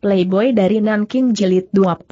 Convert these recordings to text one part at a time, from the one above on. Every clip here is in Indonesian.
Playboy dari Nanking Jilid 28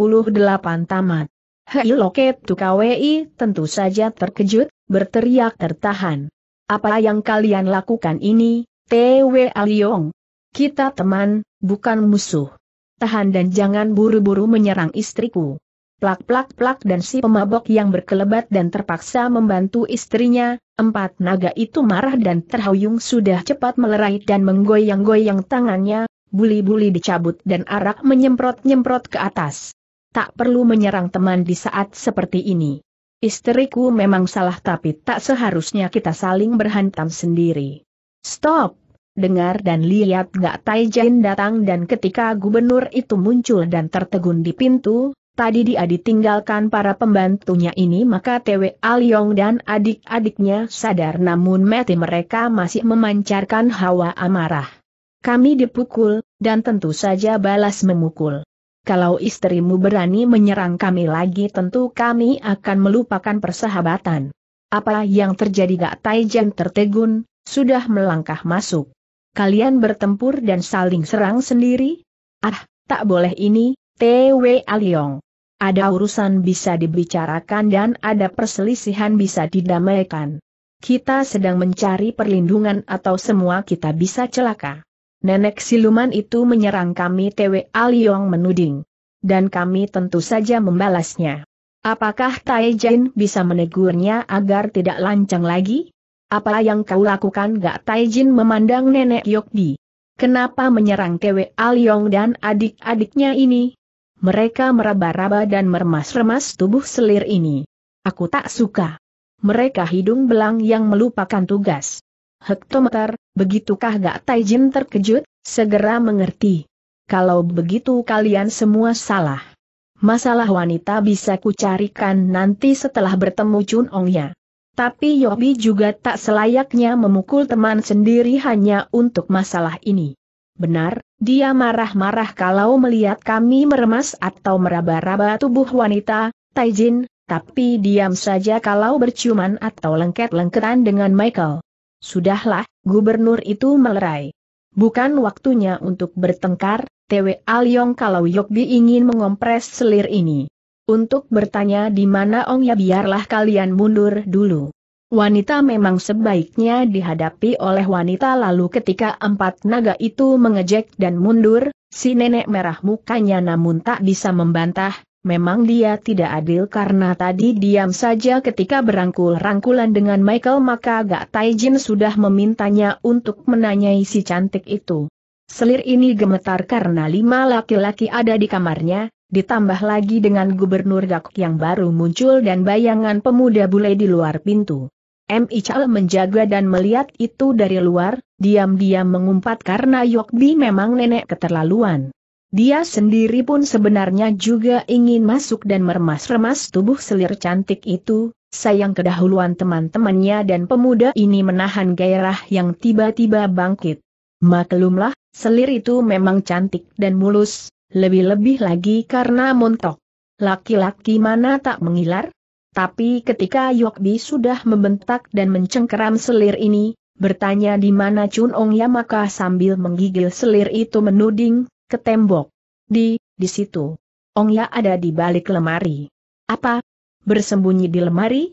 Tamat. Hei Loket Tukawi tentu saja terkejut, berteriak tertahan. Apa yang kalian lakukan ini, TW Aliong? Kita teman, bukan musuh. Tahan dan jangan buru-buru menyerang istriku. Plak-plak-plak dan si pemabok yang berkelebat dan terpaksa membantu istrinya, empat naga itu marah dan terhuyung sudah cepat melerai dan menggoyang-goyang tangannya, buli-buli dicabut dan arak menyemprot-nyemprot ke atas. Tak perlu menyerang teman di saat seperti ini. Istriku memang salah tapi tak seharusnya kita saling berhantam sendiri. Stop! Dengar dan lihat gak Taijin datang dan ketika gubernur itu muncul dan tertegun di pintu, tadi dia ditinggalkan para pembantunya ini maka TW Aliong dan adik-adiknya sadar namun mati mereka masih memancarkan hawa amarah. Kami dipukul, dan tentu saja balas memukul. Kalau istrimu berani menyerang kami lagi tentu kami akan melupakan persahabatan. Apa yang terjadi Gak Taijan tertegun, sudah melangkah masuk. Kalian bertempur dan saling serang sendiri? Ah, tak boleh ini, TW Aliong. Ada urusan bisa dibicarakan dan ada perselisihan bisa didamaikan. Kita sedang mencari perlindungan atau semua kita bisa celaka. Nenek siluman itu menyerang kami TW Aliong menuding. Dan kami tentu saja membalasnya. Apakah Tai Jin bisa menegurnya agar tidak lancang lagi? Apa yang kau lakukan gak Tai Jin memandang nenek Yogi? Kenapa menyerang TW Aliong dan adik-adiknya ini? Mereka meraba-raba dan meremas-remas tubuh selir ini. Aku tak suka. Mereka hidung belang yang melupakan tugas hektometer, begitukah Gak Taijin terkejut, segera mengerti. Kalau begitu kalian semua salah. Masalah wanita bisa kucarikan nanti setelah bertemu Chun Ongnya. Tapi Yobi juga tak selayaknya memukul teman sendiri hanya untuk masalah ini. Benar, dia marah-marah kalau melihat kami meremas atau meraba-raba tubuh wanita, Taijin, tapi diam saja kalau berciuman atau lengket-lengketan dengan Michael. Sudahlah, gubernur itu melerai. Bukan waktunya untuk bertengkar, TW Alyong kalau Yokbi ingin mengompres selir ini. Untuk bertanya di mana Ong ya biarlah kalian mundur dulu. Wanita memang sebaiknya dihadapi oleh wanita lalu ketika empat naga itu mengejek dan mundur, si nenek merah mukanya namun tak bisa membantah, memang dia tidak adil karena tadi diam saja ketika berangkul-rangkulan dengan Michael maka Gak Taijin sudah memintanya untuk menanyai si cantik itu. Selir ini gemetar karena lima laki-laki ada di kamarnya, ditambah lagi dengan gubernur Gak yang baru muncul dan bayangan pemuda bule di luar pintu. M. Ical menjaga dan melihat itu dari luar, diam-diam mengumpat karena Yokbi memang nenek keterlaluan. Dia sendiri pun sebenarnya juga ingin masuk dan meremas-remas tubuh selir cantik itu, sayang kedahuluan teman-temannya dan pemuda ini menahan gairah yang tiba-tiba bangkit. Maklumlah, selir itu memang cantik dan mulus, lebih-lebih lagi karena montok. Laki-laki mana tak mengilar? Tapi ketika Yokbi sudah membentak dan mencengkeram selir ini, bertanya di mana Chun Ong ya maka sambil menggigil selir itu menuding, ke tembok. Di, di situ. Ongya ada di balik lemari. Apa? Bersembunyi di lemari?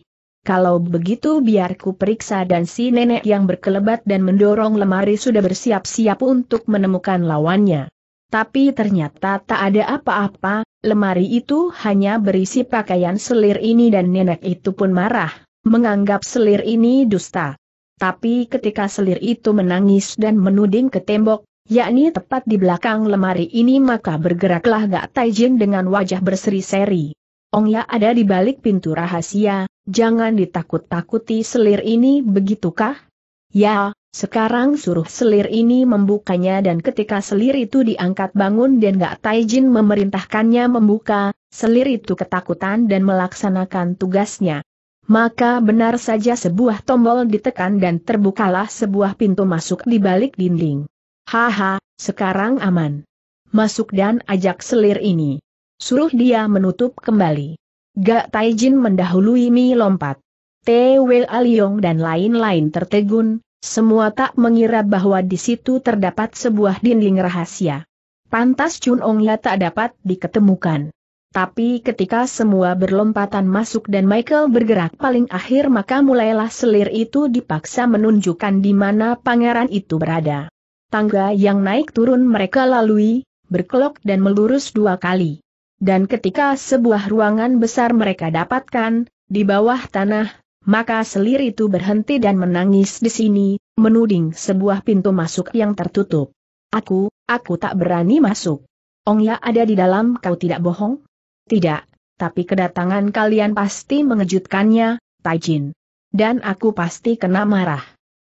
Kalau begitu biarku periksa dan si nenek yang berkelebat dan mendorong lemari sudah bersiap-siap untuk menemukan lawannya. Tapi ternyata tak ada apa-apa, lemari itu hanya berisi pakaian selir ini dan nenek itu pun marah, menganggap selir ini dusta. Tapi ketika selir itu menangis dan menuding ke tembok, yakni tepat di belakang lemari ini maka bergeraklah Gak Taijin dengan wajah berseri-seri. Ong ya ada di balik pintu rahasia, jangan ditakut-takuti selir ini begitukah? Ya, sekarang suruh selir ini membukanya dan ketika selir itu diangkat bangun dan Gak Taijin memerintahkannya membuka, selir itu ketakutan dan melaksanakan tugasnya. Maka benar saja sebuah tombol ditekan dan terbukalah sebuah pintu masuk di balik dinding. Haha, sekarang aman. Masuk dan ajak selir ini. Suruh dia menutup kembali. Gak Taijin mendahului Mi lompat. Tewel Aliong dan lain-lain tertegun, semua tak mengira bahwa di situ terdapat sebuah dinding rahasia. Pantas Chun Ong Ya tak dapat diketemukan. Tapi ketika semua berlompatan masuk dan Michael bergerak paling akhir maka mulailah selir itu dipaksa menunjukkan di mana pangeran itu berada tangga yang naik turun mereka lalui, berkelok dan melurus dua kali. Dan ketika sebuah ruangan besar mereka dapatkan, di bawah tanah, maka selir itu berhenti dan menangis di sini, menuding sebuah pintu masuk yang tertutup. Aku, aku tak berani masuk. Ong ya ada di dalam kau tidak bohong? Tidak, tapi kedatangan kalian pasti mengejutkannya, Taijin. Dan aku pasti kena marah.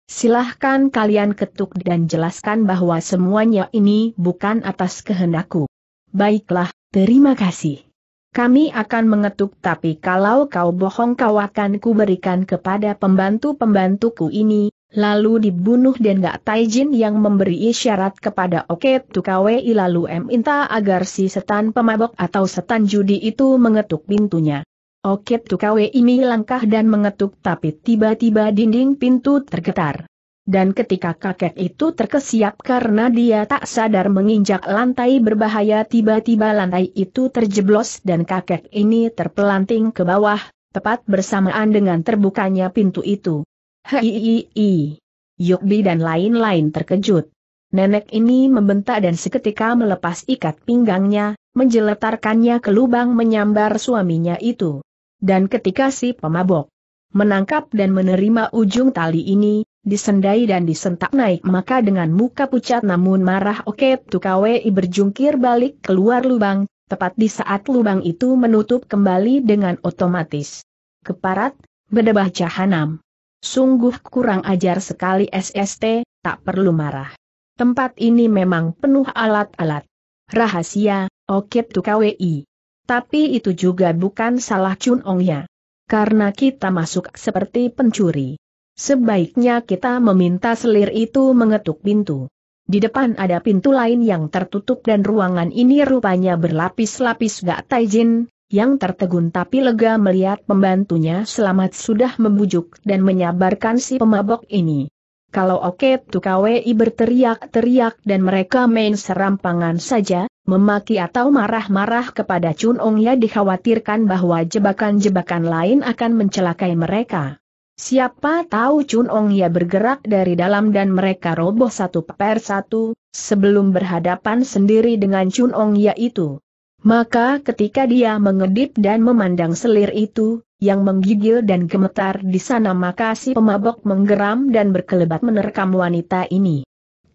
Silahkan kalian ketuk dan jelaskan bahwa semuanya ini bukan atas kehendakku. Baiklah, terima kasih. Kami akan mengetuk tapi kalau kau bohong kau akan kuberikan kepada pembantu-pembantuku ini, lalu dibunuh dan gak taijin yang memberi isyarat kepada Oket Tukawei lalu M minta agar si setan pemabok atau setan judi itu mengetuk pintunya. Okit Tukawe ini langkah dan mengetuk tapi tiba-tiba dinding pintu tergetar. Dan ketika kakek itu terkesiap karena dia tak sadar menginjak lantai berbahaya tiba-tiba lantai itu terjeblos dan kakek ini terpelanting ke bawah, tepat bersamaan dengan terbukanya pintu itu. Hei, Yukbi dan lain-lain terkejut. Nenek ini membentak dan seketika melepas ikat pinggangnya, menjeletarkannya ke lubang menyambar suaminya itu. Dan ketika si pemabok menangkap dan menerima ujung tali ini, disendai dan disentak naik maka dengan muka pucat namun marah Oke Tukawei berjungkir balik keluar lubang, tepat di saat lubang itu menutup kembali dengan otomatis. Keparat, bedebah jahanam. Sungguh kurang ajar sekali SST, tak perlu marah. Tempat ini memang penuh alat-alat. Rahasia, Oke Tukawei. Tapi itu juga bukan salah Chun Ong ya. Karena kita masuk seperti pencuri. Sebaiknya kita meminta selir itu mengetuk pintu. Di depan ada pintu lain yang tertutup dan ruangan ini rupanya berlapis-lapis gak taijin, yang tertegun tapi lega melihat pembantunya selamat sudah membujuk dan menyabarkan si pemabok ini. Kalau oke okay, Tukawei berteriak-teriak dan mereka main serampangan saja, Memaki atau marah-marah kepada Chun Ong ya dikhawatirkan bahwa jebakan-jebakan lain akan mencelakai mereka. Siapa tahu Chun Ong ya bergerak dari dalam dan mereka roboh satu per satu, sebelum berhadapan sendiri dengan Chun Ong ya itu. Maka ketika dia mengedip dan memandang selir itu, yang menggigil dan gemetar di sana maka si pemabok menggeram dan berkelebat menerkam wanita ini.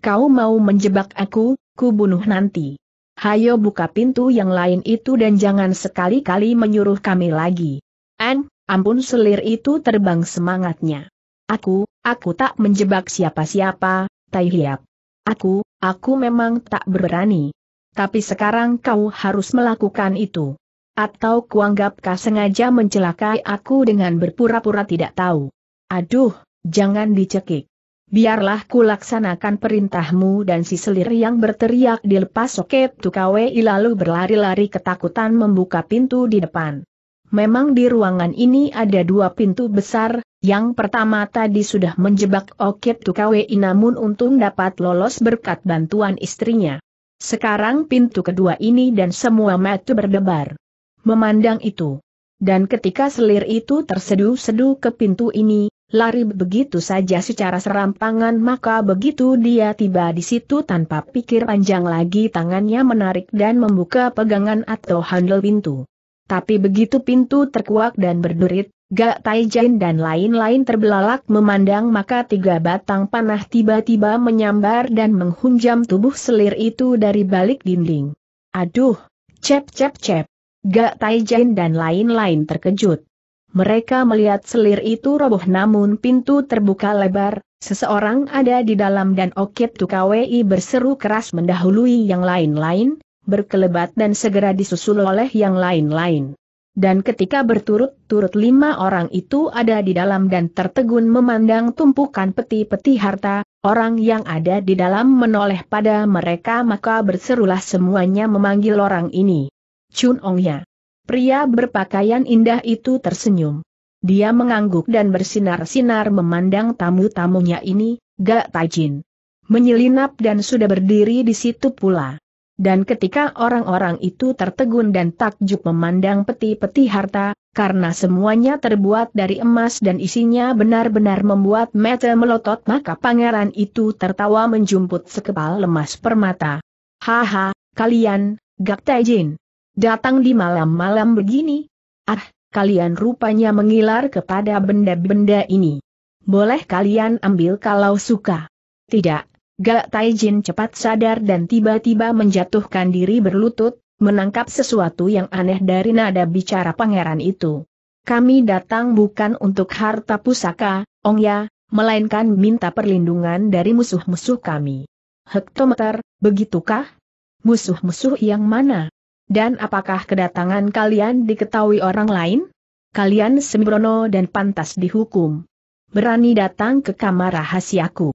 Kau mau menjebak aku, ku bunuh nanti hayo buka pintu yang lain itu dan jangan sekali-kali menyuruh kami lagi. An, ampun selir itu terbang semangatnya. Aku, aku tak menjebak siapa-siapa, Tai Hiap. Aku, aku memang tak berani. Tapi sekarang kau harus melakukan itu. Atau kuanggap kau sengaja mencelakai aku dengan berpura-pura tidak tahu. Aduh, jangan dicekik biarlah ku laksanakan perintahmu dan si selir yang berteriak dilepas soket tukawai lalu berlari-lari ketakutan membuka pintu di depan. Memang di ruangan ini ada dua pintu besar, yang pertama tadi sudah menjebak Okit Tukawei namun untung dapat lolos berkat bantuan istrinya. Sekarang pintu kedua ini dan semua mata berdebar. Memandang itu. Dan ketika selir itu terseduh-seduh ke pintu ini, lari begitu saja secara serampangan maka begitu dia tiba di situ tanpa pikir panjang lagi tangannya menarik dan membuka pegangan atau handle pintu. Tapi begitu pintu terkuak dan berderit, Gak Taijin dan lain-lain terbelalak memandang maka tiga batang panah tiba-tiba menyambar dan menghunjam tubuh selir itu dari balik dinding. Aduh, cep cep cep. Gak Taijin dan lain-lain terkejut. Mereka melihat selir itu roboh namun pintu terbuka lebar, seseorang ada di dalam dan Okit Tukawi berseru keras mendahului yang lain-lain, berkelebat dan segera disusul oleh yang lain-lain. Dan ketika berturut-turut lima orang itu ada di dalam dan tertegun memandang tumpukan peti-peti harta, orang yang ada di dalam menoleh pada mereka maka berserulah semuanya memanggil orang ini. Chun Ong Ya. Pria berpakaian indah itu tersenyum. Dia mengangguk dan bersinar-sinar memandang tamu-tamunya ini, Gak Tajin. Menyelinap dan sudah berdiri di situ pula. Dan ketika orang-orang itu tertegun dan takjub memandang peti-peti harta, karena semuanya terbuat dari emas dan isinya benar-benar membuat mata melotot maka pangeran itu tertawa menjumput sekepal lemas permata. Haha, kalian, Gak Tajin. Datang di malam-malam begini? Ah, kalian rupanya mengilar kepada benda-benda ini. Boleh kalian ambil kalau suka. Tidak, Gak Taijin cepat sadar dan tiba-tiba menjatuhkan diri berlutut, menangkap sesuatu yang aneh dari nada bicara pangeran itu. Kami datang bukan untuk harta pusaka, Ong Ya, melainkan minta perlindungan dari musuh-musuh kami. Hektometer, begitukah? Musuh-musuh yang mana? Dan apakah kedatangan kalian diketahui orang lain? Kalian sembrono dan pantas dihukum. Berani datang ke kamar rahasiaku.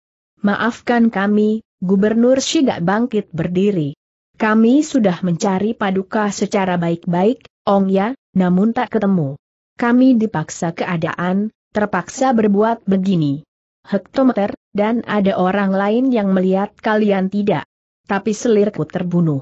Maafkan kami, Gubernur Shiga bangkit berdiri. Kami sudah mencari paduka secara baik-baik, Ong Ya, namun tak ketemu. Kami dipaksa keadaan, terpaksa berbuat begini. Hektometer, dan ada orang lain yang melihat kalian tidak. Tapi selirku terbunuh.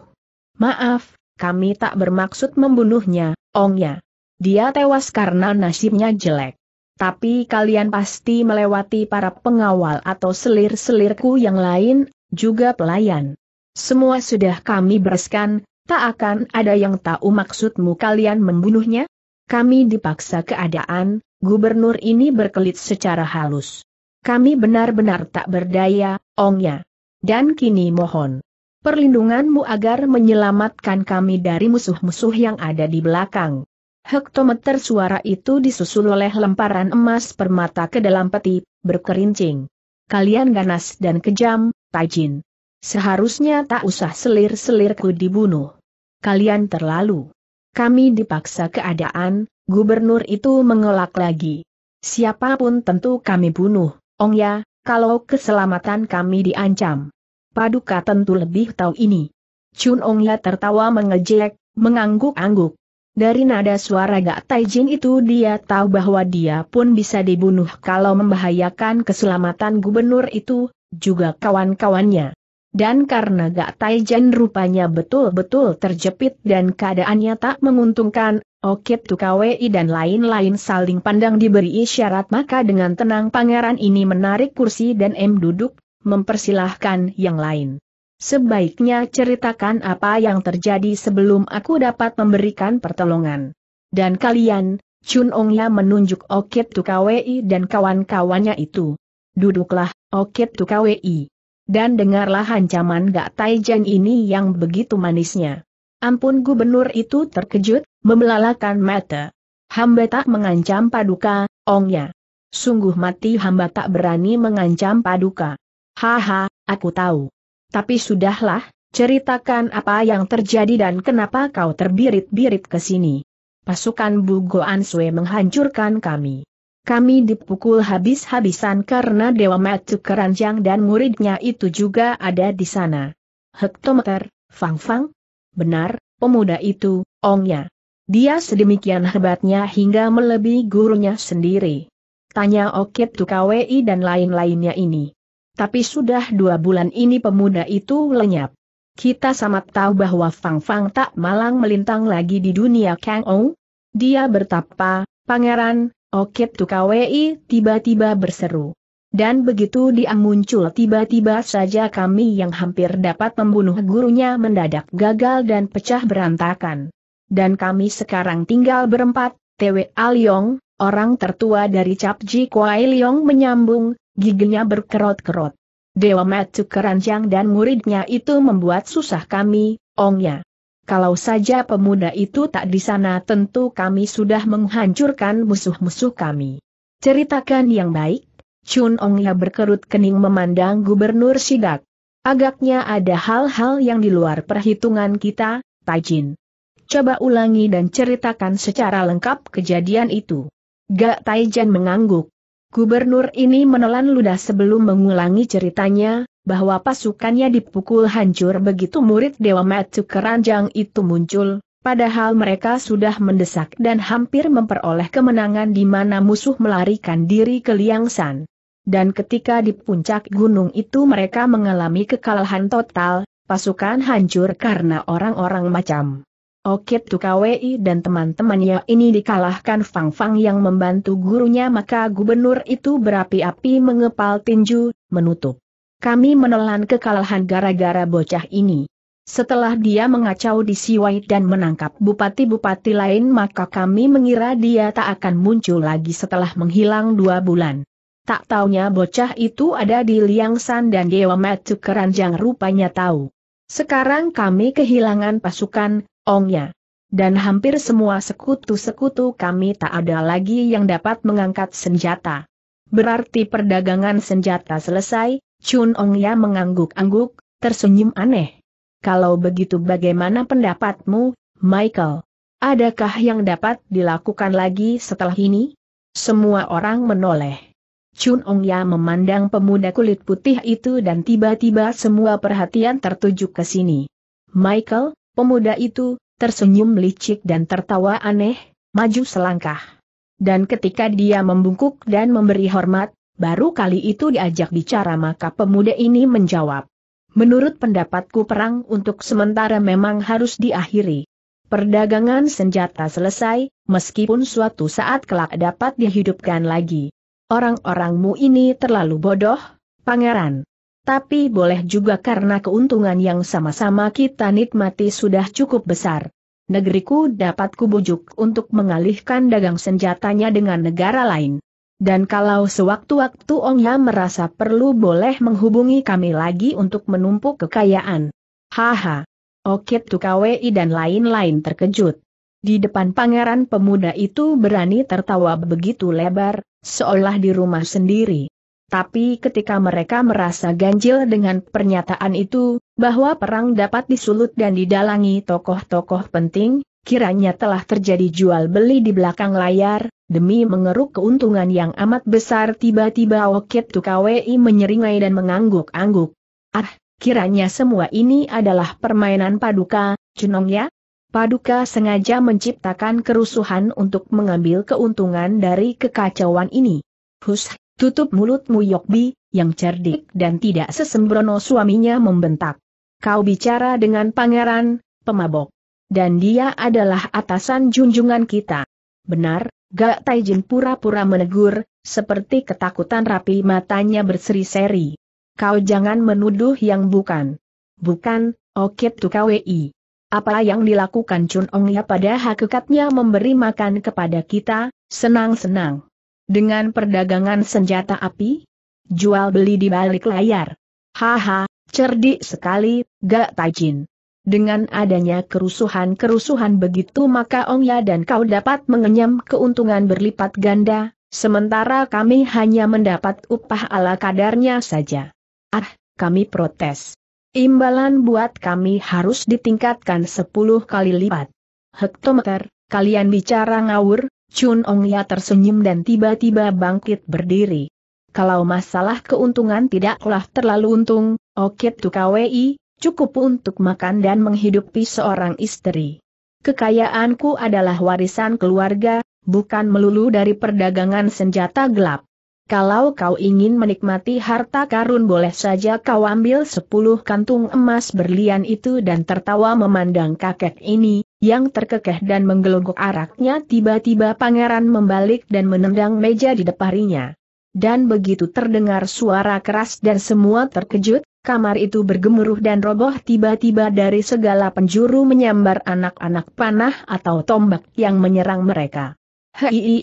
Maaf, kami tak bermaksud membunuhnya, ongnya. Dia tewas karena nasibnya jelek. Tapi kalian pasti melewati para pengawal atau selir-selirku yang lain, juga pelayan. Semua sudah kami bereskan, tak akan ada yang tahu maksudmu kalian membunuhnya? Kami dipaksa keadaan, gubernur ini berkelit secara halus. Kami benar-benar tak berdaya, ongnya. Dan kini mohon perlindunganmu agar menyelamatkan kami dari musuh-musuh yang ada di belakang. Hektometer suara itu disusul oleh lemparan emas permata ke dalam peti, berkerincing. Kalian ganas dan kejam, Tajin. Seharusnya tak usah selir-selirku dibunuh. Kalian terlalu. Kami dipaksa keadaan, gubernur itu mengelak lagi. Siapapun tentu kami bunuh, Ong ya, kalau keselamatan kami diancam. Paduka tentu lebih tahu ini. Chun Ya tertawa mengejek, mengangguk-angguk. Dari nada suara Gak Taijin itu dia tahu bahwa dia pun bisa dibunuh kalau membahayakan keselamatan gubernur itu, juga kawan-kawannya. Dan karena Gak Taijin rupanya betul-betul terjepit dan keadaannya tak menguntungkan, Okit Tukawei dan lain-lain saling pandang diberi isyarat maka dengan tenang pangeran ini menarik kursi dan M duduk, mempersilahkan yang lain. Sebaiknya ceritakan apa yang terjadi sebelum aku dapat memberikan pertolongan. Dan kalian, Chun Ongya menunjuk Okit Tukawi dan kawan-kawannya itu. Duduklah, Okit Tukawi. Dan dengarlah ancaman Gak Taijan ini yang begitu manisnya. Ampun gubernur itu terkejut, membelalakan mata. Hamba tak mengancam paduka, Ong Ongya. Sungguh mati hamba tak berani mengancam paduka. Haha, aku tahu. Tapi sudahlah, ceritakan apa yang terjadi dan kenapa kau terbirit-birit ke sini. Pasukan Bugo Sue menghancurkan kami. Kami dipukul habis-habisan karena Dewa Matu Keranjang dan muridnya itu juga ada di sana. Hektometer, Fang Fang? Benar, pemuda itu, ongnya. Dia sedemikian hebatnya hingga melebihi gurunya sendiri. Tanya Okit Tukawi dan lain-lainnya ini. Tapi sudah dua bulan ini pemuda itu lenyap. Kita sama tahu bahwa Fang Fang tak malang melintang lagi di dunia Kang Ou. Dia bertapa, pangeran, Okit Tukawei tiba-tiba berseru. Dan begitu dia muncul tiba-tiba saja kami yang hampir dapat membunuh gurunya mendadak gagal dan pecah berantakan. Dan kami sekarang tinggal berempat, Tewe Aliong, orang tertua dari Cap Ji Kuai Liong menyambung, giginya berkerot-kerot. Dewa Matsu Keranjang dan muridnya itu membuat susah kami, ongnya. Kalau saja pemuda itu tak di sana tentu kami sudah menghancurkan musuh-musuh kami. Ceritakan yang baik, Chun Ongnya berkerut kening memandang Gubernur Sidak. Agaknya ada hal-hal yang di luar perhitungan kita, Taijin. Coba ulangi dan ceritakan secara lengkap kejadian itu. Gak Taijin mengangguk. Gubernur ini menelan ludah sebelum mengulangi ceritanya, bahwa pasukannya dipukul hancur begitu murid Dewa Matsu Keranjang itu muncul, padahal mereka sudah mendesak dan hampir memperoleh kemenangan di mana musuh melarikan diri ke liang san. Dan ketika di puncak gunung itu mereka mengalami kekalahan total, pasukan hancur karena orang-orang macam Okit Kwi dan teman-temannya ini dikalahkan Fang Fang yang membantu gurunya maka gubernur itu berapi-api mengepal tinju, menutup. Kami menelan kekalahan gara-gara bocah ini. Setelah dia mengacau di Siwai dan menangkap bupati-bupati lain maka kami mengira dia tak akan muncul lagi setelah menghilang dua bulan. Tak taunya bocah itu ada di Liang San dan Dewa Matu Keranjang rupanya tahu. Sekarang kami kehilangan pasukan, ongnya. Dan hampir semua sekutu-sekutu kami tak ada lagi yang dapat mengangkat senjata. Berarti perdagangan senjata selesai, Chun Ongya mengangguk-angguk, tersenyum aneh. Kalau begitu bagaimana pendapatmu, Michael? Adakah yang dapat dilakukan lagi setelah ini? Semua orang menoleh. Chun Ongya memandang pemuda kulit putih itu dan tiba-tiba semua perhatian tertuju ke sini. Michael, Pemuda itu, tersenyum licik dan tertawa aneh, maju selangkah. Dan ketika dia membungkuk dan memberi hormat, baru kali itu diajak bicara maka pemuda ini menjawab. Menurut pendapatku perang untuk sementara memang harus diakhiri. Perdagangan senjata selesai, meskipun suatu saat kelak dapat dihidupkan lagi. Orang-orangmu ini terlalu bodoh, pangeran tapi boleh juga karena keuntungan yang sama-sama kita nikmati sudah cukup besar. Negeriku dapat kubujuk untuk mengalihkan dagang senjatanya dengan negara lain. Dan kalau sewaktu-waktu Ongya merasa perlu boleh menghubungi kami lagi untuk menumpuk kekayaan. Haha. Oke, Tukawei dan lain-lain terkejut. Di depan pangeran pemuda itu berani tertawa begitu lebar, seolah di rumah sendiri. Tapi ketika mereka merasa ganjil dengan pernyataan itu, bahwa perang dapat disulut dan didalangi tokoh-tokoh penting, kiranya telah terjadi jual beli di belakang layar, demi mengeruk keuntungan yang amat besar tiba-tiba Okit Tukawi menyeringai dan mengangguk-angguk. Ah, kiranya semua ini adalah permainan paduka, Cunong ya? Paduka sengaja menciptakan kerusuhan untuk mengambil keuntungan dari kekacauan ini. Hush. Tutup mulutmu Yokbi, yang cerdik dan tidak sesembrono suaminya membentak. Kau bicara dengan pangeran, pemabok. Dan dia adalah atasan junjungan kita. Benar, Gak Taijin pura-pura menegur, seperti ketakutan rapi matanya berseri-seri. Kau jangan menuduh yang bukan. Bukan, Okit kwi. Apa yang dilakukan Chun Ong ya pada hakikatnya memberi makan kepada kita, senang-senang. Dengan perdagangan senjata api? Jual beli di balik layar. Haha, cerdik sekali, gak tajin. Dengan adanya kerusuhan-kerusuhan begitu maka Ong Ya dan kau dapat mengenyam keuntungan berlipat ganda, sementara kami hanya mendapat upah ala kadarnya saja. Ah, kami protes. Imbalan buat kami harus ditingkatkan 10 kali lipat. Hektometer, kalian bicara ngawur, Chun Ong Ya tersenyum dan tiba-tiba bangkit berdiri. Kalau masalah keuntungan tidaklah terlalu untung, Okit Tukawi, cukup untuk makan dan menghidupi seorang istri. Kekayaanku adalah warisan keluarga, bukan melulu dari perdagangan senjata gelap. Kalau kau ingin menikmati harta karun boleh saja kau ambil sepuluh kantung emas berlian itu dan tertawa memandang kakek ini, yang terkekeh dan menggelogok araknya tiba-tiba pangeran membalik dan menendang meja di deparinya. Dan begitu terdengar suara keras dan semua terkejut, kamar itu bergemuruh dan roboh tiba-tiba dari segala penjuru menyambar anak-anak panah atau tombak yang menyerang mereka. Hei,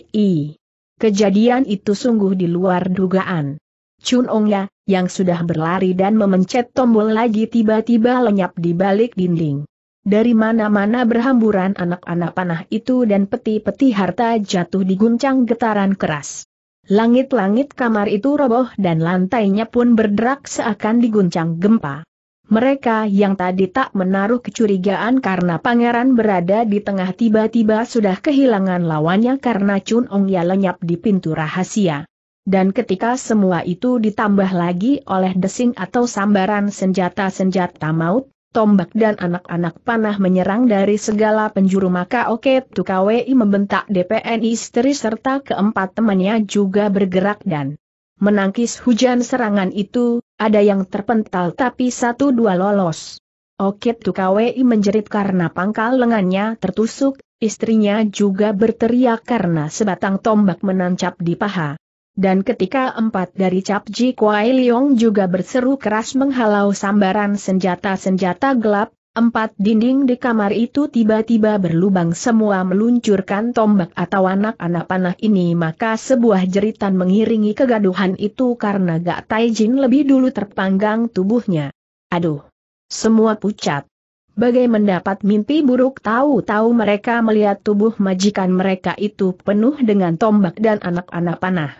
kejadian itu sungguh di luar dugaan. Chun Ong Ya, yang sudah berlari dan memencet tombol lagi tiba-tiba lenyap di balik dinding. Dari mana-mana berhamburan anak-anak panah itu dan peti-peti harta jatuh diguncang getaran keras. Langit-langit kamar itu roboh dan lantainya pun berderak seakan diguncang gempa. Mereka yang tadi tak menaruh kecurigaan karena pangeran berada di tengah tiba-tiba sudah kehilangan lawannya karena Chun Ong ya lenyap di pintu rahasia. Dan ketika semua itu ditambah lagi oleh desing atau sambaran senjata-senjata maut, tombak dan anak-anak panah menyerang dari segala penjuru maka Oke Tukawi membentak DPN istri serta keempat temannya juga bergerak dan menangkis hujan serangan itu, ada yang terpental tapi satu dua lolos. Oke Tukawi menjerit karena pangkal lengannya tertusuk, istrinya juga berteriak karena sebatang tombak menancap di paha. Dan ketika empat dari Cap Ji Kuai Leong juga berseru keras menghalau sambaran senjata-senjata gelap, empat dinding di kamar itu tiba-tiba berlubang semua meluncurkan tombak atau anak-anak panah ini maka sebuah jeritan mengiringi kegaduhan itu karena Gak Tai Jin lebih dulu terpanggang tubuhnya. Aduh! Semua pucat. Bagai mendapat mimpi buruk tahu-tahu mereka melihat tubuh majikan mereka itu penuh dengan tombak dan anak-anak panah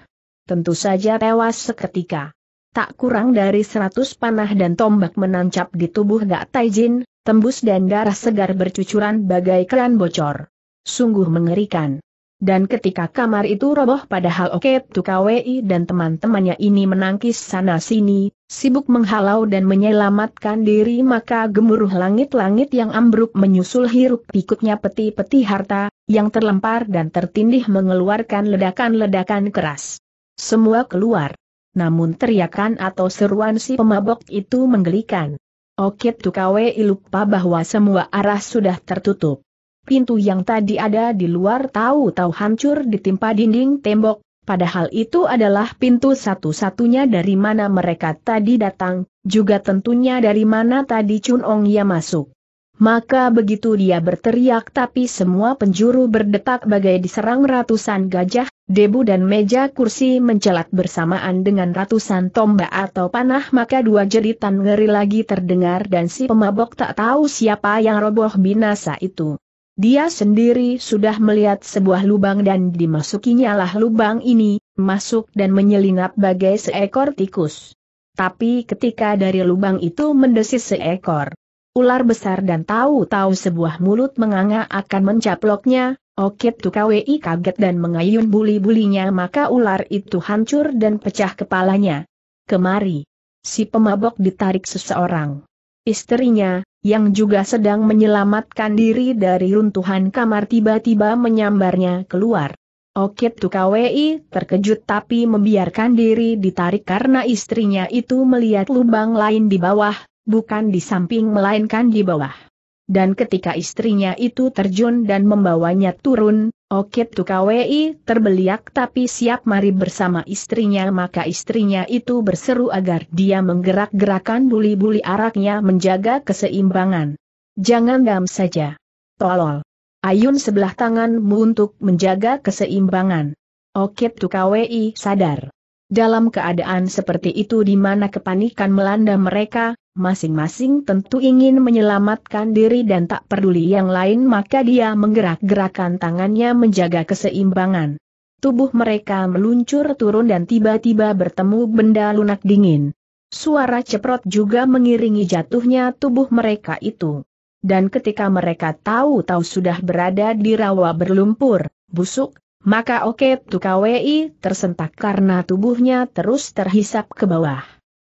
tentu saja tewas seketika. Tak kurang dari seratus panah dan tombak menancap di tubuh Gak Taijin, tembus dan darah segar bercucuran bagai keran bocor. Sungguh mengerikan. Dan ketika kamar itu roboh padahal Oke Tukawei dan teman-temannya ini menangkis sana-sini, sibuk menghalau dan menyelamatkan diri maka gemuruh langit-langit yang ambruk menyusul hiruk pikuknya peti-peti harta, yang terlempar dan tertindih mengeluarkan ledakan-ledakan keras. Semua keluar. Namun teriakan atau seruan si pemabok itu menggelikan. Okit Tukawei lupa bahwa semua arah sudah tertutup. Pintu yang tadi ada di luar tahu-tahu hancur ditimpa dinding tembok, padahal itu adalah pintu satu-satunya dari mana mereka tadi datang, juga tentunya dari mana tadi Chun Ong ia masuk. Maka begitu dia berteriak tapi semua penjuru berdetak bagai diserang ratusan gajah, Debu dan meja kursi mencelat bersamaan dengan ratusan tombak atau panah maka dua jeritan ngeri lagi terdengar dan si pemabok tak tahu siapa yang roboh binasa itu. Dia sendiri sudah melihat sebuah lubang dan dimasukinya lah lubang ini, masuk dan menyelinap bagai seekor tikus. Tapi ketika dari lubang itu mendesis seekor ular besar dan tahu-tahu sebuah mulut menganga akan mencaploknya, Okit Tukawi kaget dan mengayun buli-bulinya maka ular itu hancur dan pecah kepalanya. Kemari. Si pemabok ditarik seseorang. Istrinya, yang juga sedang menyelamatkan diri dari runtuhan kamar tiba-tiba menyambarnya keluar. Okit Tukawi terkejut tapi membiarkan diri ditarik karena istrinya itu melihat lubang lain di bawah, bukan di samping melainkan di bawah dan ketika istrinya itu terjun dan membawanya turun, Okit Tukawei terbeliak tapi siap mari bersama istrinya maka istrinya itu berseru agar dia menggerak-gerakan buli-buli araknya menjaga keseimbangan. Jangan gam saja. Tolol. Ayun sebelah tanganmu untuk menjaga keseimbangan. Okit Tukawei sadar. Dalam keadaan seperti itu di mana kepanikan melanda mereka, masing-masing tentu ingin menyelamatkan diri dan tak peduli yang lain maka dia menggerak-gerakan tangannya menjaga keseimbangan. Tubuh mereka meluncur turun dan tiba-tiba bertemu benda lunak dingin. Suara ceprot juga mengiringi jatuhnya tubuh mereka itu. Dan ketika mereka tahu-tahu sudah berada di rawa berlumpur, busuk, maka Oke Tukawi tersentak karena tubuhnya terus terhisap ke bawah.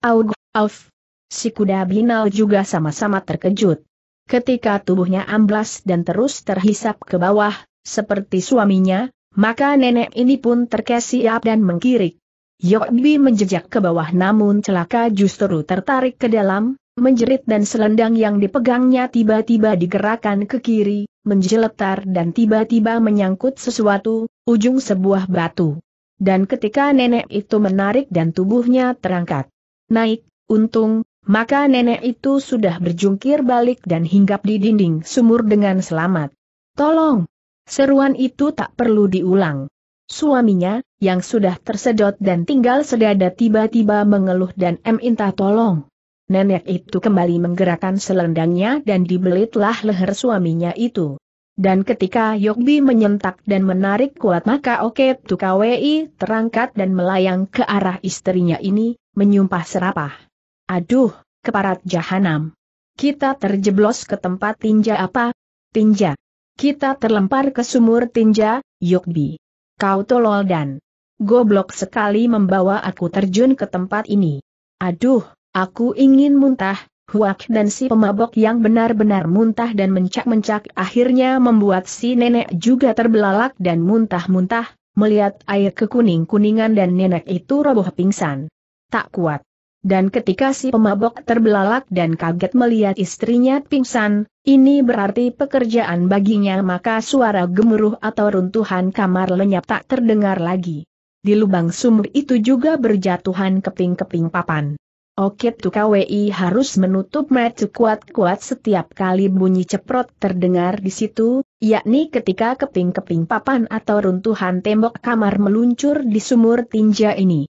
Aug, auf, Si kuda binal juga sama-sama terkejut. Ketika tubuhnya amblas dan terus terhisap ke bawah, seperti suaminya, maka nenek ini pun terkesiap dan mengkirik. Yokbi menjejak ke bawah namun celaka justru tertarik ke dalam, menjerit dan selendang yang dipegangnya tiba-tiba digerakkan ke kiri, menjeletar dan tiba-tiba menyangkut sesuatu, ujung sebuah batu. Dan ketika nenek itu menarik dan tubuhnya terangkat. Naik, untung, maka nenek itu sudah berjungkir balik dan hinggap di dinding sumur dengan selamat. Tolong! Seruan itu tak perlu diulang. Suaminya, yang sudah tersedot dan tinggal sedada tiba-tiba mengeluh dan minta tolong. Nenek itu kembali menggerakkan selendangnya dan dibelitlah leher suaminya itu. Dan ketika Yogbi menyentak dan menarik kuat maka Oke Tukawi terangkat dan melayang ke arah istrinya ini, menyumpah serapah. Aduh, keparat jahanam. Kita terjeblos ke tempat tinja apa? Tinja. Kita terlempar ke sumur tinja, Yukbi. Kau tolol dan goblok sekali membawa aku terjun ke tempat ini. Aduh, aku ingin muntah, Huak dan si pemabok yang benar-benar muntah dan mencak-mencak akhirnya membuat si nenek juga terbelalak dan muntah-muntah, melihat air kekuning-kuningan dan nenek itu roboh pingsan. Tak kuat. Dan ketika si pemabok terbelalak dan kaget melihat istrinya pingsan, ini berarti pekerjaan baginya maka suara gemuruh atau runtuhan kamar lenyap tak terdengar lagi. Di lubang sumur itu juga berjatuhan keping-keping papan. Oke Tukawi harus menutup mata kuat-kuat setiap kali bunyi ceprot terdengar di situ, yakni ketika keping-keping papan atau runtuhan tembok kamar meluncur di sumur tinja ini.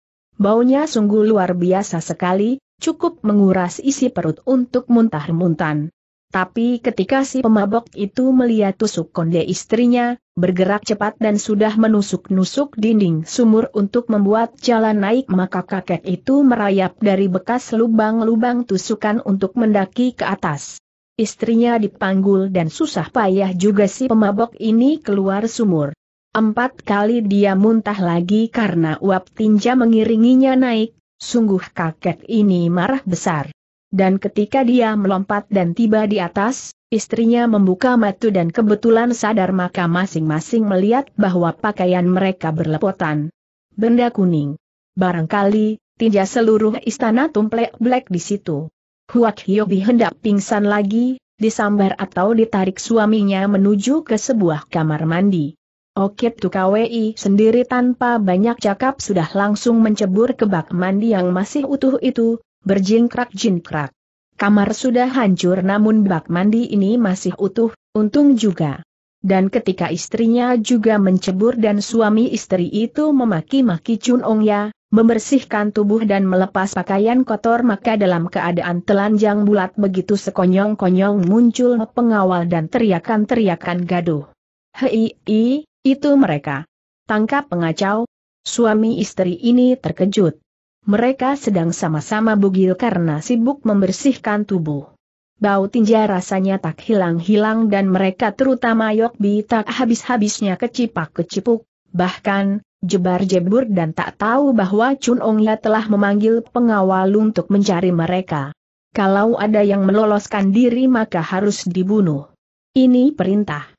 Baunya sungguh luar biasa sekali, cukup menguras isi perut untuk muntah-muntan. Tapi ketika si pemabok itu melihat tusuk konde istrinya, bergerak cepat dan sudah menusuk-nusuk dinding sumur untuk membuat jalan naik maka kakek itu merayap dari bekas lubang-lubang tusukan untuk mendaki ke atas. Istrinya dipanggul dan susah payah juga si pemabok ini keluar sumur. Empat kali dia muntah lagi karena uap tinja mengiringinya naik, sungguh kakek ini marah besar. Dan ketika dia melompat dan tiba di atas, istrinya membuka matu dan kebetulan sadar maka masing-masing melihat bahwa pakaian mereka berlepotan. Benda kuning. Barangkali, tinja seluruh istana tumplek black di situ. Huak Hyobi hendak pingsan lagi, disambar atau ditarik suaminya menuju ke sebuah kamar mandi. Okip Tukawi sendiri tanpa banyak cakap sudah langsung mencebur ke bak mandi yang masih utuh itu, berjingkrak-jingkrak. Kamar sudah hancur namun bak mandi ini masih utuh, untung juga. Dan ketika istrinya juga mencebur dan suami istri itu memaki-maki Chun Ong Ya, membersihkan tubuh dan melepas pakaian kotor maka dalam keadaan telanjang bulat begitu sekonyong-konyong muncul pengawal dan teriakan-teriakan gaduh. Hei, itu mereka. Tangkap pengacau. Suami istri ini terkejut. Mereka sedang sama-sama bugil karena sibuk membersihkan tubuh. Bau tinja rasanya tak hilang-hilang dan mereka terutama Yokbi tak habis-habisnya kecipak-kecipuk, bahkan, jebar-jebur dan tak tahu bahwa Chun Ong Ongya telah memanggil pengawal untuk mencari mereka. Kalau ada yang meloloskan diri maka harus dibunuh. Ini perintah.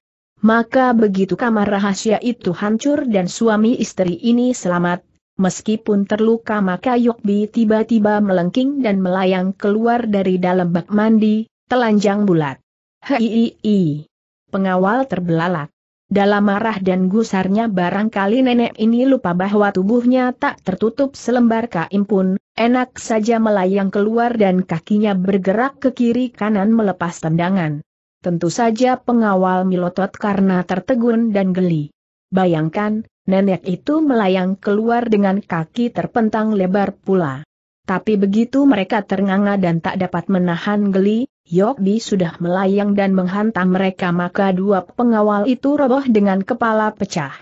Maka begitu kamar rahasia itu hancur dan suami istri ini selamat. Meskipun terluka maka Yokbi tiba-tiba melengking dan melayang keluar dari dalam bak mandi, telanjang bulat. Hei, pengawal terbelalak. Dalam marah dan gusarnya barangkali nenek ini lupa bahwa tubuhnya tak tertutup selembar kain pun, enak saja melayang keluar dan kakinya bergerak ke kiri kanan melepas tendangan. Tentu saja pengawal Milotot karena tertegun dan geli. Bayangkan, nenek itu melayang keluar dengan kaki terpentang lebar pula. Tapi begitu mereka ternganga dan tak dapat menahan geli, Yokbi sudah melayang dan menghantam mereka maka dua pengawal itu roboh dengan kepala pecah.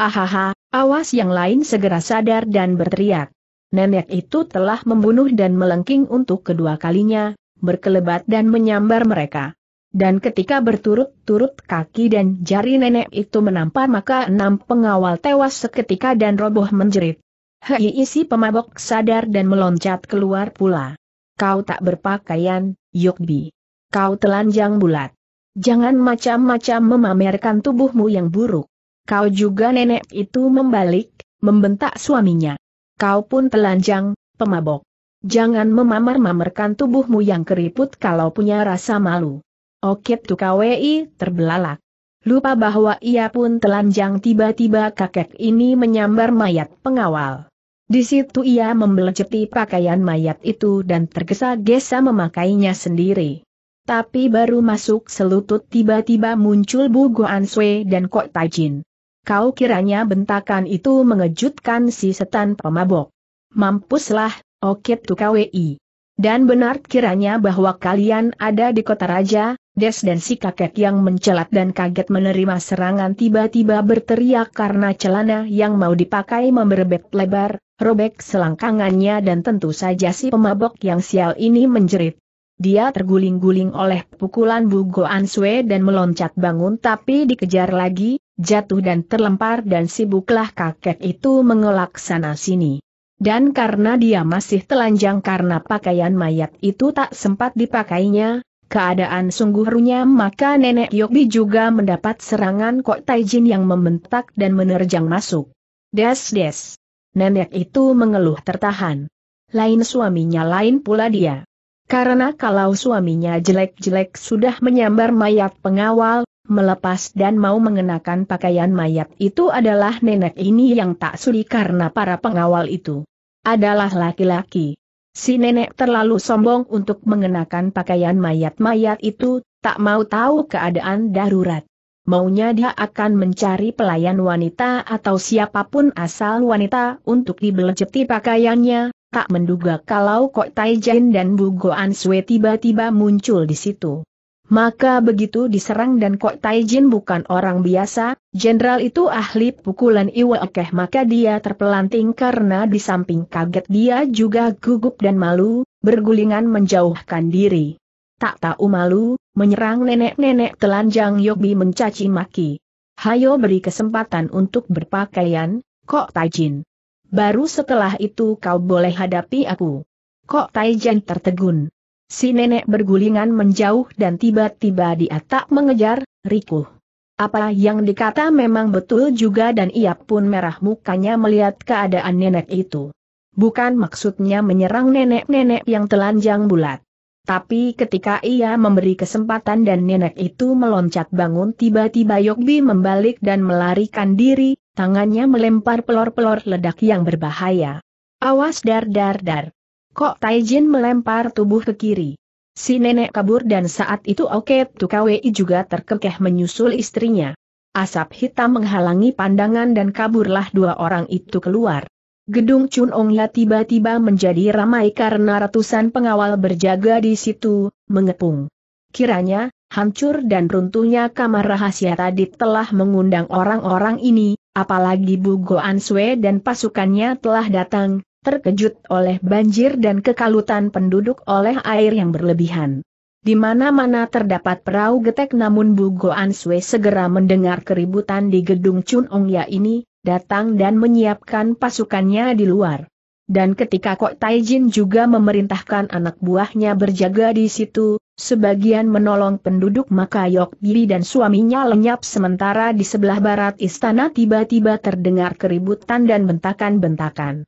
Ahaha, awas yang lain segera sadar dan berteriak. Nenek itu telah membunuh dan melengking untuk kedua kalinya, berkelebat dan menyambar mereka. Dan ketika berturut-turut kaki dan jari nenek itu menampar maka enam pengawal tewas seketika dan roboh menjerit. Hei isi pemabok sadar dan meloncat keluar pula. Kau tak berpakaian, Yogbi. Kau telanjang bulat. Jangan macam-macam memamerkan tubuhmu yang buruk. Kau juga nenek itu membalik, membentak suaminya. Kau pun telanjang, pemabok. Jangan memamer mamerkan tubuhmu yang keriput kalau punya rasa malu. Okit Tukawi terbelalak. Lupa bahwa ia pun telanjang tiba-tiba kakek ini menyambar mayat pengawal. Di situ ia membelejeti pakaian mayat itu dan tergesa-gesa memakainya sendiri. Tapi baru masuk selutut tiba-tiba muncul Bu Goan Sui dan Kok Tajin. Kau kiranya bentakan itu mengejutkan si setan pemabok. Mampuslah, Okit Tukawi. Dan benar kiranya bahwa kalian ada di kota raja, Des dan si kakek yang mencelat dan kaget menerima serangan tiba-tiba berteriak karena celana yang mau dipakai memberebet lebar, robek selangkangannya dan tentu saja si pemabok yang sial ini menjerit. Dia terguling-guling oleh pukulan Bugo Answe dan meloncat bangun tapi dikejar lagi, jatuh dan terlempar dan sibuklah kakek itu mengelak sana-sini. Dan karena dia masih telanjang karena pakaian mayat itu tak sempat dipakainya, keadaan sungguh runyam maka nenek Yokbi juga mendapat serangan Kok Taijin yang membentak dan menerjang masuk. Des des. Nenek itu mengeluh tertahan. Lain suaminya lain pula dia. Karena kalau suaminya jelek-jelek sudah menyambar mayat pengawal, melepas dan mau mengenakan pakaian mayat itu adalah nenek ini yang tak sudi karena para pengawal itu adalah laki-laki. Si nenek terlalu sombong untuk mengenakan pakaian mayat-mayat itu, tak mau tahu keadaan darurat. Maunya dia akan mencari pelayan wanita atau siapapun asal wanita untuk dibelejeti pakaiannya, tak menduga kalau Kok Taijin dan Bu Goan Sue tiba-tiba muncul di situ. Maka begitu diserang dan Kok Taijin bukan orang biasa, jenderal itu ahli pukulan Iwa okeh maka dia terpelanting karena di samping kaget dia juga gugup dan malu, bergulingan menjauhkan diri. Tak tahu malu, menyerang nenek-nenek telanjang Yobi mencaci maki. Hayo beri kesempatan untuk berpakaian, Kok Taijin. Baru setelah itu kau boleh hadapi aku. Kok Taijin tertegun. Si nenek bergulingan menjauh dan tiba-tiba dia tak mengejar, Riku. Apa yang dikata memang betul juga dan ia pun merah mukanya melihat keadaan nenek itu. Bukan maksudnya menyerang nenek-nenek yang telanjang bulat. Tapi ketika ia memberi kesempatan dan nenek itu meloncat bangun tiba-tiba Yogbi membalik dan melarikan diri, tangannya melempar pelor-pelor ledak yang berbahaya. Awas dar dar dar. Kok Taijin melempar tubuh ke kiri. Si nenek kabur dan saat itu Oke Tukawei juga terkekeh menyusul istrinya. Asap hitam menghalangi pandangan dan kaburlah dua orang itu keluar. Gedung Chun Ongla tiba-tiba menjadi ramai karena ratusan pengawal berjaga di situ, mengepung. Kiranya, hancur dan runtuhnya kamar rahasia tadi telah mengundang orang-orang ini, apalagi Bu Goan Sue dan pasukannya telah datang, terkejut oleh banjir dan kekalutan penduduk oleh air yang berlebihan. Di mana-mana terdapat perahu getek namun Bu Goan Sui segera mendengar keributan di gedung Chun Ong Ya ini, datang dan menyiapkan pasukannya di luar. Dan ketika Kok Taijin juga memerintahkan anak buahnya berjaga di situ, sebagian menolong penduduk maka Yok dan suaminya lenyap sementara di sebelah barat istana tiba-tiba terdengar keributan dan bentakan-bentakan.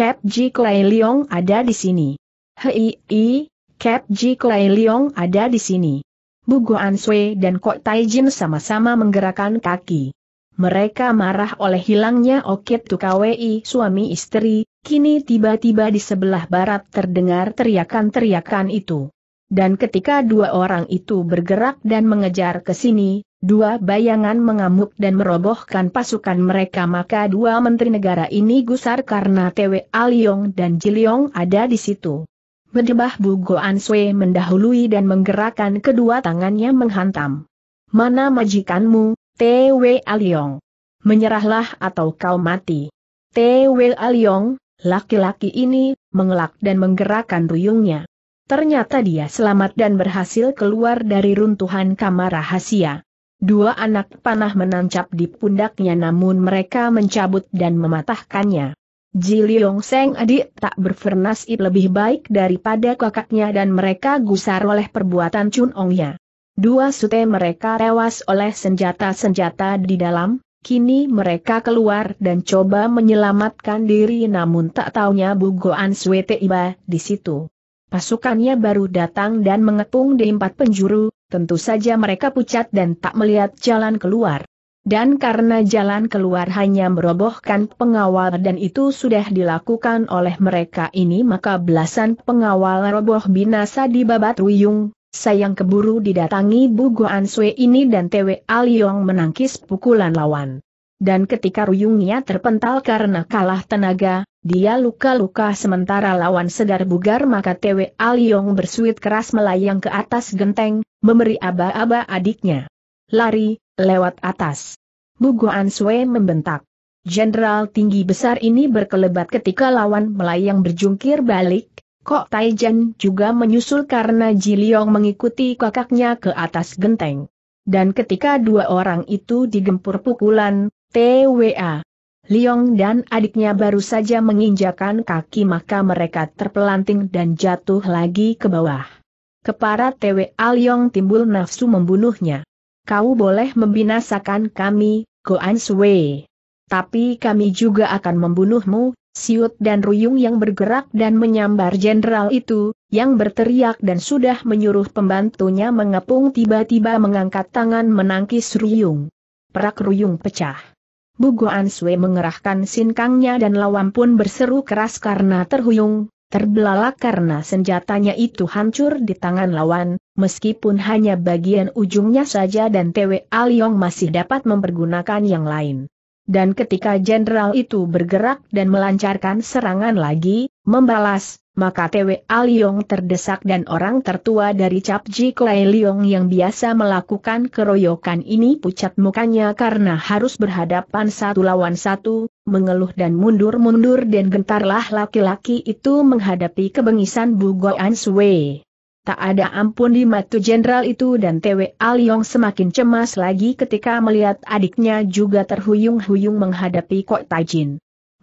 Cap Ji Kuei Leong ada di sini. Hei, i, Cap Ji Kuei Leong ada di sini. Bu Guan Sui dan Kok Tai Jin sama-sama menggerakkan kaki. Mereka marah oleh hilangnya Okit Tukawei suami istri, kini tiba-tiba di sebelah barat terdengar teriakan-teriakan itu. Dan ketika dua orang itu bergerak dan mengejar ke sini, Dua bayangan mengamuk dan merobohkan pasukan mereka maka dua menteri negara ini gusar karena TW Aliong dan Jiliong ada di situ. Berdebah Bu Goan Sui mendahului dan menggerakkan kedua tangannya menghantam. Mana majikanmu, TW Aliong? Menyerahlah atau kau mati. TW Aliong, laki-laki ini, mengelak dan menggerakkan duyungnya. Ternyata dia selamat dan berhasil keluar dari runtuhan kamar rahasia. Dua anak panah menancap di pundaknya namun mereka mencabut dan mematahkannya. Ji Leong Seng adik tak berfernasi lebih baik daripada kakaknya dan mereka gusar oleh perbuatan Chun Ongnya. Dua sute mereka tewas oleh senjata-senjata di dalam, kini mereka keluar dan coba menyelamatkan diri namun tak taunya Goan Sue Iba di situ. Pasukannya baru datang dan mengepung di empat penjuru, tentu saja mereka pucat dan tak melihat jalan keluar. Dan karena jalan keluar hanya merobohkan pengawal dan itu sudah dilakukan oleh mereka ini maka belasan pengawal roboh binasa di babat ruyung, sayang keburu didatangi Bu Guan Sui ini dan Tewe Aliong menangkis pukulan lawan dan ketika ruyungnya terpental karena kalah tenaga, dia luka-luka sementara lawan segar bugar maka Tewe Aliong bersuit keras melayang ke atas genteng, memberi aba-aba adiknya. Lari, lewat atas. Bugoan Sue membentak. Jenderal tinggi besar ini berkelebat ketika lawan melayang berjungkir balik, Kok Taijan juga menyusul karena Jiliong mengikuti kakaknya ke atas genteng. Dan ketika dua orang itu digempur pukulan, TWA. Liong dan adiknya baru saja menginjakan kaki maka mereka terpelanting dan jatuh lagi ke bawah. Kepara TWA Liong timbul nafsu membunuhnya. Kau boleh membinasakan kami, Goan Sui. Tapi kami juga akan membunuhmu, siut dan ruyung yang bergerak dan menyambar jenderal itu, yang berteriak dan sudah menyuruh pembantunya mengepung tiba-tiba mengangkat tangan menangkis ruyung. Perak ruyung pecah. Bugo Sui mengerahkan sinkangnya dan lawan pun berseru keras karena terhuyung, terbelalak karena senjatanya itu hancur di tangan lawan, meskipun hanya bagian ujungnya saja dan Tewe Aliong masih dapat mempergunakan yang lain. Dan ketika jenderal itu bergerak dan melancarkan serangan lagi, membalas, maka TW Aliong terdesak dan orang tertua dari Capji Koe Liong yang biasa melakukan keroyokan ini pucat mukanya karena harus berhadapan satu lawan satu, mengeluh dan mundur-mundur dan gentarlah laki-laki itu menghadapi kebengisan An Sui. Tak ada ampun di matu jenderal itu dan TW Aliong semakin cemas lagi ketika melihat adiknya juga terhuyung-huyung menghadapi Kok Tajin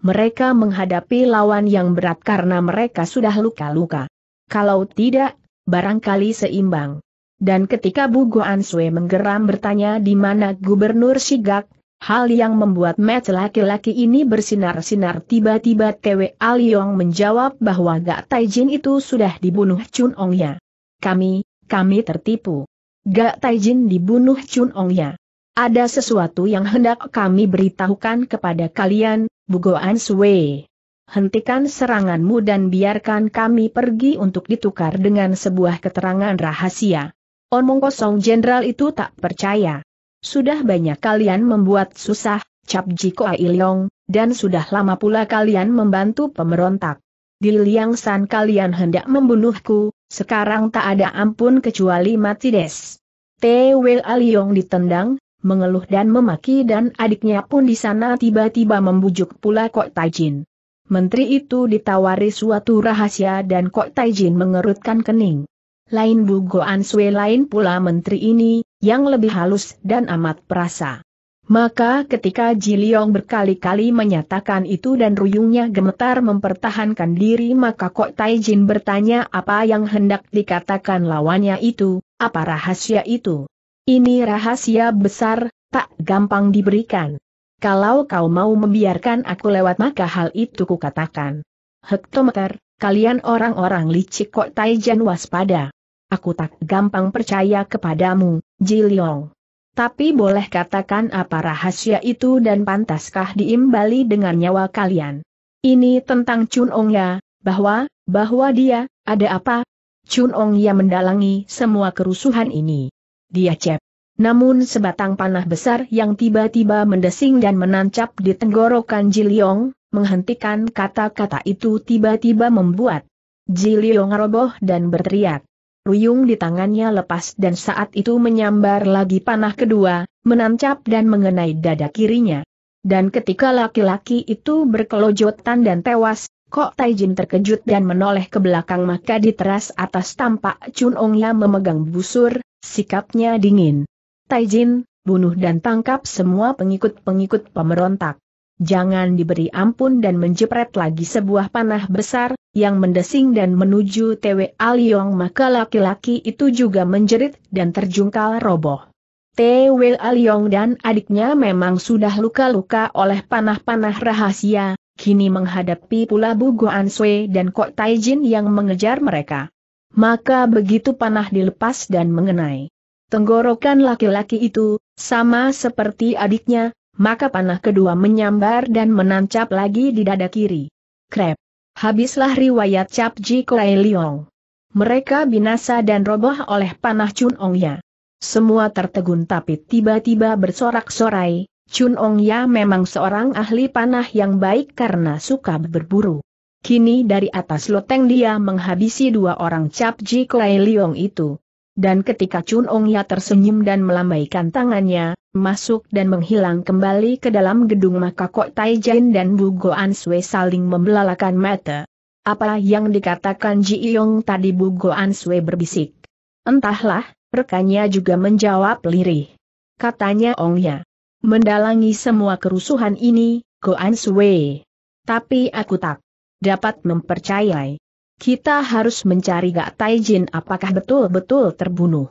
mereka menghadapi lawan yang berat karena mereka sudah luka-luka. Kalau tidak, barangkali seimbang. Dan ketika Bu Guan Sui menggeram bertanya di mana Gubernur Sigak, hal yang membuat match laki-laki ini bersinar-sinar tiba-tiba Tewe Aliong menjawab bahwa Gak Taijin itu sudah dibunuh Chun Ya. Kami, kami tertipu. Gak Taijin dibunuh Chun Ya. Ada sesuatu yang hendak kami beritahukan kepada kalian, Bugoan Sue. Hentikan seranganmu dan biarkan kami pergi untuk ditukar dengan sebuah keterangan rahasia. Omong kosong jenderal itu tak percaya. Sudah banyak kalian membuat susah, Cap Jiko Ailong, dan sudah lama pula kalian membantu pemberontak. Di Liang San kalian hendak membunuhku, sekarang tak ada ampun kecuali mati des. T.W. Aliong ditendang, mengeluh dan memaki dan adiknya pun di sana tiba-tiba membujuk pula Kok Taijin. Menteri itu ditawari suatu rahasia dan Kok Taijin mengerutkan kening. Lain Bu Goan Sui lain pula menteri ini, yang lebih halus dan amat perasa. Maka ketika Jiliong berkali-kali menyatakan itu dan ruyungnya gemetar mempertahankan diri maka Kok Taijin bertanya apa yang hendak dikatakan lawannya itu, apa rahasia itu. Ini rahasia besar, tak gampang diberikan. Kalau kau mau membiarkan aku lewat maka hal itu kukatakan. Hektometer, kalian orang-orang licik kok Taijan waspada. Aku tak gampang percaya kepadamu, Jiliong. Tapi boleh katakan apa rahasia itu dan pantaskah diimbali dengan nyawa kalian? Ini tentang Chun Ong ya, bahwa, bahwa dia, ada apa? Chun Ong ya mendalangi semua kerusuhan ini dia cep. Namun sebatang panah besar yang tiba-tiba mendesing dan menancap di tenggorokan Jiliong, menghentikan kata-kata itu tiba-tiba membuat Jiliong roboh dan berteriak. Ruyung di tangannya lepas dan saat itu menyambar lagi panah kedua, menancap dan mengenai dada kirinya. Dan ketika laki-laki itu berkelojotan dan tewas, Kok Taijin terkejut dan menoleh ke belakang maka di teras atas tampak Chun Ong Lam ya memegang busur, Sikapnya dingin. Taijin, bunuh dan tangkap semua pengikut-pengikut pemberontak. Jangan diberi ampun dan menjepret lagi sebuah panah besar, yang mendesing dan menuju Tewe Aliong maka laki-laki itu juga menjerit dan terjungkal roboh. Tewe Aliong dan adiknya memang sudah luka-luka oleh panah-panah rahasia, kini menghadapi pula Bu Goan Sui dan Kok Taijin yang mengejar mereka. Maka begitu panah dilepas dan mengenai tenggorokan laki-laki itu, sama seperti adiknya, maka panah kedua menyambar dan menancap lagi di dada kiri. Krep. Habislah riwayat Cap Ji Kuei Liong. Mereka binasa dan roboh oleh panah Chun Ong Ya. Semua tertegun tapi tiba-tiba bersorak-sorai, Chun Ong Ya memang seorang ahli panah yang baik karena suka berburu. Kini dari atas loteng dia menghabisi dua orang cap Ji Kuei Liong itu. Dan ketika Chun Ong Ya tersenyum dan melambaikan tangannya, masuk dan menghilang kembali ke dalam gedung maka Kok Tai Jin dan Bu Goan Sui saling membelalakan mata. Apa yang dikatakan Ji Yong tadi Bu Goan Sui berbisik. Entahlah, rekannya juga menjawab lirih. Katanya Ong Ya. Mendalangi semua kerusuhan ini, Goan Sui. Tapi aku tak dapat mempercayai. Kita harus mencari Gak Taijin apakah betul-betul terbunuh.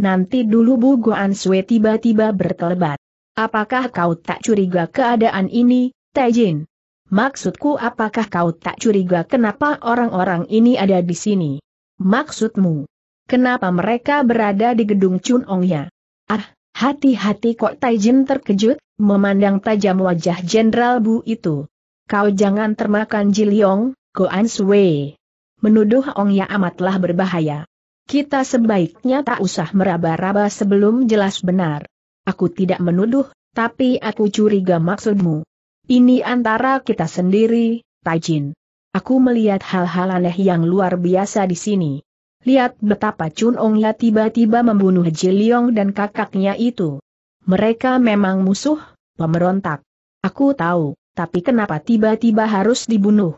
Nanti dulu Bu Guan Swe tiba-tiba bertelebat. Apakah kau tak curiga keadaan ini, Taijin? Maksudku apakah kau tak curiga kenapa orang-orang ini ada di sini? Maksudmu? Kenapa mereka berada di gedung Chun Ong ya? Ah, hati-hati kok Taijin terkejut, memandang tajam wajah Jenderal Bu itu kau jangan termakan Jiliong, Goan Sui. Menuduh Ong Ya amatlah berbahaya. Kita sebaiknya tak usah meraba-raba sebelum jelas benar. Aku tidak menuduh, tapi aku curiga maksudmu. Ini antara kita sendiri, Tajin. Aku melihat hal-hal aneh yang luar biasa di sini. Lihat betapa Chun Ong Ya tiba-tiba membunuh Jiliong dan kakaknya itu. Mereka memang musuh, pemberontak. Aku tahu tapi kenapa tiba-tiba harus dibunuh?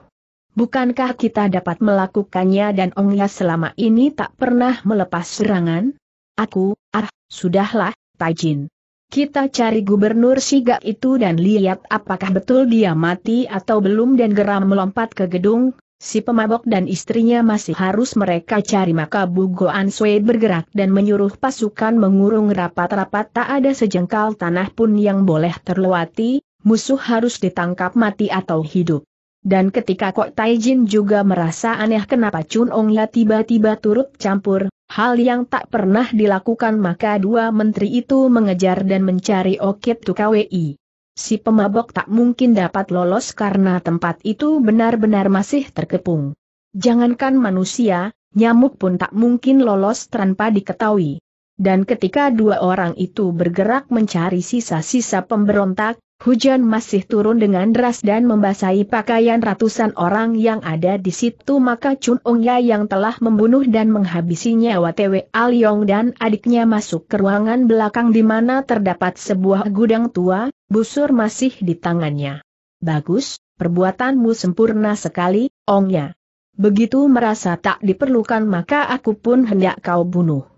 Bukankah kita dapat melakukannya dan Ongya selama ini tak pernah melepas serangan? Aku, ah, sudahlah, Tajin. Kita cari gubernur Sigak itu dan lihat apakah betul dia mati atau belum dan geram melompat ke gedung, si pemabok dan istrinya masih harus mereka cari maka Bu Goan bergerak dan menyuruh pasukan mengurung rapat-rapat tak ada sejengkal tanah pun yang boleh terlewati, musuh harus ditangkap mati atau hidup. Dan ketika Kok Taijin juga merasa aneh kenapa Chun Ong La ya tiba-tiba turut campur, hal yang tak pernah dilakukan maka dua menteri itu mengejar dan mencari Okit Tukawi. Si pemabok tak mungkin dapat lolos karena tempat itu benar-benar masih terkepung. Jangankan manusia, nyamuk pun tak mungkin lolos tanpa diketahui. Dan ketika dua orang itu bergerak mencari sisa-sisa pemberontak, Hujan masih turun dengan deras dan membasahi pakaian ratusan orang yang ada di situ maka Chun Ong Ya yang telah membunuh dan menghabisi nyawa Al Yong dan adiknya masuk ke ruangan belakang di mana terdapat sebuah gudang tua, busur masih di tangannya. Bagus, perbuatanmu sempurna sekali, Ong Ya. Begitu merasa tak diperlukan maka aku pun hendak kau bunuh.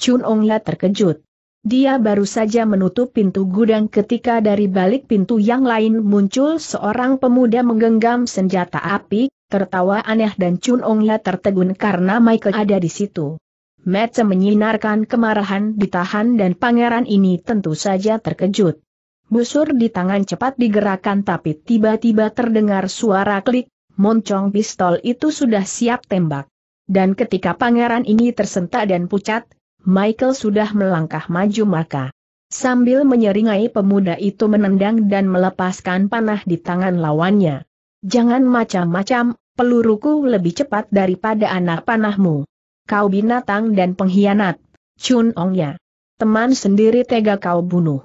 Chun Ong Ya terkejut. Dia baru saja menutup pintu gudang ketika dari balik pintu yang lain muncul seorang pemuda menggenggam senjata api, tertawa aneh dan Chun Ongla tertegun karena Michael ada di situ. Mata menyinarkan kemarahan ditahan dan pangeran ini tentu saja terkejut. Busur di tangan cepat digerakkan tapi tiba-tiba terdengar suara klik, moncong pistol itu sudah siap tembak. Dan ketika pangeran ini tersentak dan pucat, Michael sudah melangkah maju maka. Sambil menyeringai pemuda itu menendang dan melepaskan panah di tangan lawannya. Jangan macam-macam, peluruku lebih cepat daripada anak panahmu. Kau binatang dan pengkhianat, Chun Ongnya. Teman sendiri tega kau bunuh.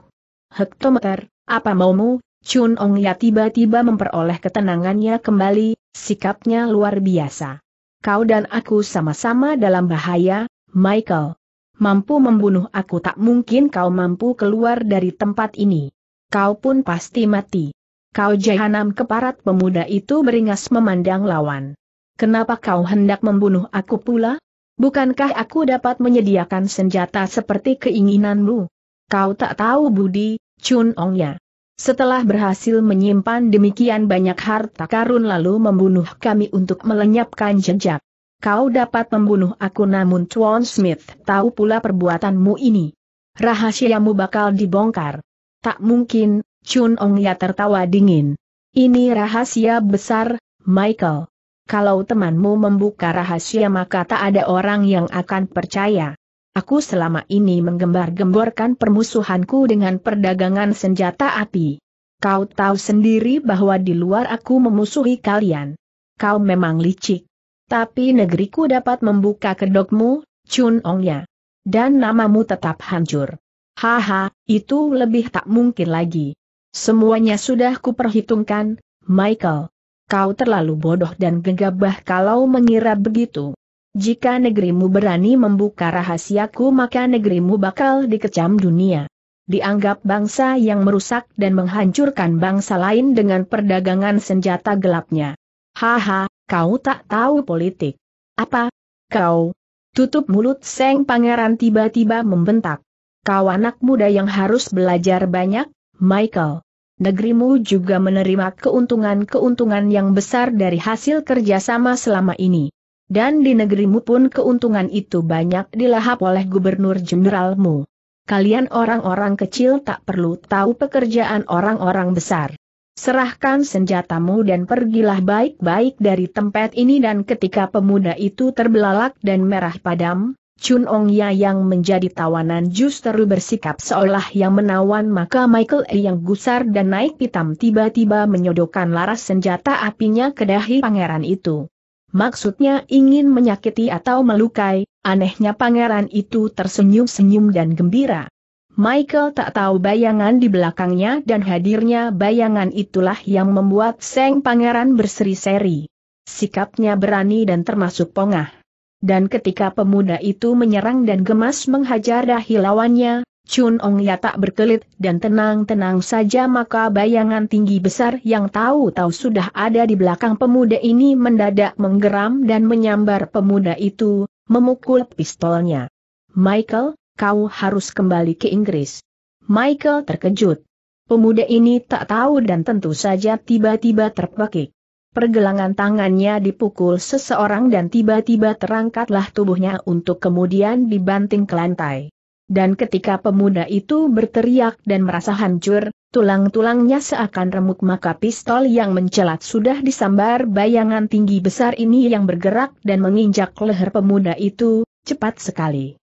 Hektometer, apa maumu? Chun Ong ya tiba-tiba memperoleh ketenangannya kembali, sikapnya luar biasa. Kau dan aku sama-sama dalam bahaya, Michael mampu membunuh aku tak mungkin kau mampu keluar dari tempat ini. Kau pun pasti mati. Kau jahanam keparat pemuda itu beringas memandang lawan. Kenapa kau hendak membunuh aku pula? Bukankah aku dapat menyediakan senjata seperti keinginanmu? Kau tak tahu budi, Chun Ongnya. Setelah berhasil menyimpan demikian banyak harta karun lalu membunuh kami untuk melenyapkan jejak kau dapat membunuh aku namun Chuan Smith tahu pula perbuatanmu ini. Rahasiamu bakal dibongkar. Tak mungkin, Chun Ong ya tertawa dingin. Ini rahasia besar, Michael. Kalau temanmu membuka rahasia maka tak ada orang yang akan percaya. Aku selama ini menggembar-gemborkan permusuhanku dengan perdagangan senjata api. Kau tahu sendiri bahwa di luar aku memusuhi kalian. Kau memang licik. Tapi negeriku dapat membuka kedokmu, Chun Ongnya. Dan namamu tetap hancur. Haha, itu lebih tak mungkin lagi. Semuanya sudah kuperhitungkan, Michael. Kau terlalu bodoh dan gegabah kalau mengira begitu. Jika negerimu berani membuka rahasiaku maka negerimu bakal dikecam dunia. Dianggap bangsa yang merusak dan menghancurkan bangsa lain dengan perdagangan senjata gelapnya. Haha, Kau tak tahu politik. Apa? Kau? Tutup mulut Seng Pangeran tiba-tiba membentak. Kau anak muda yang harus belajar banyak, Michael. Negerimu juga menerima keuntungan-keuntungan yang besar dari hasil kerjasama selama ini. Dan di negerimu pun keuntungan itu banyak dilahap oleh gubernur jenderalmu. Kalian orang-orang kecil tak perlu tahu pekerjaan orang-orang besar. Serahkan senjatamu dan pergilah baik-baik dari tempat ini dan ketika pemuda itu terbelalak dan merah padam, Chun Ong Ya yang menjadi tawanan justru bersikap seolah yang menawan maka Michael E yang gusar dan naik hitam tiba-tiba menyodokkan laras senjata apinya ke dahi pangeran itu. Maksudnya ingin menyakiti atau melukai, anehnya pangeran itu tersenyum-senyum dan gembira. Michael tak tahu bayangan di belakangnya dan hadirnya bayangan itulah yang membuat Seng Pangeran berseri-seri. Sikapnya berani dan termasuk pongah. Dan ketika pemuda itu menyerang dan gemas menghajar dahi lawannya, Chun Ong ya tak berkelit dan tenang-tenang saja maka bayangan tinggi besar yang tahu-tahu sudah ada di belakang pemuda ini mendadak menggeram dan menyambar pemuda itu, memukul pistolnya. Michael, kau harus kembali ke Inggris. Michael terkejut. Pemuda ini tak tahu dan tentu saja tiba-tiba terpekik. Pergelangan tangannya dipukul seseorang dan tiba-tiba terangkatlah tubuhnya untuk kemudian dibanting ke lantai. Dan ketika pemuda itu berteriak dan merasa hancur, tulang-tulangnya seakan remuk maka pistol yang mencelat sudah disambar bayangan tinggi besar ini yang bergerak dan menginjak leher pemuda itu, cepat sekali.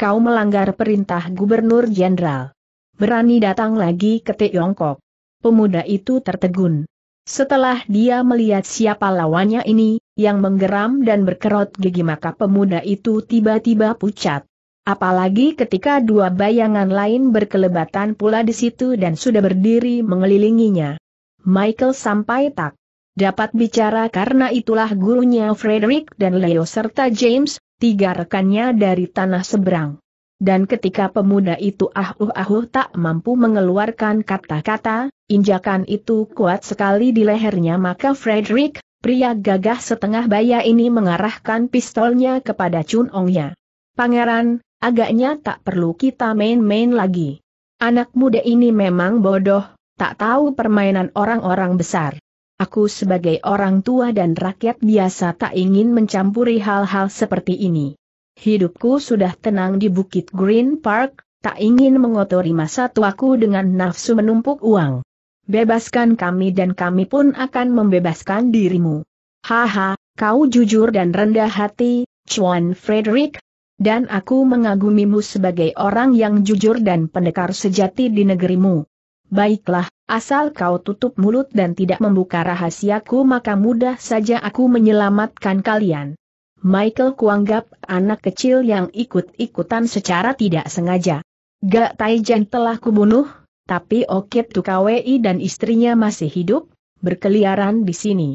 Kau melanggar perintah Gubernur Jenderal. Berani datang lagi ke Tiongkok. Pemuda itu tertegun. Setelah dia melihat siapa lawannya ini, yang menggeram dan berkerut gigi maka pemuda itu tiba-tiba pucat. Apalagi ketika dua bayangan lain berkelebatan pula di situ dan sudah berdiri mengelilinginya. Michael sampai tak dapat bicara karena itulah gurunya Frederick dan Leo serta James, tiga rekannya dari tanah seberang. Dan ketika pemuda itu ahuh-ahuh tak mampu mengeluarkan kata-kata, injakan itu kuat sekali di lehernya maka Frederick, pria gagah setengah baya ini mengarahkan pistolnya kepada Chun Ongnya. Pangeran, agaknya tak perlu kita main-main lagi. Anak muda ini memang bodoh, tak tahu permainan orang-orang besar. Aku sebagai orang tua dan rakyat biasa tak ingin mencampuri hal-hal seperti ini. Hidupku sudah tenang di Bukit Green Park, tak ingin mengotori masa tuaku dengan nafsu menumpuk uang. Bebaskan kami dan kami pun akan membebaskan dirimu. Haha, kau jujur dan rendah hati, Chuan Frederick, dan aku mengagumimu sebagai orang yang jujur dan pendekar sejati di negerimu. Baiklah, asal kau tutup mulut dan tidak membuka rahasiaku maka mudah saja aku menyelamatkan kalian. Michael kuanggap anak kecil yang ikut-ikutan secara tidak sengaja. Gak Taijen telah kubunuh, tapi Okit Tukawi dan istrinya masih hidup, berkeliaran di sini.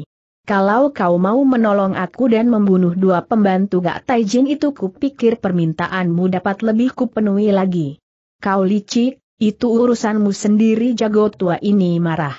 Kalau kau mau menolong aku dan membunuh dua pembantu Gak Taijin itu kupikir permintaanmu dapat lebih kupenuhi lagi. Kau licik, itu urusanmu sendiri jago tua ini marah.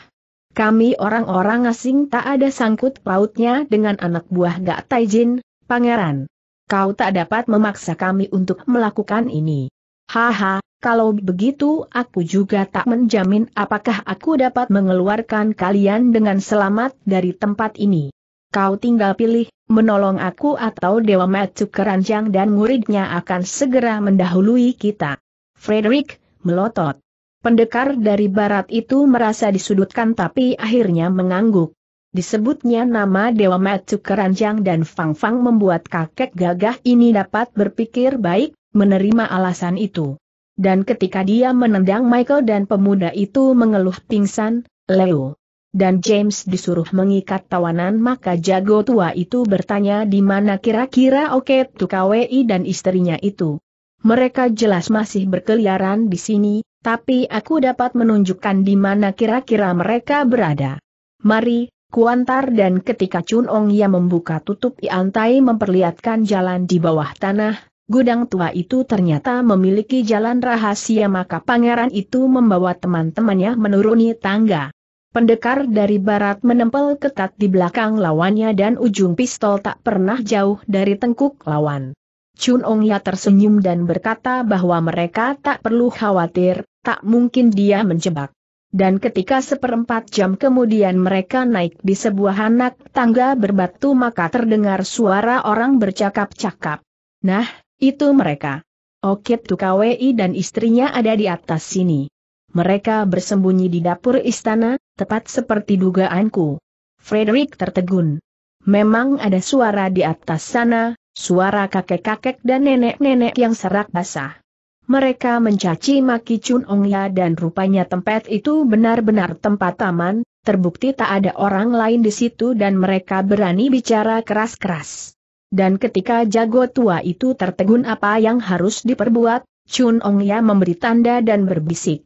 Kami orang-orang asing tak ada sangkut pautnya dengan anak buah Gak Taijin, pangeran. Kau tak dapat memaksa kami untuk melakukan ini. Haha, kalau begitu aku juga tak menjamin apakah aku dapat mengeluarkan kalian dengan selamat dari tempat ini. Kau tinggal pilih, menolong aku atau Dewa Matsu Keranjang dan muridnya akan segera mendahului kita. Frederick, melotot. Pendekar dari barat itu merasa disudutkan tapi akhirnya mengangguk. Disebutnya nama Dewa Matsu Keranjang dan Fang Fang membuat kakek gagah ini dapat berpikir baik, menerima alasan itu. Dan ketika dia menendang Michael dan pemuda itu mengeluh pingsan, Leo dan James disuruh mengikat tawanan maka jago tua itu bertanya di mana kira-kira Oke Tukawi dan istrinya itu. Mereka jelas masih berkeliaran di sini, tapi aku dapat menunjukkan di mana kira-kira mereka berada. Mari, Kuantar dan ketika Chun Ong yang membuka tutup Iantai memperlihatkan jalan di bawah tanah, gudang tua itu ternyata memiliki jalan rahasia maka pangeran itu membawa teman-temannya menuruni tangga. Pendekar dari barat menempel ketat di belakang lawannya dan ujung pistol tak pernah jauh dari tengkuk lawan. Chun Ong Ya tersenyum dan berkata bahwa mereka tak perlu khawatir, tak mungkin dia menjebak. Dan ketika seperempat jam kemudian mereka naik di sebuah anak tangga berbatu maka terdengar suara orang bercakap-cakap. Nah, itu mereka. Okit Tukawi dan istrinya ada di atas sini. Mereka bersembunyi di dapur istana, tepat seperti dugaanku. Frederick tertegun. Memang ada suara di atas sana, suara kakek-kakek dan nenek-nenek yang serak basah. Mereka mencaci maki Chun Ong Ya dan rupanya tempat itu benar-benar tempat taman, terbukti tak ada orang lain di situ dan mereka berani bicara keras-keras. Dan ketika jago tua itu tertegun apa yang harus diperbuat, Chun Ong Ya memberi tanda dan berbisik.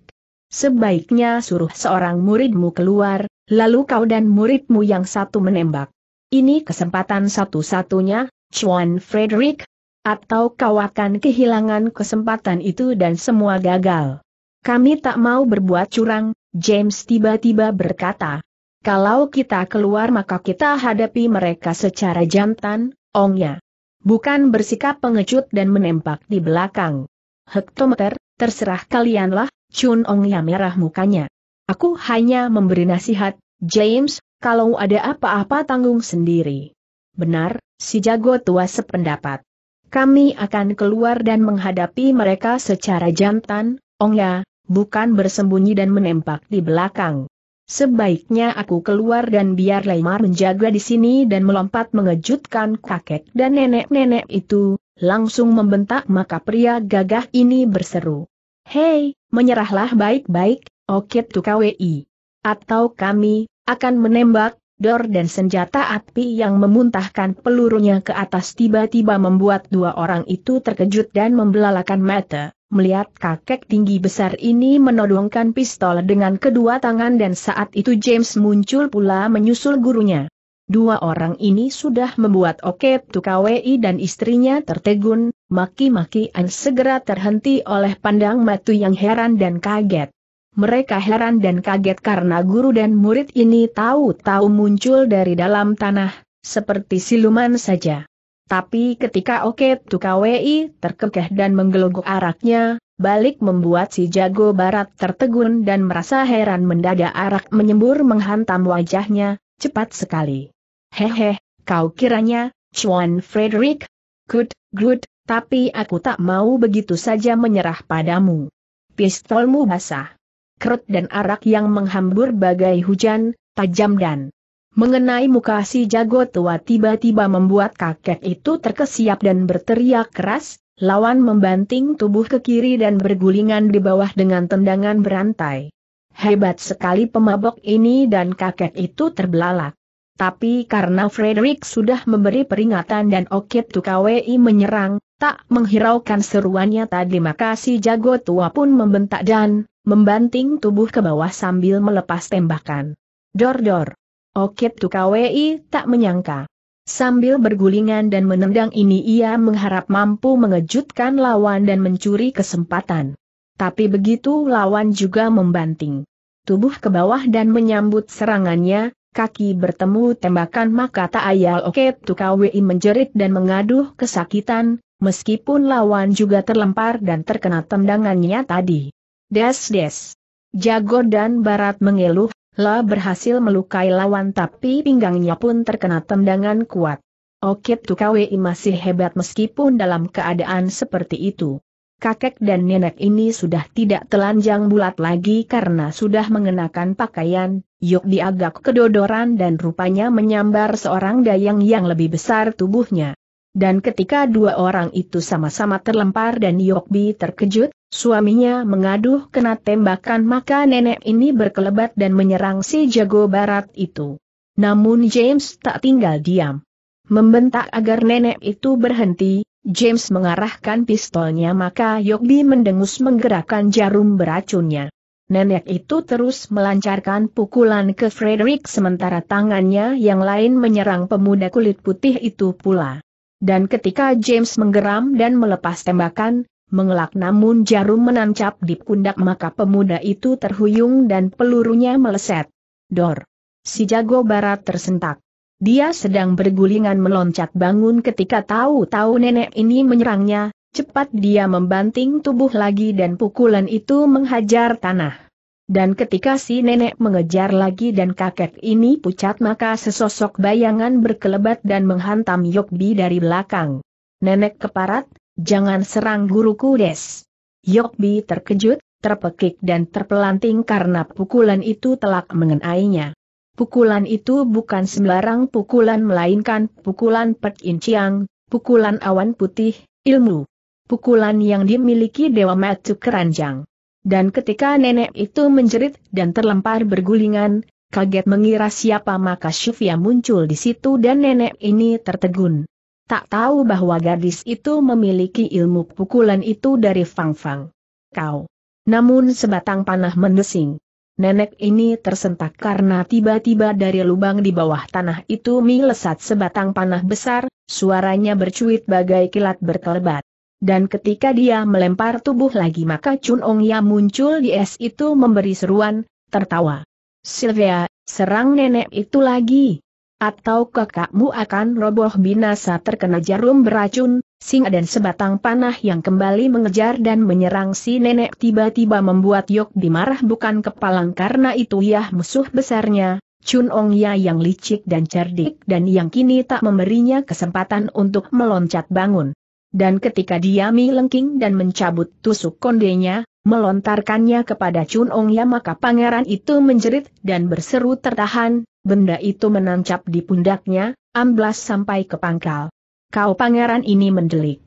Sebaiknya suruh seorang muridmu keluar, lalu kau dan muridmu yang satu menembak. Ini kesempatan satu-satunya, Chuan Frederick? Atau kau akan kehilangan kesempatan itu dan semua gagal? Kami tak mau berbuat curang, James tiba-tiba berkata. Kalau kita keluar maka kita hadapi mereka secara jantan, ongnya. Bukan bersikap pengecut dan menembak di belakang. Hektometer, terserah kalianlah, Chun Ongnya merah mukanya. Aku hanya memberi nasihat, James, kalau ada apa-apa tanggung sendiri. Benar, si jago tua sependapat. Kami akan keluar dan menghadapi mereka secara jantan, ongya, bukan bersembunyi dan menembak di belakang. Sebaiknya aku keluar dan biar Leimar menjaga di sini dan melompat mengejutkan kakek dan nenek-nenek itu, langsung membentak maka pria gagah ini berseru. Hei, menyerahlah baik-baik, Okit Tukawei. Atau kami, akan menembak, dor dan senjata api yang memuntahkan pelurunya ke atas tiba-tiba membuat dua orang itu terkejut dan membelalakan mata, melihat kakek tinggi besar ini menodongkan pistol dengan kedua tangan dan saat itu James muncul pula menyusul gurunya. Dua orang ini sudah membuat Okep Tukawei dan istrinya tertegun, maki-makian segera terhenti oleh pandang matu yang heran dan kaget. Mereka heran dan kaget karena guru dan murid ini tahu-tahu muncul dari dalam tanah, seperti siluman saja. Tapi ketika Oke Tukawi terkekeh dan menggelogok araknya, balik membuat si jago barat tertegun dan merasa heran mendadak arak menyembur menghantam wajahnya, cepat sekali. Hehe, kau kiranya, Chuan Frederick? Good, good, tapi aku tak mau begitu saja menyerah padamu. Pistolmu basah kerut dan arak yang menghambur bagai hujan, tajam dan mengenai muka si jago tua tiba-tiba membuat kakek itu terkesiap dan berteriak keras, lawan membanting tubuh ke kiri dan bergulingan di bawah dengan tendangan berantai. Hebat sekali pemabok ini dan kakek itu terbelalak. Tapi karena Frederick sudah memberi peringatan dan Okit tukawi menyerang, tak menghiraukan seruannya tadi maka si jago tua pun membentak dan membanting tubuh ke bawah sambil melepas tembakan. Dor-dor. Okit Tukawi tak menyangka. Sambil bergulingan dan menendang ini ia mengharap mampu mengejutkan lawan dan mencuri kesempatan. Tapi begitu lawan juga membanting. Tubuh ke bawah dan menyambut serangannya, kaki bertemu tembakan maka tak ayal Oket Tukawi menjerit dan mengaduh kesakitan, meskipun lawan juga terlempar dan terkena tendangannya tadi. Des-des. Jago dan Barat mengeluh, La berhasil melukai lawan tapi pinggangnya pun terkena tendangan kuat. Okit Tukawi masih hebat meskipun dalam keadaan seperti itu. Kakek dan nenek ini sudah tidak telanjang bulat lagi karena sudah mengenakan pakaian, yuk diagak kedodoran dan rupanya menyambar seorang dayang yang lebih besar tubuhnya. Dan ketika dua orang itu sama-sama terlempar dan Yokbi terkejut, Suaminya mengaduh kena tembakan maka nenek ini berkelebat dan menyerang si jago barat itu. Namun James tak tinggal diam. Membentak agar nenek itu berhenti, James mengarahkan pistolnya maka Yogi mendengus menggerakkan jarum beracunnya. Nenek itu terus melancarkan pukulan ke Frederick sementara tangannya yang lain menyerang pemuda kulit putih itu pula. Dan ketika James menggeram dan melepas tembakan, mengelak namun jarum menancap di pundak maka pemuda itu terhuyung dan pelurunya meleset. Dor! Si jago barat tersentak. Dia sedang bergulingan meloncat bangun ketika tahu-tahu nenek ini menyerangnya, cepat dia membanting tubuh lagi dan pukulan itu menghajar tanah. Dan ketika si nenek mengejar lagi dan kakek ini pucat maka sesosok bayangan berkelebat dan menghantam Yokbi dari belakang. Nenek keparat, Jangan serang guruku des. Yokbi terkejut, terpekik dan terpelanting karena pukulan itu telak mengenainya. Pukulan itu bukan sembarang pukulan melainkan pukulan Pek Inciang, pukulan awan putih, ilmu. Pukulan yang dimiliki Dewa Matu Keranjang. Dan ketika nenek itu menjerit dan terlempar bergulingan, kaget mengira siapa maka Shufia muncul di situ dan nenek ini tertegun tak tahu bahwa gadis itu memiliki ilmu pukulan itu dari Fang Fang. Kau. Namun sebatang panah mendesing. Nenek ini tersentak karena tiba-tiba dari lubang di bawah tanah itu melesat sebatang panah besar, suaranya bercuit bagai kilat berkelebat. Dan ketika dia melempar tubuh lagi maka Chun Ong Ya muncul di es itu memberi seruan, tertawa. Sylvia, serang nenek itu lagi atau kakakmu akan roboh binasa terkena jarum beracun, singa dan sebatang panah yang kembali mengejar dan menyerang si nenek tiba-tiba membuat Yok dimarah bukan kepalang karena itu ya musuh besarnya, Chun Ong Ya yang licik dan cerdik dan yang kini tak memberinya kesempatan untuk meloncat bangun. Dan ketika dia melengking dan mencabut tusuk kondenya, melontarkannya kepada Chun Ong Ya maka pangeran itu menjerit dan berseru tertahan, benda itu menancap di pundaknya, amblas sampai ke pangkal. Kau pangeran ini mendelik.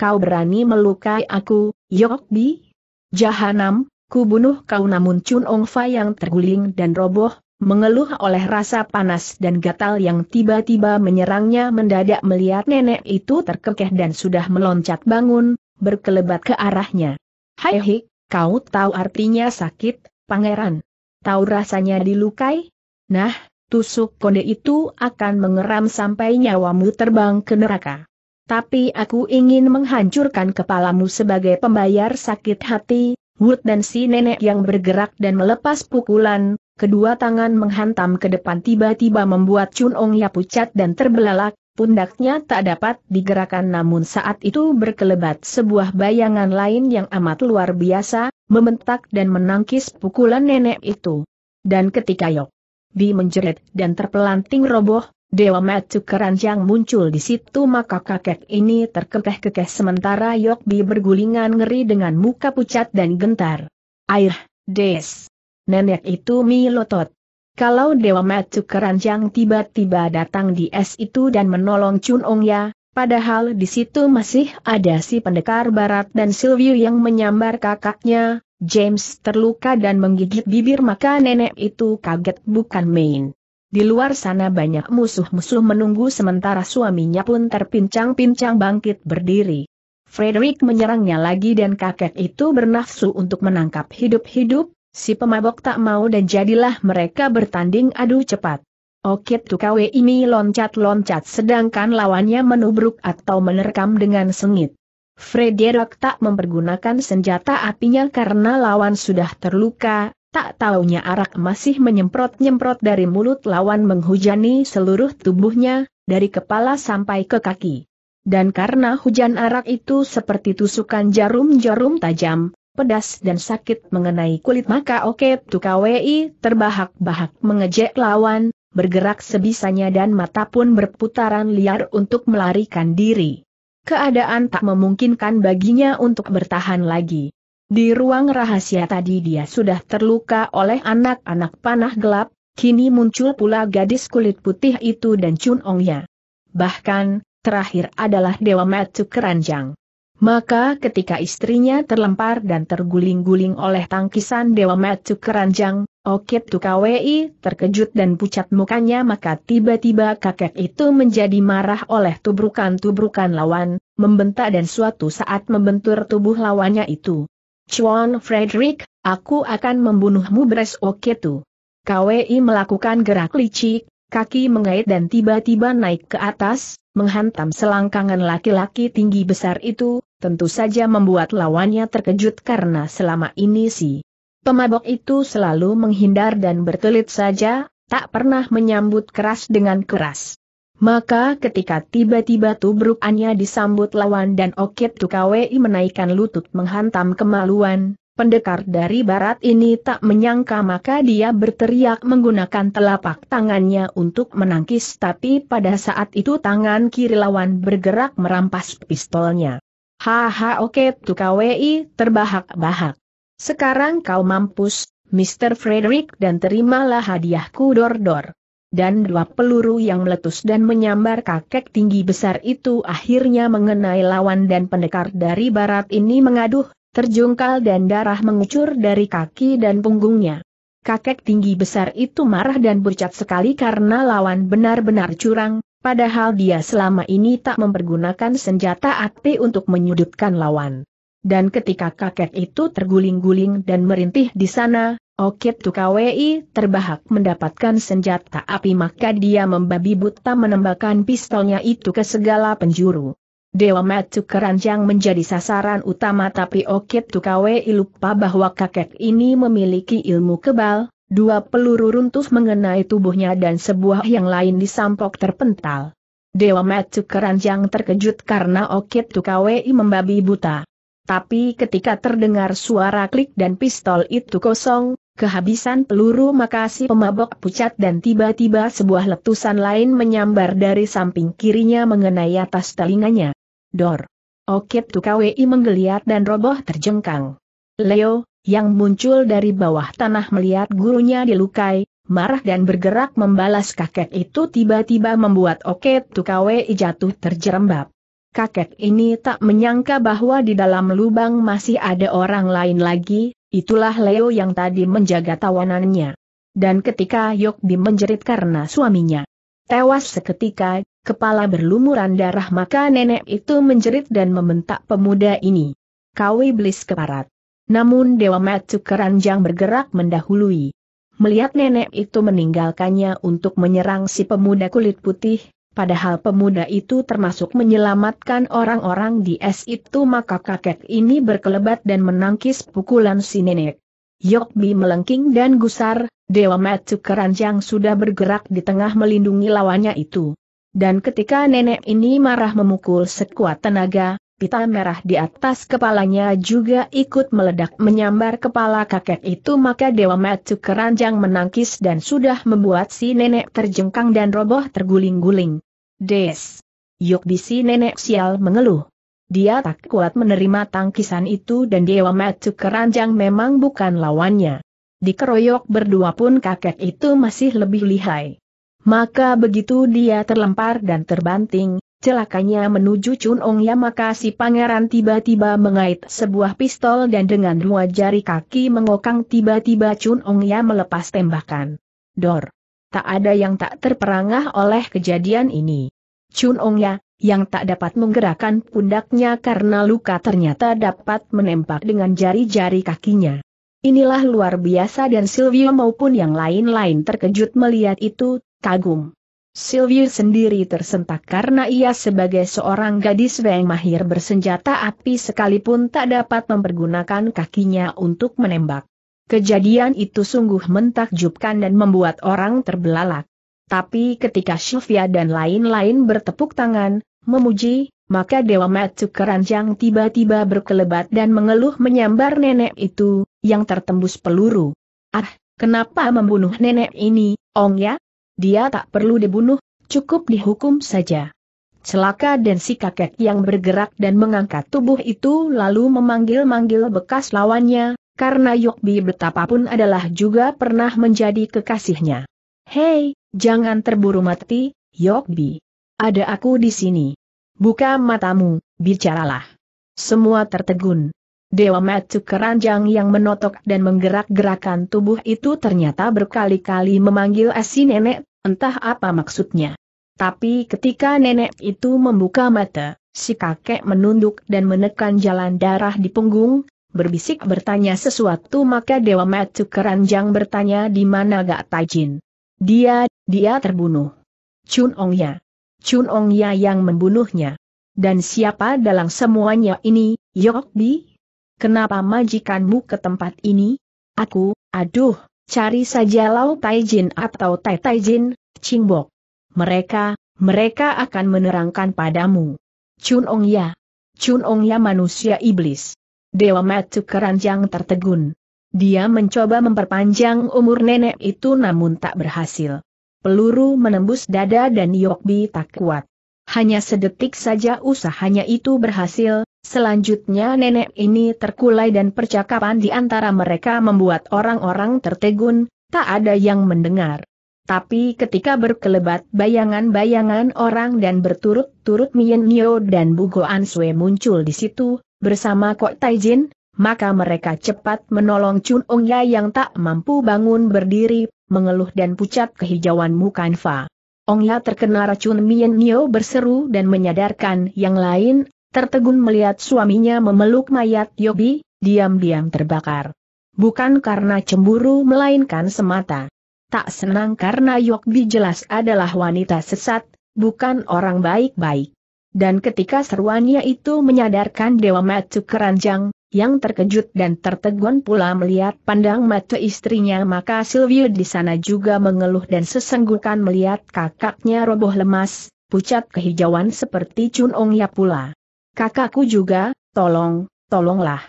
Kau berani melukai aku, Bi? Jahanam, ku bunuh kau namun Chun Ong Fa yang terguling dan roboh, mengeluh oleh rasa panas dan gatal yang tiba-tiba menyerangnya mendadak melihat nenek itu terkekeh dan sudah meloncat bangun, berkelebat ke arahnya. Hai hik, Kau tahu artinya sakit, pangeran? Tahu rasanya dilukai? Nah, tusuk konde itu akan mengeram sampai nyawamu terbang ke neraka. Tapi aku ingin menghancurkan kepalamu sebagai pembayar sakit hati, Wood dan si nenek yang bergerak dan melepas pukulan, kedua tangan menghantam ke depan tiba-tiba membuat Chun Ong ya pucat dan terbelalak, Pundaknya tak dapat digerakkan namun saat itu berkelebat sebuah bayangan lain yang amat luar biasa, membentak dan menangkis pukulan nenek itu. Dan ketika Yok Bi menjerit dan terpelanting roboh, Dewa Matsu keranjang muncul di situ maka kakek ini terkekeh-kekeh sementara Yok Bi bergulingan ngeri dengan muka pucat dan gentar. Air, des. Nenek itu milotot. Kalau Dewa Metu Keranjang tiba-tiba datang di es itu dan menolong Chun Ong Ya, padahal di situ masih ada si pendekar barat dan Silvio yang menyambar kakaknya, James terluka dan menggigit bibir maka nenek itu kaget bukan main. Di luar sana banyak musuh-musuh menunggu sementara suaminya pun terpincang-pincang bangkit berdiri. Frederick menyerangnya lagi dan kakek itu bernafsu untuk menangkap hidup-hidup, Si pemabok tak mau dan jadilah mereka bertanding adu cepat. Okit Tukawe ini loncat-loncat sedangkan lawannya menubruk atau menerkam dengan sengit. Frederick tak mempergunakan senjata apinya karena lawan sudah terluka, tak taunya arak masih menyemprot-nyemprot dari mulut lawan menghujani seluruh tubuhnya, dari kepala sampai ke kaki. Dan karena hujan arak itu seperti tusukan jarum-jarum tajam, pedas dan sakit mengenai kulit maka Oke Tukawi terbahak-bahak mengejek lawan, bergerak sebisanya dan mata pun berputaran liar untuk melarikan diri. Keadaan tak memungkinkan baginya untuk bertahan lagi. Di ruang rahasia tadi dia sudah terluka oleh anak-anak panah gelap, kini muncul pula gadis kulit putih itu dan Chun Ongnya. Bahkan, terakhir adalah Dewa Matu Keranjang. Maka ketika istrinya terlempar dan terguling-guling oleh tangkisan Dewa Matsu Keranjang, Okit Tukawi terkejut dan pucat mukanya maka tiba-tiba kakek itu menjadi marah oleh tubrukan-tubrukan lawan, membentak dan suatu saat membentur tubuh lawannya itu. Chuan Frederick, aku akan membunuhmu beres Okitu. Kwei melakukan gerak licik, kaki mengait dan tiba-tiba naik ke atas, menghantam selangkangan laki-laki tinggi besar itu, tentu saja membuat lawannya terkejut karena selama ini si pemabok itu selalu menghindar dan berkelit saja, tak pernah menyambut keras dengan keras. Maka ketika tiba-tiba tubrukannya disambut lawan dan oket Tukawei menaikkan lutut menghantam kemaluan, Pendekar dari barat ini tak menyangka maka dia berteriak menggunakan telapak tangannya untuk menangkis tapi pada saat itu tangan kiri lawan bergerak merampas pistolnya. Haha oke tu terbahak-bahak. Sekarang kau mampus, Mr. Frederick dan terimalah hadiahku dor-dor dan dua peluru yang meletus dan menyambar kakek tinggi besar itu akhirnya mengenai lawan dan pendekar dari barat ini mengaduh, terjungkal dan darah mengucur dari kaki dan punggungnya. Kakek tinggi besar itu marah dan bercat sekali karena lawan benar-benar curang, padahal dia selama ini tak mempergunakan senjata api untuk menyudutkan lawan. Dan ketika kakek itu terguling-guling dan merintih di sana, Okit Tukawi terbahak mendapatkan senjata api maka dia membabi buta menembakkan pistolnya itu ke segala penjuru. Dewa Matu Keranjang menjadi sasaran utama tapi Okit Tukawei lupa bahwa kakek ini memiliki ilmu kebal, dua peluru runtuh mengenai tubuhnya dan sebuah yang lain disampok terpental. Dewa Matu Keranjang terkejut karena Okit Tukawei membabi buta. Tapi ketika terdengar suara klik dan pistol itu kosong, kehabisan peluru makasih pemabok pucat dan tiba-tiba sebuah letusan lain menyambar dari samping kirinya mengenai atas telinganya. Dor. Okit Tukawi menggeliat dan roboh terjengkang. Leo, yang muncul dari bawah tanah melihat gurunya dilukai, marah dan bergerak membalas kakek itu tiba-tiba membuat Okit Tukawi jatuh terjerembab. Kakek ini tak menyangka bahwa di dalam lubang masih ada orang lain lagi, itulah Leo yang tadi menjaga tawanannya. Dan ketika Yokbi menjerit karena suaminya tewas seketika, kepala berlumuran darah maka nenek itu menjerit dan membentak pemuda ini. Kau iblis keparat. Namun Dewa Matsu Keranjang bergerak mendahului. Melihat nenek itu meninggalkannya untuk menyerang si pemuda kulit putih, padahal pemuda itu termasuk menyelamatkan orang-orang di es itu maka kakek ini berkelebat dan menangkis pukulan si nenek. Yokbi melengking dan gusar, Dewa Matsu Keranjang sudah bergerak di tengah melindungi lawannya itu. Dan ketika nenek ini marah memukul sekuat tenaga, pita merah di atas kepalanya juga ikut meledak menyambar kepala kakek itu maka Dewa Matsu keranjang menangkis dan sudah membuat si nenek terjengkang dan roboh terguling-guling. Des! Yuk bisi nenek sial mengeluh. Dia tak kuat menerima tangkisan itu dan Dewa Matsu keranjang memang bukan lawannya. Dikeroyok berdua pun kakek itu masih lebih lihai. Maka begitu dia terlempar dan terbanting, celakanya menuju Chun Ong ya maka si pangeran tiba-tiba mengait sebuah pistol dan dengan dua jari kaki mengokang tiba-tiba Chun Ong ya melepas tembakan. Dor. Tak ada yang tak terperangah oleh kejadian ini. Chun Ong ya, yang tak dapat menggerakkan pundaknya karena luka ternyata dapat menempak dengan jari-jari kakinya. Inilah luar biasa dan Silvio maupun yang lain-lain terkejut melihat itu, kagum. Sylvia sendiri tersentak karena ia sebagai seorang gadis yang mahir bersenjata api sekalipun tak dapat mempergunakan kakinya untuk menembak. Kejadian itu sungguh mentakjubkan dan membuat orang terbelalak. Tapi ketika Sylvia dan lain-lain bertepuk tangan, memuji, maka Dewa Matsu Keranjang tiba-tiba berkelebat dan mengeluh menyambar nenek itu, yang tertembus peluru. Ah, kenapa membunuh nenek ini, Ong ya? Dia tak perlu dibunuh, cukup dihukum saja. Celaka dan si kakek yang bergerak dan mengangkat tubuh itu lalu memanggil-manggil bekas lawannya, karena Yokbi betapapun adalah juga pernah menjadi kekasihnya. Hei, jangan terburu mati, Yokbi. Ada aku di sini. Buka matamu, bicaralah. Semua tertegun. Dewa Metu keranjang yang menotok dan menggerak-gerakan tubuh itu ternyata berkali-kali memanggil si Nenek, entah apa maksudnya. Tapi ketika nenek itu membuka mata, si kakek menunduk dan menekan jalan darah di punggung, berbisik bertanya sesuatu maka Dewa Metu Keranjang bertanya di mana Gak Tajin. Dia, dia terbunuh. Chun Ong Ya. Chun Ong Ya yang membunuhnya. Dan siapa dalam semuanya ini, Yok Bi? Kenapa majikanmu ke tempat ini? Aku, aduh, cari saja Lau Taijin atau Tai Taijin, Cingbok. Mereka, mereka akan menerangkan padamu. Chun Ong Ya. Chun Ong Ya manusia iblis. Dewa Matu Keranjang tertegun. Dia mencoba memperpanjang umur nenek itu namun tak berhasil. Peluru menembus dada dan Yokbi tak kuat. Hanya sedetik saja usahanya itu berhasil, Selanjutnya nenek ini terkulai dan percakapan di antara mereka membuat orang-orang tertegun, tak ada yang mendengar. Tapi ketika berkelebat bayangan-bayangan orang dan berturut-turut Mien Nio dan Bugo Ansue muncul di situ, bersama Kok Taijin, maka mereka cepat menolong Chun Ong Ya yang tak mampu bangun berdiri, mengeluh dan pucat kehijauan Mukanfa. Ong Ya terkena racun Mien Nio berseru dan menyadarkan yang lain tertegun melihat suaminya memeluk mayat Yobi, diam-diam terbakar. Bukan karena cemburu melainkan semata. Tak senang karena Yobi jelas adalah wanita sesat, bukan orang baik-baik. Dan ketika seruannya itu menyadarkan Dewa Matu Keranjang, yang terkejut dan tertegun pula melihat pandang mata istrinya maka Silvio di sana juga mengeluh dan sesenggukan melihat kakaknya roboh lemas, pucat kehijauan seperti Chun Ong ya pula. Kakakku juga, tolong, tolonglah.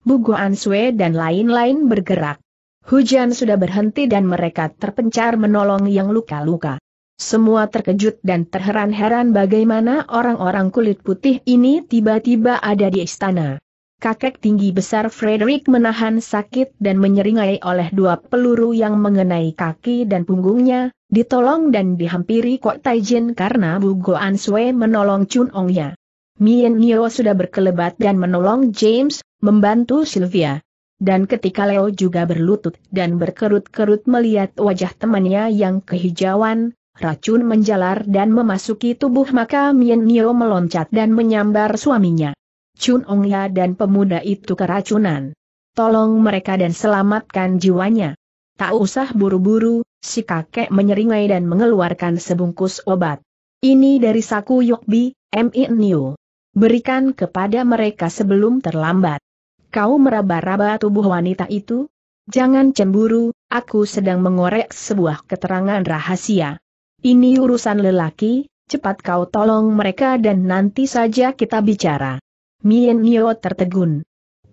Bu Guan Sue dan lain-lain bergerak. Hujan sudah berhenti dan mereka terpencar menolong yang luka-luka. Semua terkejut dan terheran-heran bagaimana orang-orang kulit putih ini tiba-tiba ada di istana. Kakek tinggi besar Frederick menahan sakit dan menyeringai oleh dua peluru yang mengenai kaki dan punggungnya, ditolong dan dihampiri Kok Taijin karena Bu Goan Sui menolong Chun Ongnya. Mien Nio sudah berkelebat dan menolong James, membantu Sylvia. Dan ketika Leo juga berlutut dan berkerut-kerut melihat wajah temannya yang kehijauan, racun menjalar dan memasuki tubuh maka Mien Nio meloncat dan menyambar suaminya. Chun Ong Ya dan pemuda itu keracunan. Tolong mereka dan selamatkan jiwanya. Tak usah buru-buru, si kakek menyeringai dan mengeluarkan sebungkus obat. Ini dari saku Yokbi, M.I. Nio. Berikan kepada mereka sebelum terlambat. Kau meraba-raba tubuh wanita itu? Jangan cemburu, aku sedang mengorek sebuah keterangan rahasia. Ini urusan lelaki, cepat kau tolong mereka dan nanti saja kita bicara. Mien Nio tertegun.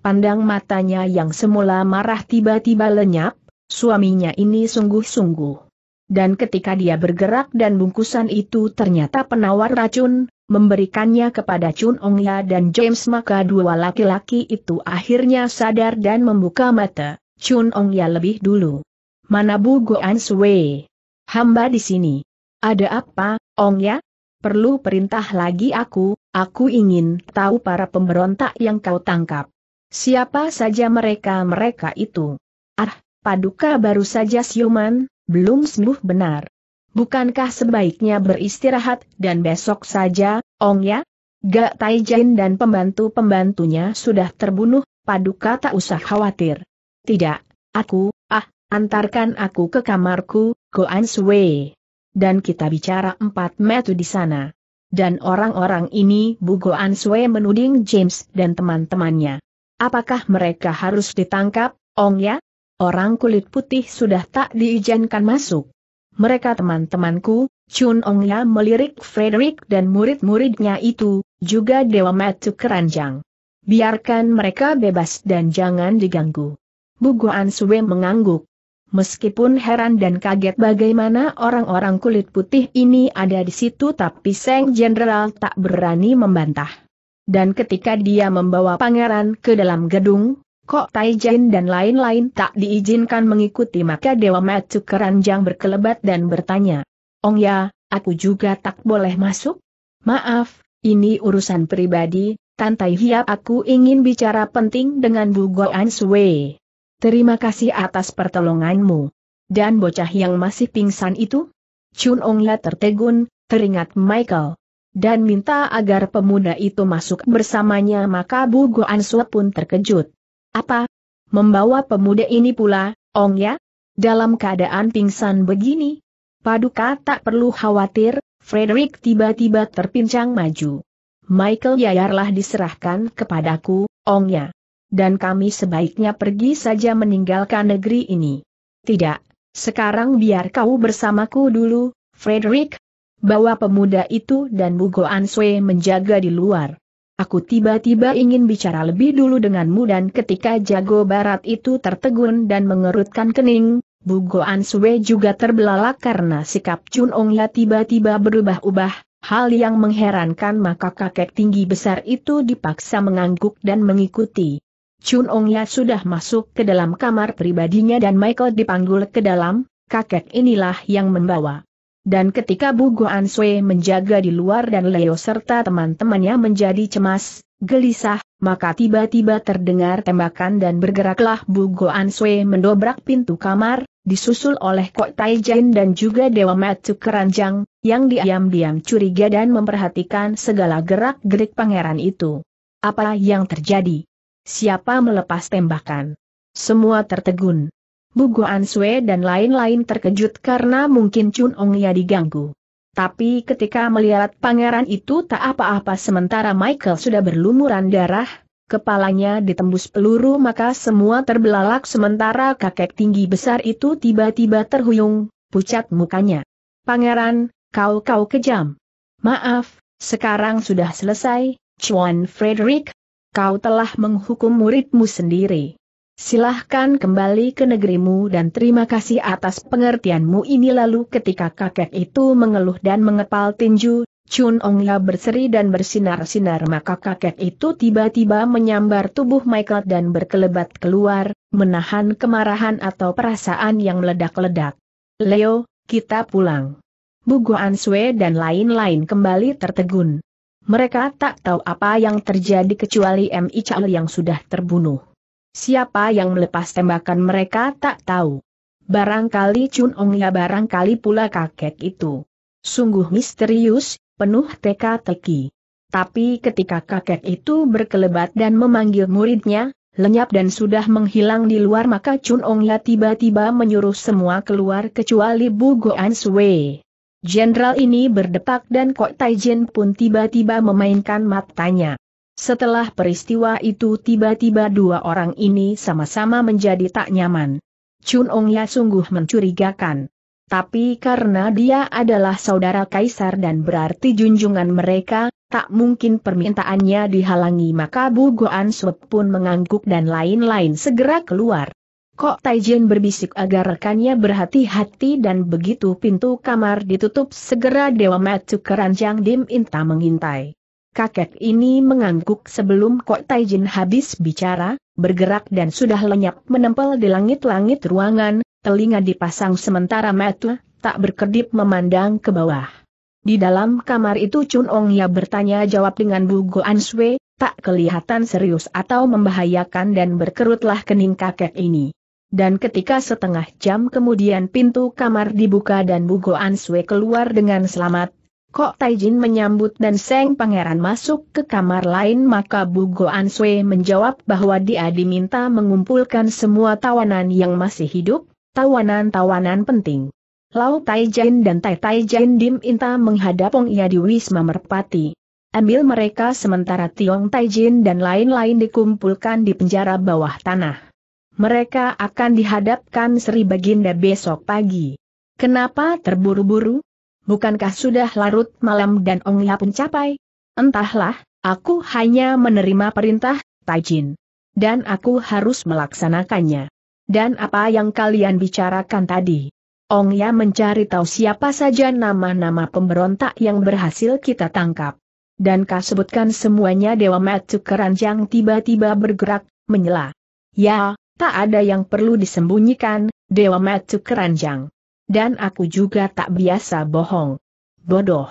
Pandang matanya yang semula marah tiba-tiba lenyap, suaminya ini sungguh-sungguh dan ketika dia bergerak dan bungkusan itu ternyata penawar racun, memberikannya kepada Chun Ong Ya dan James maka dua laki-laki itu akhirnya sadar dan membuka mata, Chun Ong Ya lebih dulu. Mana Bu Goan Sui? Hamba di sini. Ada apa, Ong Ya? Perlu perintah lagi aku, aku ingin tahu para pemberontak yang kau tangkap. Siapa saja mereka-mereka itu? Ah, paduka baru saja siuman, belum sembuh benar. Bukankah sebaiknya beristirahat dan besok saja, Ong ya? Gak Taijin dan pembantu-pembantunya sudah terbunuh, paduka tak usah khawatir. Tidak, aku, ah, antarkan aku ke kamarku, Goan Sui. Dan kita bicara empat metu di sana. Dan orang-orang ini Bu Goan Sui menuding James dan teman-temannya. Apakah mereka harus ditangkap, Ong ya? orang kulit putih sudah tak diizinkan masuk. Mereka teman-temanku, Chun Ong Ya melirik Frederick dan murid-muridnya itu, juga Dewa Matu Keranjang. Biarkan mereka bebas dan jangan diganggu. Buguan Sue mengangguk. Meskipun heran dan kaget bagaimana orang-orang kulit putih ini ada di situ tapi Seng Jenderal tak berani membantah. Dan ketika dia membawa pangeran ke dalam gedung, Kok Taijin dan lain-lain tak diizinkan mengikuti maka Dewa Matu keranjang berkelebat dan bertanya. Ong ya, aku juga tak boleh masuk? Maaf, ini urusan pribadi, Tantai Hiap aku ingin bicara penting dengan Bu Goan Sui. Terima kasih atas pertolonganmu. Dan bocah yang masih pingsan itu? Chun Ong La ya tertegun, teringat Michael dan minta agar pemuda itu masuk bersamanya maka Bu Goan Sui pun terkejut. Apa? Membawa pemuda ini pula, Ong ya? Dalam keadaan pingsan begini? Paduka tak perlu khawatir, Frederick tiba-tiba terpincang maju. Michael Yayarlah diserahkan kepadaku, Ong ya. Dan kami sebaiknya pergi saja meninggalkan negeri ini. Tidak, sekarang biar kau bersamaku dulu, Frederick. Bawa pemuda itu dan Bugo Answe menjaga di luar. Aku tiba-tiba ingin bicara lebih dulu denganmu dan ketika jago barat itu tertegun dan mengerutkan kening, Bugo Ansue juga terbelalak karena sikap Chun Ongla tiba-tiba berubah-ubah, hal yang mengherankan maka kakek tinggi besar itu dipaksa mengangguk dan mengikuti. Chun Ongla sudah masuk ke dalam kamar pribadinya dan Michael dipanggul ke dalam, kakek inilah yang membawa. Dan ketika Bu Goan Sui menjaga di luar dan Leo serta teman-temannya menjadi cemas, gelisah, maka tiba-tiba terdengar tembakan dan bergeraklah Bu Goan Sui mendobrak pintu kamar, disusul oleh Kok Tai Jin dan juga Dewa Matsu Keranjang, yang diam-diam curiga dan memperhatikan segala gerak-gerik pangeran itu. Apa yang terjadi? Siapa melepas tembakan? Semua tertegun. Bugo Sui dan lain-lain terkejut karena mungkin Chun Ong ya diganggu. Tapi ketika melihat pangeran itu tak apa-apa sementara Michael sudah berlumuran darah, kepalanya ditembus peluru maka semua terbelalak sementara kakek tinggi besar itu tiba-tiba terhuyung, pucat mukanya. Pangeran, kau-kau kejam. Maaf, sekarang sudah selesai, Chuan Frederick. Kau telah menghukum muridmu sendiri. Silahkan kembali ke negerimu dan terima kasih atas pengertianmu ini lalu ketika kakek itu mengeluh dan mengepal tinju, Chun Ongla ya berseri dan bersinar-sinar maka kakek itu tiba-tiba menyambar tubuh Michael dan berkelebat keluar, menahan kemarahan atau perasaan yang meledak-ledak. Leo, kita pulang. Guan Sui dan lain-lain kembali tertegun. Mereka tak tahu apa yang terjadi kecuali M.I. Chal yang sudah terbunuh. Siapa yang melepas tembakan mereka tak tahu. Barangkali Chun Ong ya barangkali pula kakek itu. Sungguh misterius, penuh teka-teki. Tapi ketika kakek itu berkelebat dan memanggil muridnya, lenyap dan sudah menghilang di luar maka Chun Ong ya tiba-tiba menyuruh semua keluar kecuali Bu Goan Sui. Jenderal ini berdepak dan Kok Taijin pun tiba-tiba memainkan matanya. Setelah peristiwa itu tiba-tiba dua orang ini sama-sama menjadi tak nyaman. Chun Ong Ya sungguh mencurigakan. Tapi karena dia adalah saudara kaisar dan berarti junjungan mereka, tak mungkin permintaannya dihalangi maka Bu Goan Suep pun mengangguk dan lain-lain segera keluar. Kok Taijin berbisik agar rekannya berhati-hati dan begitu pintu kamar ditutup segera Dewa Matsu keranjang Dim Inta mengintai kakek ini mengangguk sebelum Kok Taijin habis bicara, bergerak dan sudah lenyap menempel di langit-langit ruangan, telinga dipasang sementara mata, tak berkedip memandang ke bawah. Di dalam kamar itu Chun Ong ya bertanya jawab dengan Bu Anshui, tak kelihatan serius atau membahayakan dan berkerutlah kening kakek ini. Dan ketika setengah jam kemudian pintu kamar dibuka dan Bu Anshui keluar dengan selamat, Kok Taijin menyambut dan Seng Pangeran masuk ke kamar lain maka Bu Goan Sui menjawab bahwa dia diminta mengumpulkan semua tawanan yang masih hidup, tawanan-tawanan penting. Lau Taijin dan Tai Taijin diminta Inta menghadap Ong Ia di Wisma Merpati. Ambil mereka sementara Tiong Taijin dan lain-lain dikumpulkan di penjara bawah tanah. Mereka akan dihadapkan Sri Baginda besok pagi. Kenapa terburu-buru? bukankah sudah larut malam dan Ong Lia pun capai? Entahlah, aku hanya menerima perintah, Taijin. Dan aku harus melaksanakannya. Dan apa yang kalian bicarakan tadi? Ong Lia mencari tahu siapa saja nama-nama pemberontak yang berhasil kita tangkap. Dan kau sebutkan semuanya Dewa Matu Keranjang tiba-tiba bergerak, menyela. Ya, tak ada yang perlu disembunyikan, Dewa Matu Keranjang dan aku juga tak biasa bohong. Bodoh.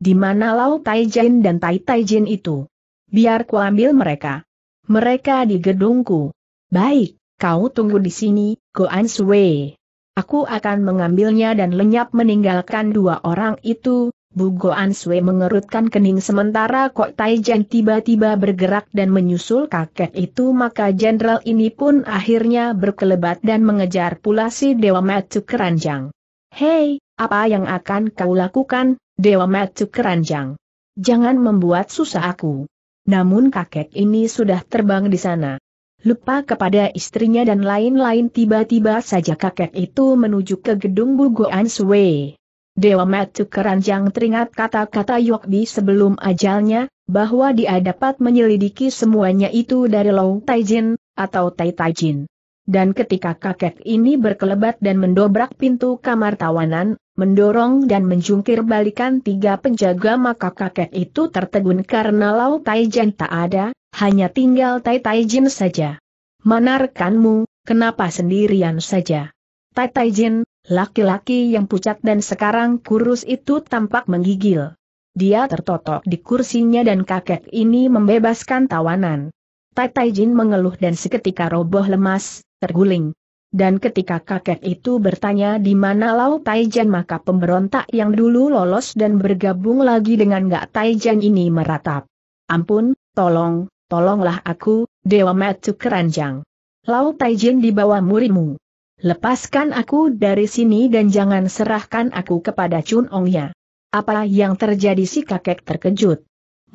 Di mana Lau Tai Jin dan Tai Tai Jin itu? Biar kuambil mereka. Mereka di gedungku. Baik, kau tunggu di sini, Goan Sui. Aku akan mengambilnya dan lenyap meninggalkan dua orang itu, Goan Sui mengerutkan kening sementara Kok Taijan tiba-tiba bergerak dan menyusul kakek itu maka jenderal ini pun akhirnya berkelebat dan mengejar pula si Dewa Matu Keranjang. Hei, apa yang akan kau lakukan, Dewa Matu Keranjang? Jangan membuat susah aku. Namun kakek ini sudah terbang di sana. Lupa kepada istrinya dan lain-lain tiba-tiba saja kakek itu menuju ke gedung Goan Sui. Dewa Metu keranjang teringat kata-kata Yokbi sebelum ajalnya, bahwa dia dapat menyelidiki semuanya itu dari Long Taijin, atau Tai Taijin. Dan ketika kakek ini berkelebat dan mendobrak pintu kamar tawanan, mendorong dan menjungkir balikan tiga penjaga maka kakek itu tertegun karena Lau Taijin tak ada, hanya tinggal Tai Taijin saja. Manarkanmu, kenapa sendirian saja? Tai Taijin, Laki-laki yang pucat dan sekarang kurus itu tampak menggigil. Dia tertotok di kursinya dan kakek ini membebaskan tawanan. Tai Taijin mengeluh dan seketika roboh lemas, terguling. Dan ketika kakek itu bertanya di mana Lau Taijin maka pemberontak yang dulu lolos dan bergabung lagi dengan Gak Jin ini meratap. Ampun, tolong, tolonglah aku, Dewa Metu Keranjang. Lau Taijin di bawah murimu. Lepaskan aku dari sini dan jangan serahkan aku kepada Chun Ongnya. Apa yang terjadi si kakek terkejut?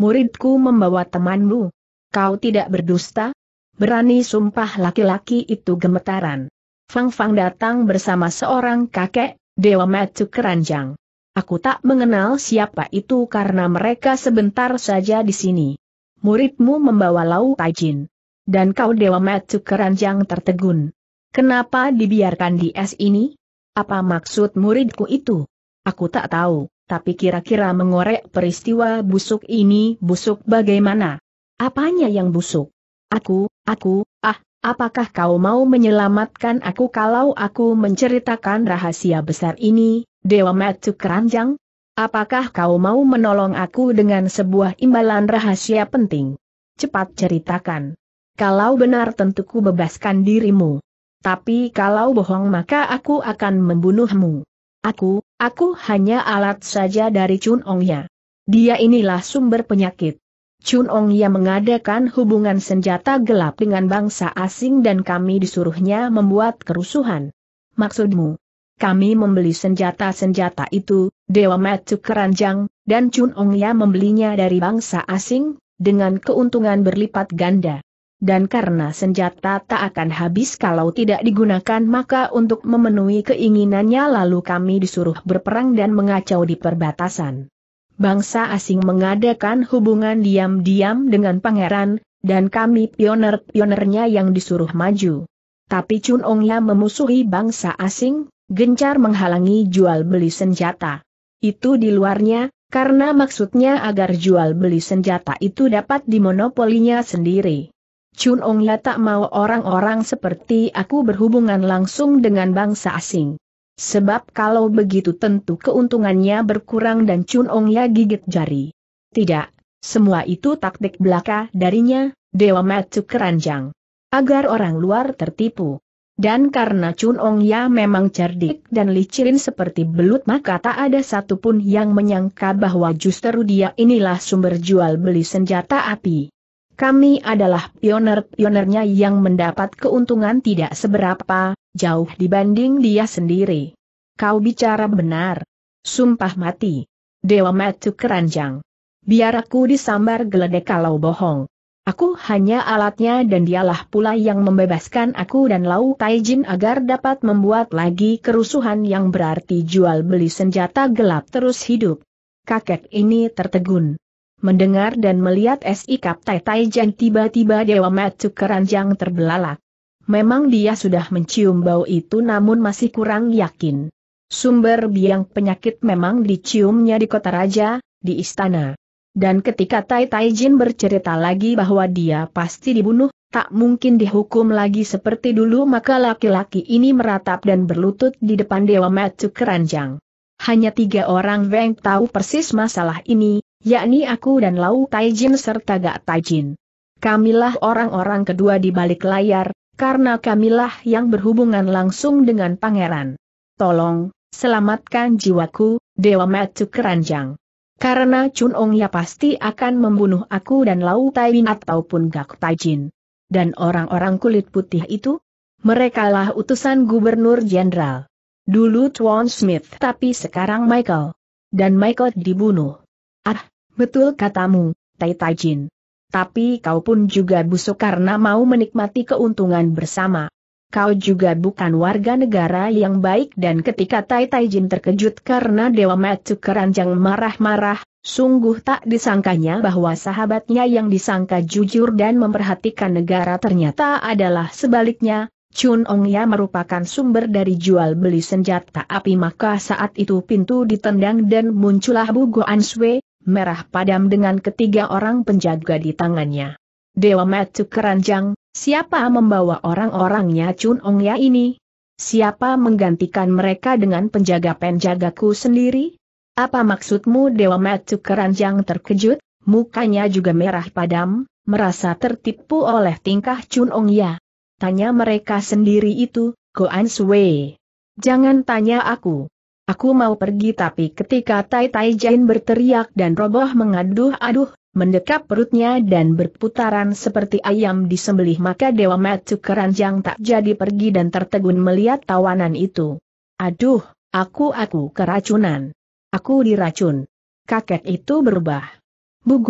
Muridku membawa temanmu. Kau tidak berdusta? Berani sumpah laki-laki itu gemetaran. Fang Fang datang bersama seorang kakek, Dewa Matu Keranjang. Aku tak mengenal siapa itu karena mereka sebentar saja di sini. Muridmu membawa Lau Jin. Dan kau Dewa Matu Keranjang tertegun. Kenapa dibiarkan di es ini? Apa maksud muridku itu? Aku tak tahu, tapi kira-kira mengorek peristiwa busuk ini busuk bagaimana? Apanya yang busuk? Aku, aku, ah, apakah kau mau menyelamatkan aku kalau aku menceritakan rahasia besar ini, Dewa Metu Keranjang? Apakah kau mau menolong aku dengan sebuah imbalan rahasia penting? Cepat ceritakan. Kalau benar tentu ku bebaskan dirimu. Tapi kalau bohong maka aku akan membunuhmu. Aku, aku hanya alat saja dari Chun Ong Ya. Dia inilah sumber penyakit. Chun Ong Ya mengadakan hubungan senjata gelap dengan bangsa asing dan kami disuruhnya membuat kerusuhan. Maksudmu? Kami membeli senjata-senjata itu, Dewa Matsu Keranjang, dan Chun Ong Ya membelinya dari bangsa asing, dengan keuntungan berlipat ganda dan karena senjata tak akan habis kalau tidak digunakan maka untuk memenuhi keinginannya lalu kami disuruh berperang dan mengacau di perbatasan. Bangsa asing mengadakan hubungan diam-diam dengan pangeran, dan kami pioner-pionernya yang disuruh maju. Tapi Chun Ongya memusuhi bangsa asing, gencar menghalangi jual beli senjata. Itu di luarnya, karena maksudnya agar jual beli senjata itu dapat dimonopolinya sendiri. Chun Ong Ya tak mau orang-orang seperti aku berhubungan langsung dengan bangsa asing. Sebab kalau begitu tentu keuntungannya berkurang dan Chun Ong Ya gigit jari. Tidak, semua itu taktik belaka darinya, Dewa Matu Keranjang. Agar orang luar tertipu. Dan karena Chun Ong Ya memang cerdik dan licin seperti belut maka tak ada satupun yang menyangka bahwa justru dia inilah sumber jual beli senjata api. Kami adalah pioner-pionernya yang mendapat keuntungan tidak seberapa, jauh dibanding dia sendiri. Kau bicara benar. Sumpah mati. Dewa Metu Keranjang. Biar aku disambar geledek kalau bohong. Aku hanya alatnya dan dialah pula yang membebaskan aku dan Lau Taijin agar dapat membuat lagi kerusuhan yang berarti jual beli senjata gelap terus hidup. Kakek ini tertegun. Mendengar dan melihat si Tai Tai Jan tiba-tiba Dewa Matsu keranjang terbelalak. Memang dia sudah mencium bau itu namun masih kurang yakin. Sumber biang penyakit memang diciumnya di kota raja, di istana. Dan ketika Tai Tai Jin bercerita lagi bahwa dia pasti dibunuh, tak mungkin dihukum lagi seperti dulu maka laki-laki ini meratap dan berlutut di depan Dewa Matsu Keranjang. Hanya tiga orang Weng tahu persis masalah ini, yakni aku dan Lau Taijin serta Gak Taijin. Kamilah orang-orang kedua di balik layar, karena kamilah yang berhubungan langsung dengan pangeran. Tolong, selamatkan jiwaku, Dewa Matu Keranjang. Karena Chun Ong ya pasti akan membunuh aku dan Lau Taijin ataupun Gak Taijin. Dan orang-orang kulit putih itu? Merekalah utusan Gubernur Jenderal. Dulu Tuan Smith tapi sekarang Michael. Dan Michael dibunuh. Ah, Betul katamu, Tai Taijin. Tapi kau pun juga busuk karena mau menikmati keuntungan bersama. Kau juga bukan warga negara yang baik dan ketika Tai Taijin terkejut karena Dewa Metsu keranjang marah-marah, sungguh tak disangkanya bahwa sahabatnya yang disangka jujur dan memperhatikan negara ternyata adalah sebaliknya, Chun Ong Ya merupakan sumber dari jual beli senjata api maka saat itu pintu ditendang dan muncullah Bu Goan Sui, merah padam dengan ketiga orang penjaga di tangannya. Dewa Matu Keranjang, siapa membawa orang-orangnya Chun Ong Ya ini? Siapa menggantikan mereka dengan penjaga-penjagaku sendiri? Apa maksudmu Dewa Matu Keranjang terkejut, mukanya juga merah padam, merasa tertipu oleh tingkah Chun Ong Ya. Tanya mereka sendiri itu, Goan Sui. Jangan tanya aku. Aku mau pergi tapi ketika Tai Tai Jain berteriak dan roboh mengaduh-aduh, mendekap perutnya dan berputaran seperti ayam disembelih maka Dewa Matu keranjang tak jadi pergi dan tertegun melihat tawanan itu. Aduh, aku aku keracunan. Aku diracun. Kakek itu berubah.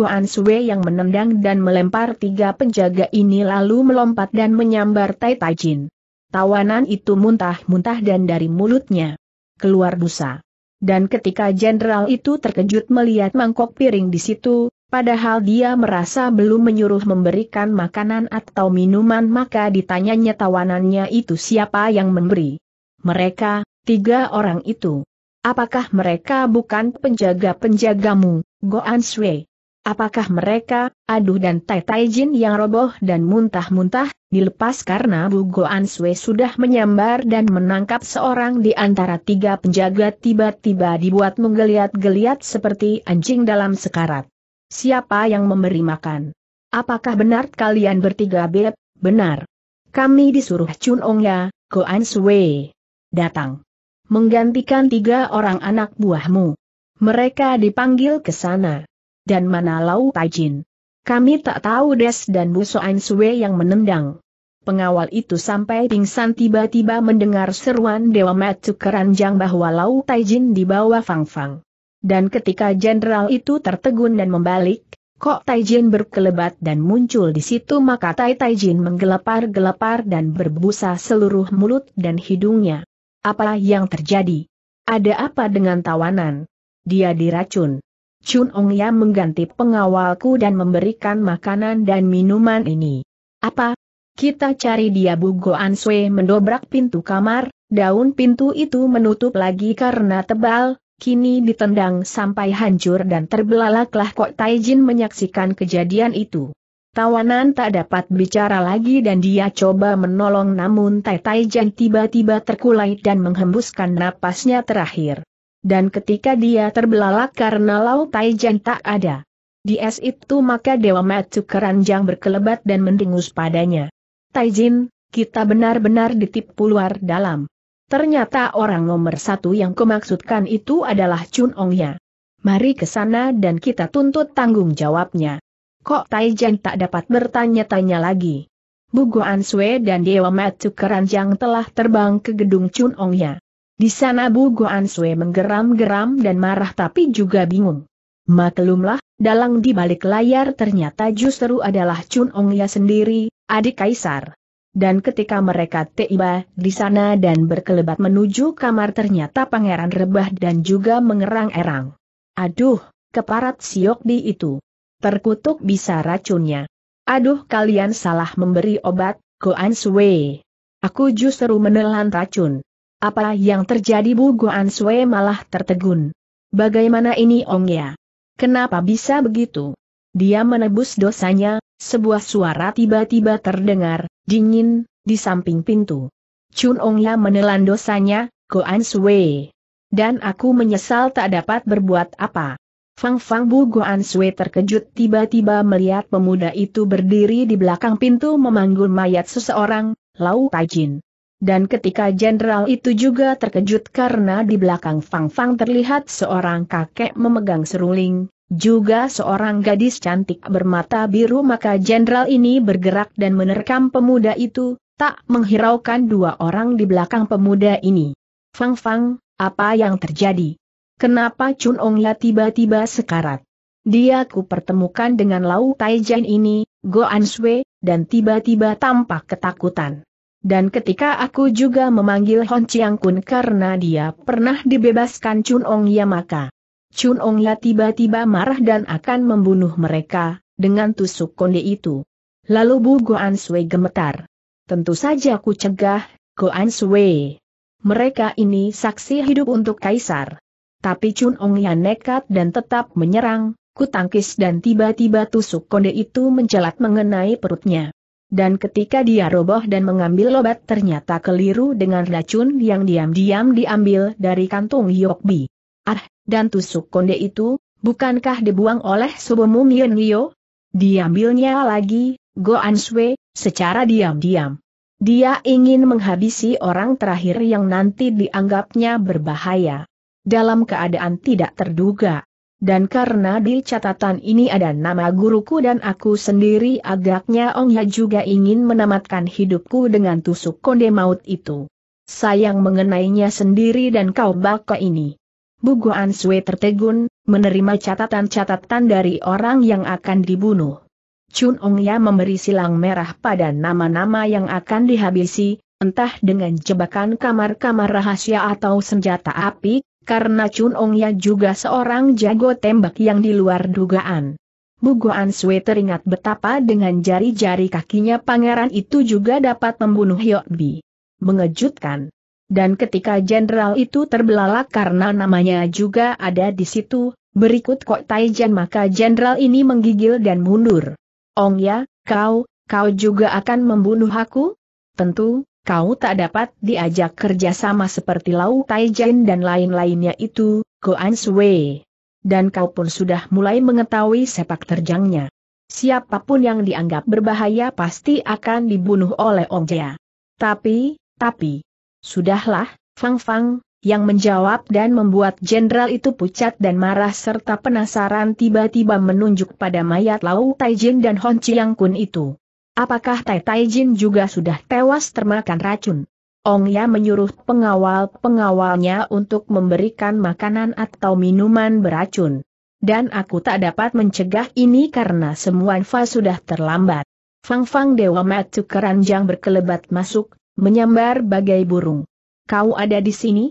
An Sue yang menendang dan melempar tiga penjaga ini lalu melompat dan menyambar Tai Jin. Tawanan itu muntah-muntah dan dari mulutnya keluar busa. Dan ketika jenderal itu terkejut melihat mangkok piring di situ, padahal dia merasa belum menyuruh memberikan makanan atau minuman maka ditanyanya tawanannya itu siapa yang memberi. Mereka, tiga orang itu. Apakah mereka bukan penjaga-penjagamu, Goan Shui? Apakah mereka, Aduh dan Tai Jin yang roboh dan muntah-muntah, dilepas karena Bu Goan Sui sudah menyambar dan menangkap seorang di antara tiga penjaga tiba-tiba dibuat menggeliat-geliat seperti anjing dalam sekarat. Siapa yang memberi makan? Apakah benar kalian bertiga beb? Benar. Kami disuruh Chun Ong ya, Goan Sui. Datang. Menggantikan tiga orang anak buahmu. Mereka dipanggil ke sana dan mana Lau Taijin. Kami tak tahu Des dan Buso Sue yang menendang. Pengawal itu sampai pingsan tiba-tiba mendengar seruan Dewa Matu Keranjang bahwa Lau Taijin dibawa Fang Fang. Dan ketika jenderal itu tertegun dan membalik, Kok Taijin berkelebat dan muncul di situ maka Tai Taijin menggelepar-gelepar dan berbusa seluruh mulut dan hidungnya. Apa yang terjadi? Ada apa dengan tawanan? Dia diracun. Chun Ong Ya mengganti pengawalku dan memberikan makanan dan minuman ini. Apa? Kita cari dia Bu Goan Sui mendobrak pintu kamar, daun pintu itu menutup lagi karena tebal, kini ditendang sampai hancur dan terbelalaklah Kok Tai Jin menyaksikan kejadian itu. Tawanan tak dapat bicara lagi dan dia coba menolong namun Tai Tai Jin tiba-tiba terkulai dan menghembuskan napasnya terakhir. Dan ketika dia terbelalak karena Lau Taijan tak ada di es itu maka Dewa Matu keranjang berkelebat dan mendengus padanya. Taijin, kita benar-benar ditipu luar dalam. Ternyata orang nomor satu yang kemaksudkan itu adalah Chun Ongnya. Mari ke sana dan kita tuntut tanggung jawabnya. Kok Taijan tak dapat bertanya-tanya lagi? Guan Sui dan Dewa Matu Keranjang telah terbang ke gedung Chun Ongnya. Di sana Bu Goan Sue menggeram-geram dan marah tapi juga bingung. Maklumlah, dalang di balik layar ternyata justru adalah Chun Ong ya sendiri, adik Kaisar. Dan ketika mereka tiba di sana dan berkelebat menuju kamar ternyata pangeran rebah dan juga mengerang-erang. Aduh, keparat siok di itu. Terkutuk bisa racunnya. Aduh kalian salah memberi obat, Goan Sue. Aku justru menelan racun. Apa yang terjadi Bu Goan Sui malah tertegun. Bagaimana ini Ong Ya? Kenapa bisa begitu? Dia menebus dosanya, sebuah suara tiba-tiba terdengar, dingin, di samping pintu. Chun Ong Ya menelan dosanya, Guan Sui. Dan aku menyesal tak dapat berbuat apa. Fang Fang Bu Goan Sui terkejut tiba-tiba melihat pemuda itu berdiri di belakang pintu memanggul mayat seseorang, Lau Jin. Dan ketika jenderal itu juga terkejut karena di belakang Fang Fang terlihat seorang kakek memegang seruling, juga seorang gadis cantik bermata biru maka jenderal ini bergerak dan menerkam pemuda itu, tak menghiraukan dua orang di belakang pemuda ini. Fang Fang, apa yang terjadi? Kenapa Chun Ong La tiba-tiba sekarat? Dia ku pertemukan dengan Lau Tai Taijian ini, Go An Sui, dan tiba-tiba tampak ketakutan. Dan ketika aku juga memanggil Hon Chiang Kun karena dia pernah dibebaskan Chun Ong Ya maka Chun Ong Ya tiba-tiba marah dan akan membunuh mereka, dengan tusuk konde itu. Lalu Bu Goan Sui gemetar. Tentu saja aku cegah, Goan Sui. Mereka ini saksi hidup untuk kaisar. Tapi Chun Ong ya nekat dan tetap menyerang, ku dan tiba-tiba tusuk konde itu mencelat mengenai perutnya. Dan ketika dia roboh dan mengambil obat ternyata keliru dengan racun yang diam-diam diambil dari kantung Yokbi. Ah, dan tusuk konde itu, bukankah dibuang oleh subomu Mien Nio? Diambilnya lagi, Go Sui, secara diam-diam. Dia ingin menghabisi orang terakhir yang nanti dianggapnya berbahaya. Dalam keadaan tidak terduga, dan karena di catatan ini ada nama guruku dan aku sendiri agaknya Ong Ya juga ingin menamatkan hidupku dengan tusuk konde maut itu. Sayang mengenainya sendiri dan kau bako ini. Guan Sue tertegun, menerima catatan-catatan dari orang yang akan dibunuh. Chun Ong Ya memberi silang merah pada nama-nama yang akan dihabisi, entah dengan jebakan kamar-kamar rahasia atau senjata api, karena Chun Ong ya juga seorang jago tembak yang di luar dugaan. Bugoan Sui teringat betapa dengan jari-jari kakinya pangeran itu juga dapat membunuh Bi. Mengejutkan. Dan ketika jenderal itu terbelalak karena namanya juga ada di situ, berikut Kok Taijan maka jenderal ini menggigil dan mundur. Ong ya, kau, kau juga akan membunuh aku? Tentu, kau tak dapat diajak kerja sama seperti Lau Taijin dan lain-lainnya itu, Goan Sui. Dan kau pun sudah mulai mengetahui sepak terjangnya. Siapapun yang dianggap berbahaya pasti akan dibunuh oleh Ong Jia. Tapi, tapi, sudahlah, Fang Fang, yang menjawab dan membuat jenderal itu pucat dan marah serta penasaran tiba-tiba menunjuk pada mayat Lau Taijin dan Hon Chiang Kun itu. Apakah Tai Tai Jin juga sudah tewas termakan racun? Ong Ya menyuruh pengawal-pengawalnya untuk memberikan makanan atau minuman beracun. Dan aku tak dapat mencegah ini karena semua Fa sudah terlambat. Fang Fang Dewa Matu keranjang berkelebat masuk, menyambar bagai burung. Kau ada di sini?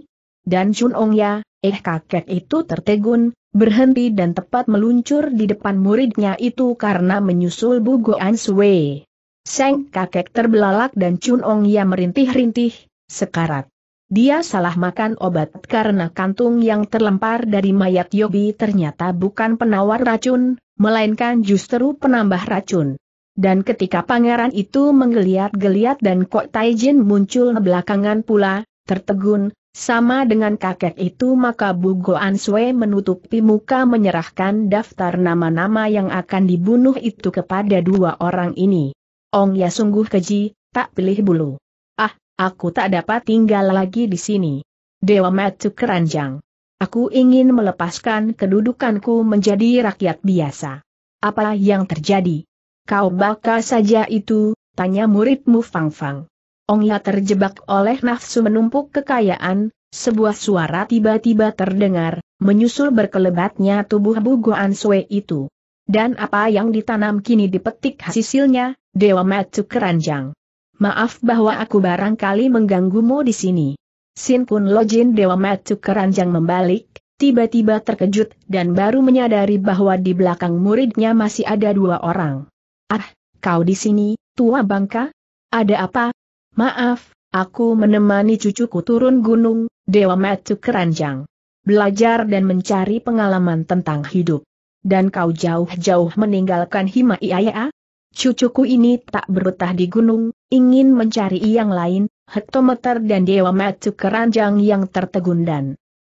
Dan Chun Ong Ya, eh kakek itu tertegun, berhenti dan tepat meluncur di depan muridnya itu karena menyusul Goan Sui. Seng kakek terbelalak dan Chun Ong ya merintih-rintih, sekarat. Dia salah makan obat karena kantung yang terlempar dari mayat Yobi ternyata bukan penawar racun, melainkan justru penambah racun. Dan ketika pangeran itu menggeliat-geliat dan Kok Taijin muncul belakangan pula, tertegun, sama dengan kakek itu maka Bu Goan Sue menutupi muka menyerahkan daftar nama-nama yang akan dibunuh itu kepada dua orang ini. Ong ya sungguh keji, tak pilih bulu. Ah, aku tak dapat tinggal lagi di sini. Dewa Metu Keranjang. Aku ingin melepaskan kedudukanku menjadi rakyat biasa. Apa yang terjadi? Kau bakal saja itu, tanya muridmu Fang Fang. Ong ya terjebak oleh nafsu menumpuk kekayaan, sebuah suara tiba-tiba terdengar, menyusul berkelebatnya tubuh Bugoan Sue itu. Dan apa yang ditanam kini dipetik hasilnya, Dewa Matsu Keranjang. Maaf bahwa aku barangkali mengganggumu di sini. Sin Kun Lojin Dewa Matsu Keranjang membalik, tiba-tiba terkejut dan baru menyadari bahwa di belakang muridnya masih ada dua orang. Ah, kau di sini, tua bangka? Ada apa? Maaf, aku menemani cucuku turun gunung, Dewa Matsu Keranjang. Belajar dan mencari pengalaman tentang hidup dan kau jauh-jauh meninggalkan hima Iaya? Cucuku ini tak berutah di gunung, ingin mencari yang lain, hektometer dan dewa metu keranjang yang tertegun dan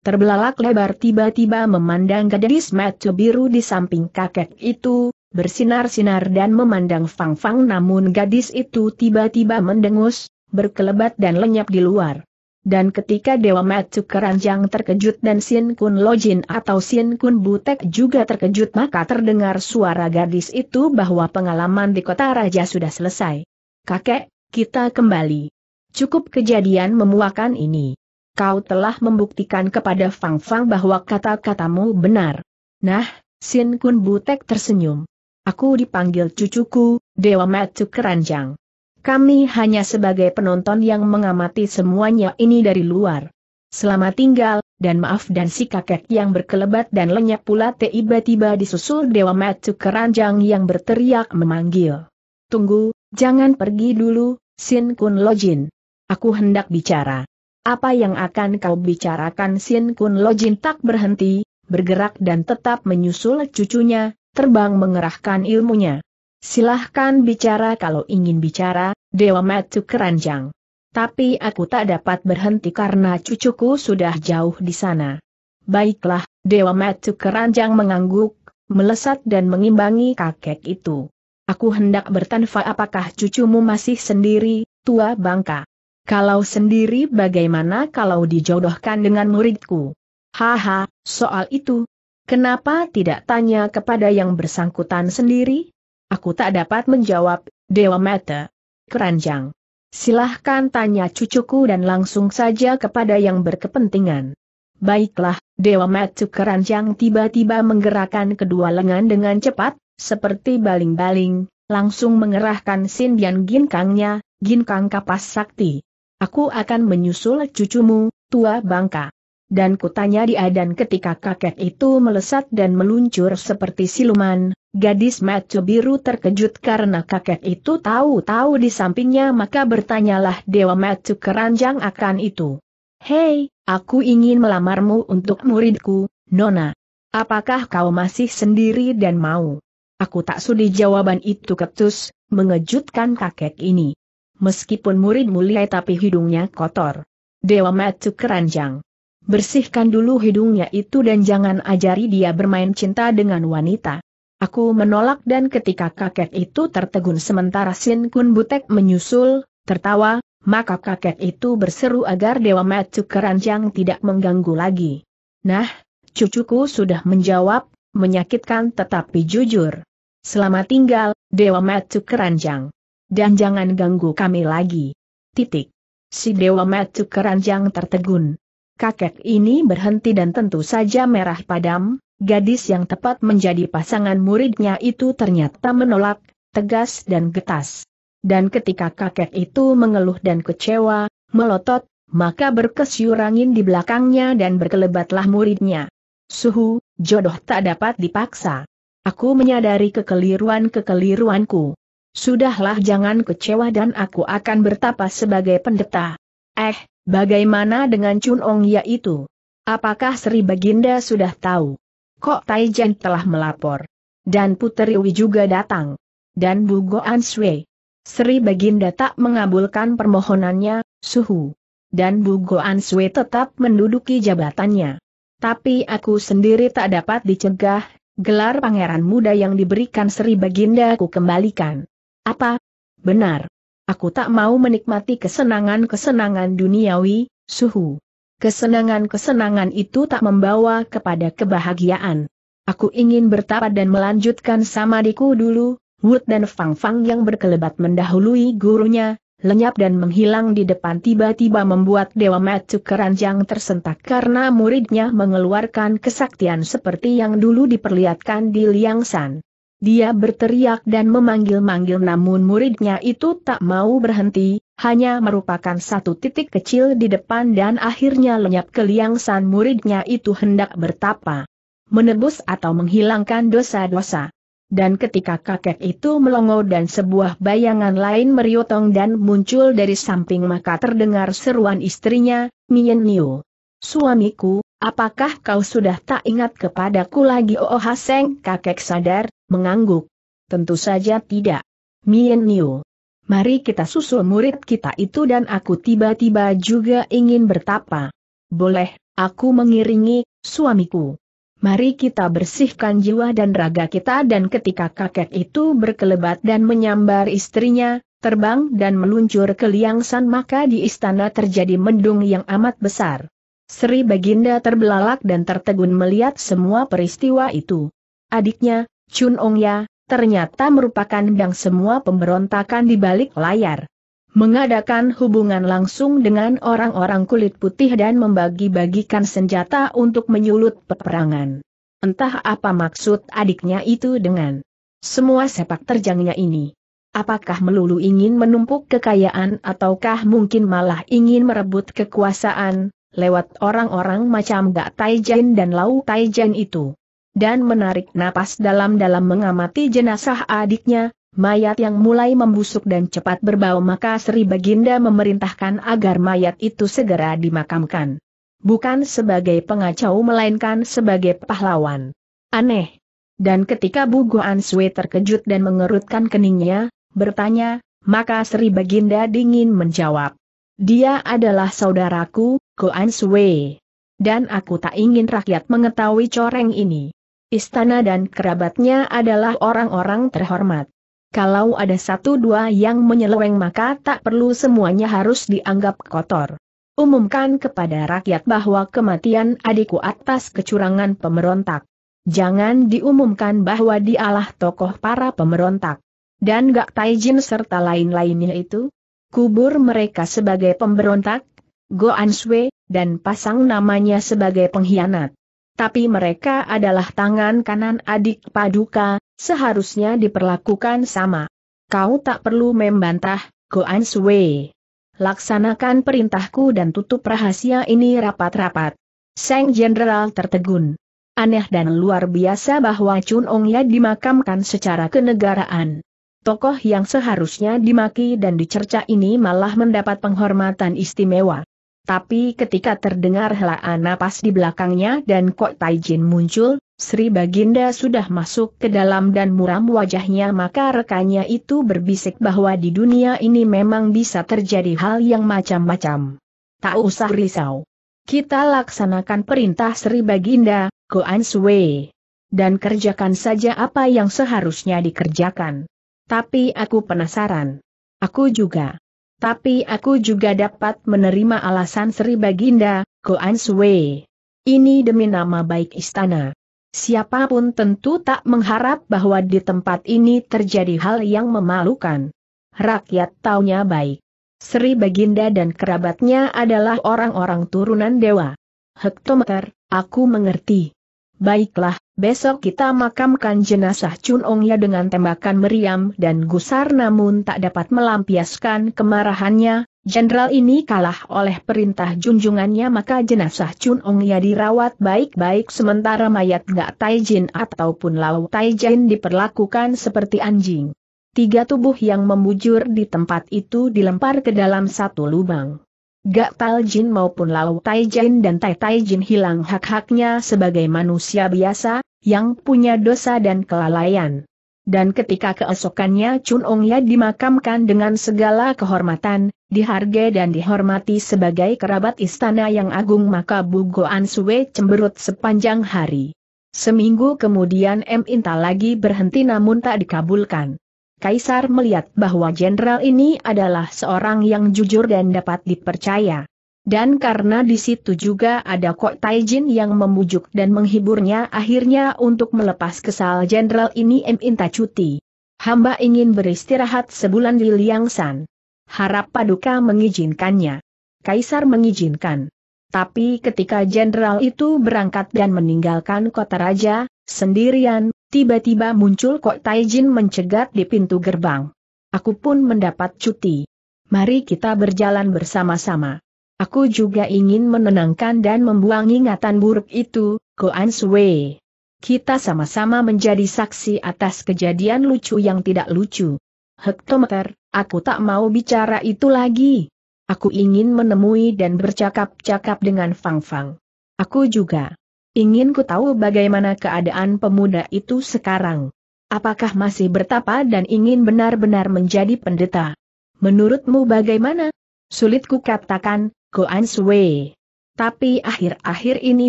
Terbelalak lebar tiba-tiba memandang gadis metu biru di samping kakek itu, bersinar-sinar dan memandang Fang Fang namun gadis itu tiba-tiba mendengus, berkelebat dan lenyap di luar. Dan ketika Dewa Matsu Keranjang terkejut dan Sin Kun Lojin atau Sin Kun Butek juga terkejut maka terdengar suara gadis itu bahwa pengalaman di kota raja sudah selesai. Kakek, kita kembali. Cukup kejadian memuakan ini. Kau telah membuktikan kepada Fang Fang bahwa kata-katamu benar. Nah, Sin Kun Butek tersenyum. Aku dipanggil cucuku, Dewa Matsu Keranjang. Kami hanya sebagai penonton yang mengamati semuanya ini dari luar. Selamat tinggal, dan maaf dan si kakek yang berkelebat dan lenyap pula tiba-tiba disusul Dewa matu keranjang yang berteriak memanggil. Tunggu, jangan pergi dulu, Sin Kun Lojin. Aku hendak bicara. Apa yang akan kau bicarakan Sin Kun Lojin tak berhenti, bergerak dan tetap menyusul cucunya, terbang mengerahkan ilmunya. Silahkan bicara kalau ingin bicara, Dewa Matu Keranjang. Tapi aku tak dapat berhenti karena cucuku sudah jauh di sana. Baiklah, Dewa Matu Keranjang mengangguk, melesat dan mengimbangi kakek itu. Aku hendak bertanfa apakah cucumu masih sendiri, tua bangka. Kalau sendiri bagaimana kalau dijodohkan dengan muridku? Haha, soal itu. Kenapa tidak tanya kepada yang bersangkutan sendiri? Aku tak dapat menjawab, Dewa Mata. Keranjang. Silahkan tanya cucuku dan langsung saja kepada yang berkepentingan. Baiklah, Dewa Mata Keranjang tiba-tiba menggerakkan kedua lengan dengan cepat, seperti baling-baling, langsung mengerahkan Sin Bian Ginkangnya, Ginkang Kapas Sakti. Aku akan menyusul cucumu, Tua Bangka dan kutanya dia dan ketika kakek itu melesat dan meluncur seperti siluman, gadis mata biru terkejut karena kakek itu tahu-tahu di sampingnya maka bertanyalah Dewa mata keranjang akan itu. Hei, aku ingin melamarmu untuk muridku, Nona. Apakah kau masih sendiri dan mau? Aku tak sudi jawaban itu ketus, mengejutkan kakek ini. Meskipun murid mulia tapi hidungnya kotor. Dewa Matu keranjang. Bersihkan dulu hidungnya itu dan jangan ajari dia bermain cinta dengan wanita. Aku menolak dan ketika kakek itu tertegun sementara Sin Kun Butek menyusul, tertawa, maka kakek itu berseru agar Dewa Matsu Keranjang tidak mengganggu lagi. Nah, cucuku sudah menjawab, menyakitkan tetapi jujur. Selamat tinggal, Dewa Matsu Keranjang. Dan jangan ganggu kami lagi. Titik. Si Dewa Matsu Keranjang tertegun kakek ini berhenti dan tentu saja merah padam, gadis yang tepat menjadi pasangan muridnya itu ternyata menolak, tegas dan getas. Dan ketika kakek itu mengeluh dan kecewa, melotot, maka berkesyurangin di belakangnya dan berkelebatlah muridnya. Suhu, jodoh tak dapat dipaksa. Aku menyadari kekeliruan-kekeliruanku. Sudahlah jangan kecewa dan aku akan bertapa sebagai pendeta. Eh, Bagaimana dengan Chun Ong Ya itu? Apakah Sri Baginda sudah tahu? Kok Jen telah melapor? Dan Puteri Wi juga datang. Dan Bu Goan Sui. Sri Baginda tak mengabulkan permohonannya, suhu. Dan Bu Goan Sui tetap menduduki jabatannya. Tapi aku sendiri tak dapat dicegah, gelar pangeran muda yang diberikan Sri Baginda aku kembalikan. Apa? Benar. Aku tak mau menikmati kesenangan-kesenangan duniawi, suhu. Kesenangan-kesenangan itu tak membawa kepada kebahagiaan. Aku ingin bertapa dan melanjutkan samadiku dulu, Wood dan Fang Fang yang berkelebat mendahului gurunya, lenyap dan menghilang di depan tiba-tiba membuat Dewa Matsu keranjang tersentak karena muridnya mengeluarkan kesaktian seperti yang dulu diperlihatkan di Liang San. Dia berteriak dan memanggil-manggil namun muridnya itu tak mau berhenti, hanya merupakan satu titik kecil di depan dan akhirnya lenyap ke liang san muridnya itu hendak bertapa. Menebus atau menghilangkan dosa-dosa. Dan ketika kakek itu melongo dan sebuah bayangan lain meriotong dan muncul dari samping maka terdengar seruan istrinya, Mien Niu. Suamiku, Apakah kau sudah tak ingat kepadaku lagi Oh, oh Haseng? Kakek sadar, mengangguk. Tentu saja tidak. Mien Niu. Mari kita susul murid kita itu dan aku tiba-tiba juga ingin bertapa. Boleh, aku mengiringi, suamiku. Mari kita bersihkan jiwa dan raga kita dan ketika kakek itu berkelebat dan menyambar istrinya, terbang dan meluncur ke liang san maka di istana terjadi mendung yang amat besar. Sri Baginda terbelalak dan tertegun melihat semua peristiwa itu. Adiknya, Chun Ong Ya, ternyata merupakan yang semua pemberontakan di balik layar. Mengadakan hubungan langsung dengan orang-orang kulit putih dan membagi-bagikan senjata untuk menyulut peperangan. Entah apa maksud adiknya itu dengan semua sepak terjangnya ini. Apakah melulu ingin menumpuk kekayaan ataukah mungkin malah ingin merebut kekuasaan, lewat orang-orang macam Gak Taijin dan Lau Taijin itu. Dan menarik napas dalam-dalam mengamati jenazah adiknya, mayat yang mulai membusuk dan cepat berbau maka Sri Baginda memerintahkan agar mayat itu segera dimakamkan. Bukan sebagai pengacau melainkan sebagai pahlawan. Aneh. Dan ketika Bu Guan Sui terkejut dan mengerutkan keningnya, bertanya, maka Sri Baginda dingin menjawab. Dia adalah saudaraku, Goan Sui. Dan aku tak ingin rakyat mengetahui coreng ini. Istana dan kerabatnya adalah orang-orang terhormat. Kalau ada satu dua yang menyeleweng maka tak perlu semuanya harus dianggap kotor. Umumkan kepada rakyat bahwa kematian adikku atas kecurangan pemberontak. Jangan diumumkan bahwa dialah tokoh para pemberontak. Dan Gak Taijin serta lain-lainnya itu, kubur mereka sebagai pemberontak, Go Sui, dan pasang namanya sebagai pengkhianat. Tapi mereka adalah tangan kanan adik paduka, seharusnya diperlakukan sama. Kau tak perlu membantah, Go Sui. Laksanakan perintahku dan tutup rahasia ini rapat-rapat. Sang Jenderal tertegun. Aneh dan luar biasa bahwa Chun Ong ya dimakamkan secara kenegaraan tokoh yang seharusnya dimaki dan dicerca ini malah mendapat penghormatan istimewa. Tapi ketika terdengar helaan napas di belakangnya dan Kok Taijin muncul, Sri Baginda sudah masuk ke dalam dan muram wajahnya maka rekannya itu berbisik bahwa di dunia ini memang bisa terjadi hal yang macam-macam. Tak usah risau. Kita laksanakan perintah Sri Baginda, Goan Sui. Dan kerjakan saja apa yang seharusnya dikerjakan. Tapi aku penasaran. Aku juga. Tapi aku juga dapat menerima alasan Sri Baginda, Goan Sui. Ini demi nama baik istana. Siapapun tentu tak mengharap bahwa di tempat ini terjadi hal yang memalukan. Rakyat taunya baik. Sri Baginda dan kerabatnya adalah orang-orang turunan dewa. Hektometer, aku mengerti. Baiklah, besok kita makamkan jenazah Chun Ong ya dengan tembakan meriam dan gusar namun tak dapat melampiaskan kemarahannya, jenderal ini kalah oleh perintah junjungannya maka jenazah Chun Ong ya dirawat baik-baik sementara mayat Gak Taijin ataupun Lau Taijin diperlakukan seperti anjing. Tiga tubuh yang membujur di tempat itu dilempar ke dalam satu lubang. Gak Jin maupun Lau Taijin dan Tai Jin hilang hak-haknya sebagai manusia biasa, yang punya dosa dan kelalaian. Dan ketika keesokannya Chun Ong Ya dimakamkan dengan segala kehormatan, dihargai dan dihormati sebagai kerabat istana yang agung maka Bu Goan Sue cemberut sepanjang hari. Seminggu kemudian M. Inta lagi berhenti namun tak dikabulkan. Kaisar melihat bahwa jenderal ini adalah seorang yang jujur dan dapat dipercaya. Dan karena di situ juga ada Kok Taijin yang membujuk dan menghiburnya akhirnya untuk melepas kesal jenderal ini minta cuti. Hamba ingin beristirahat sebulan di San. Harap Paduka mengizinkannya. Kaisar mengizinkan. Tapi ketika jenderal itu berangkat dan meninggalkan kota raja, sendirian, Tiba-tiba muncul Kok Taijin mencegat di pintu gerbang. Aku pun mendapat cuti. Mari kita berjalan bersama-sama. Aku juga ingin menenangkan dan membuang ingatan buruk itu, Goan Sui. Kita sama-sama menjadi saksi atas kejadian lucu yang tidak lucu. Hektometer, aku tak mau bicara itu lagi. Aku ingin menemui dan bercakap-cakap dengan Fang Fang. Aku juga. Ingin ku tahu bagaimana keadaan pemuda itu sekarang. Apakah masih bertapa dan ingin benar-benar menjadi pendeta? Menurutmu bagaimana? Sulit ku katakan, Go Sui. Tapi akhir-akhir ini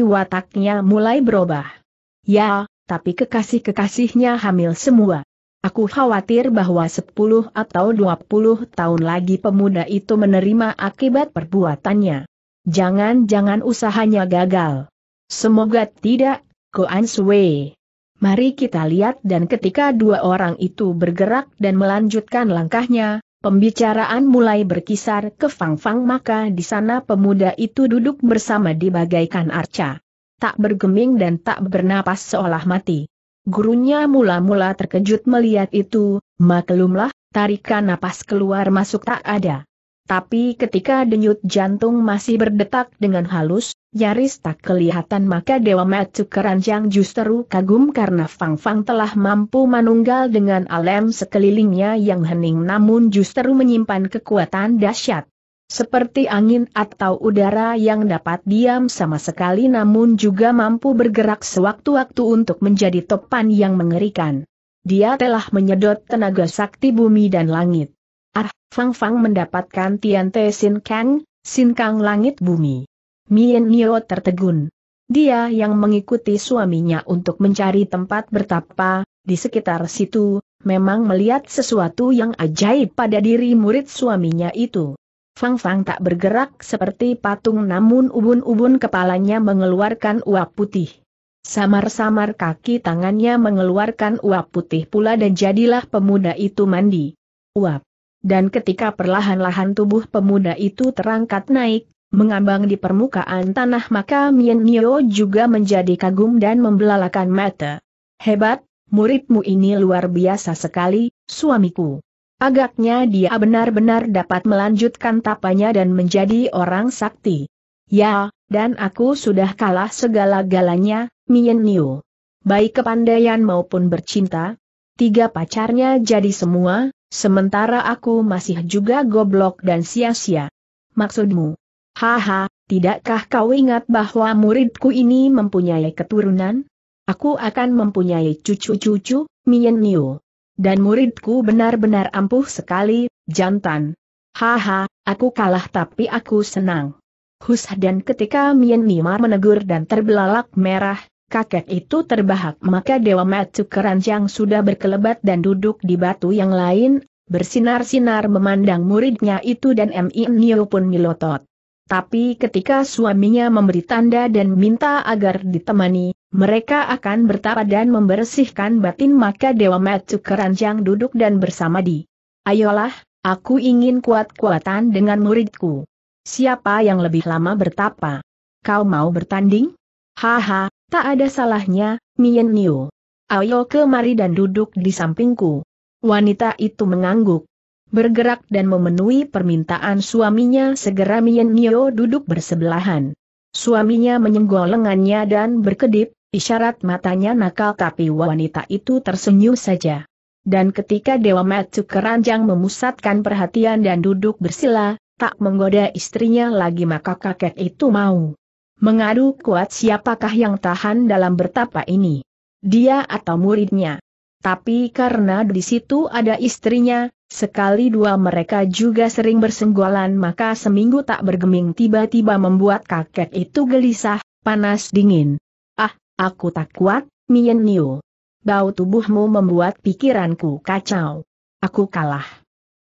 wataknya mulai berubah. Ya, tapi kekasih-kekasihnya hamil semua. Aku khawatir bahwa 10 atau 20 tahun lagi pemuda itu menerima akibat perbuatannya. Jangan-jangan usahanya gagal. Semoga tidak, Goan Sui. Mari kita lihat dan ketika dua orang itu bergerak dan melanjutkan langkahnya, pembicaraan mulai berkisar ke Fang Fang maka di sana pemuda itu duduk bersama di bagaikan arca. Tak bergeming dan tak bernapas seolah mati. Gurunya mula-mula terkejut melihat itu, maklumlah, tarikan napas keluar masuk tak ada. Tapi ketika denyut jantung masih berdetak dengan halus, Nyaris tak kelihatan maka Dewa Matsu Keranjang justru kagum karena Fang Fang telah mampu menunggal dengan alam sekelilingnya yang hening namun justru menyimpan kekuatan dahsyat. Seperti angin atau udara yang dapat diam sama sekali namun juga mampu bergerak sewaktu-waktu untuk menjadi topan yang mengerikan. Dia telah menyedot tenaga sakti bumi dan langit. Ah, Fang Fang mendapatkan Tian Te Sin Kang, Sin Kang langit bumi. Mien Nio tertegun. Dia yang mengikuti suaminya untuk mencari tempat bertapa, di sekitar situ, memang melihat sesuatu yang ajaib pada diri murid suaminya itu. Fang Fang tak bergerak seperti patung namun ubun-ubun kepalanya mengeluarkan uap putih. Samar-samar kaki tangannya mengeluarkan uap putih pula dan jadilah pemuda itu mandi. Uap. Dan ketika perlahan-lahan tubuh pemuda itu terangkat naik, mengambang di permukaan tanah maka Mien Nio juga menjadi kagum dan membelalakan mata. Hebat, muridmu ini luar biasa sekali, suamiku. Agaknya dia benar-benar dapat melanjutkan tapanya dan menjadi orang sakti. Ya, dan aku sudah kalah segala-galanya, Mien Nio. Baik kepandaian maupun bercinta, tiga pacarnya jadi semua, sementara aku masih juga goblok dan sia-sia. Maksudmu? Haha, tidakkah kau ingat bahwa muridku ini mempunyai keturunan? Aku akan mempunyai cucu-cucu, Mien Niu. Dan muridku benar-benar ampuh sekali, jantan. Haha, aku kalah tapi aku senang. Hus dan ketika Mien Nima menegur dan terbelalak merah, kakek itu terbahak maka Dewa Matsu Keranjang sudah berkelebat dan duduk di batu yang lain, bersinar-sinar memandang muridnya itu dan Mien Niu pun milotot. Tapi ketika suaminya memberi tanda dan minta agar ditemani, mereka akan bertapa dan membersihkan batin maka Dewa Metu keranjang duduk dan bersama di. Ayolah, aku ingin kuat-kuatan dengan muridku. Siapa yang lebih lama bertapa? Kau mau bertanding? Haha, tak ada salahnya, Mien Niu. Ayo kemari dan duduk di sampingku. Wanita itu mengangguk bergerak dan memenuhi permintaan suaminya segera Mien Nio duduk bersebelahan. Suaminya menyenggol lengannya dan berkedip, isyarat matanya nakal tapi wanita itu tersenyum saja. Dan ketika Dewa Matsu keranjang memusatkan perhatian dan duduk bersila, tak menggoda istrinya lagi maka kakek itu mau mengadu kuat siapakah yang tahan dalam bertapa ini. Dia atau muridnya. Tapi karena di situ ada istrinya, Sekali dua mereka juga sering bersenggolan maka seminggu tak bergeming tiba-tiba membuat kakek itu gelisah, panas dingin. Ah, aku tak kuat, Mien Niu. Bau tubuhmu membuat pikiranku kacau. Aku kalah.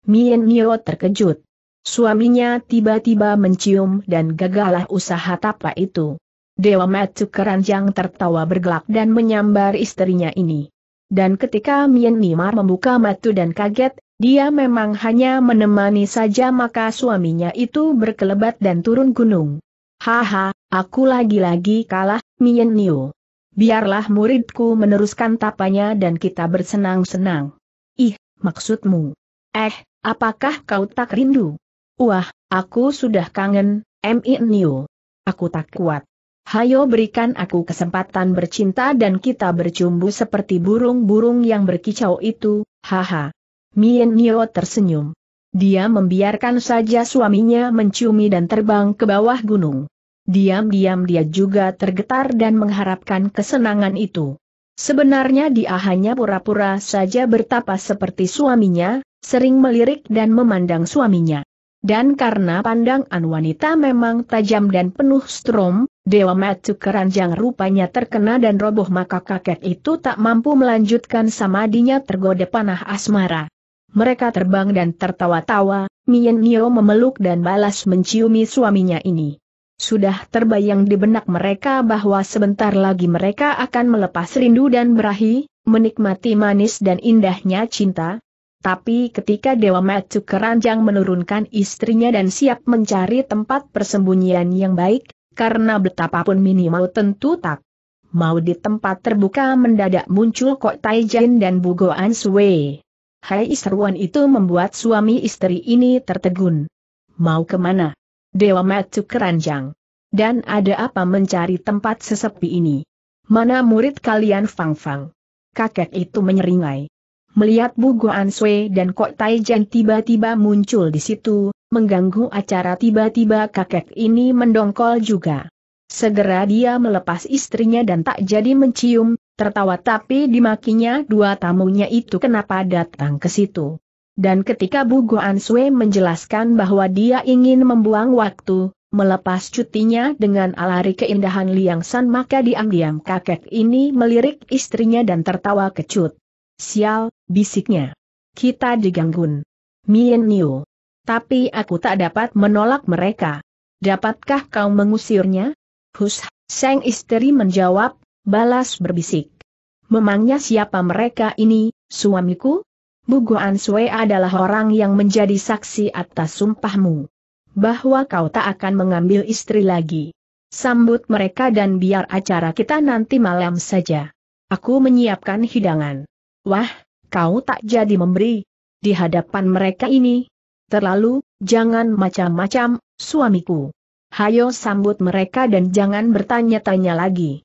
Mien Niu terkejut. Suaminya tiba-tiba mencium dan gagalah usaha tapa itu. Dewa Matsu keranjang tertawa bergelak dan menyambar istrinya ini. Dan ketika Mien Nimar membuka matu dan kaget, dia memang hanya menemani saja maka suaminya itu berkelebat dan turun gunung. Haha, aku lagi-lagi kalah, Mien Niu. Biarlah muridku meneruskan tapanya dan kita bersenang-senang. Ih, maksudmu. Eh, apakah kau tak rindu? Wah, aku sudah kangen, Mien Niu. Aku tak kuat. Hayo berikan aku kesempatan bercinta dan kita bercumbu seperti burung-burung yang berkicau itu, haha. Mien Nio tersenyum. Dia membiarkan saja suaminya menciumi dan terbang ke bawah gunung. Diam-diam dia juga tergetar dan mengharapkan kesenangan itu. Sebenarnya dia hanya pura-pura saja bertapa seperti suaminya, sering melirik dan memandang suaminya. Dan karena pandangan wanita memang tajam dan penuh strom, Dewa Matu Keranjang rupanya terkena dan roboh maka kakek itu tak mampu melanjutkan samadinya tergoda panah asmara. Mereka terbang dan tertawa-tawa, Mien Nio memeluk dan balas menciumi suaminya ini. Sudah terbayang di benak mereka bahwa sebentar lagi mereka akan melepas rindu dan berahi, menikmati manis dan indahnya cinta. Tapi ketika Dewa Matsu Keranjang menurunkan istrinya dan siap mencari tempat persembunyian yang baik, karena betapapun minimal tentu tak mau di tempat terbuka mendadak muncul Kok Taijin dan Bugo An Sui. Hai seruan itu membuat suami istri ini tertegun. Mau kemana? Dewa Matsu keranjang. Dan ada apa mencari tempat sesepi ini? Mana murid kalian Fang Fang? Kakek itu menyeringai. Melihat Bu Guan Sui dan Kok Tai Jan tiba-tiba muncul di situ, mengganggu acara tiba-tiba kakek ini mendongkol juga. Segera dia melepas istrinya dan tak jadi mencium, tertawa tapi dimakinya dua tamunya itu kenapa datang ke situ. Dan ketika Bu Goan Sue menjelaskan bahwa dia ingin membuang waktu, melepas cutinya dengan alari keindahan Liang San maka diam-diam kakek ini melirik istrinya dan tertawa kecut. Sial, bisiknya. Kita diganggun. Mien Niu. Tapi aku tak dapat menolak mereka. Dapatkah kau mengusirnya? Hus, sang istri menjawab, Balas berbisik. Memangnya siapa mereka ini, suamiku? Bugoan Sue adalah orang yang menjadi saksi atas sumpahmu. Bahwa kau tak akan mengambil istri lagi. Sambut mereka dan biar acara kita nanti malam saja. Aku menyiapkan hidangan. Wah, kau tak jadi memberi. Di hadapan mereka ini. Terlalu, jangan macam-macam, suamiku. Hayo sambut mereka dan jangan bertanya-tanya lagi.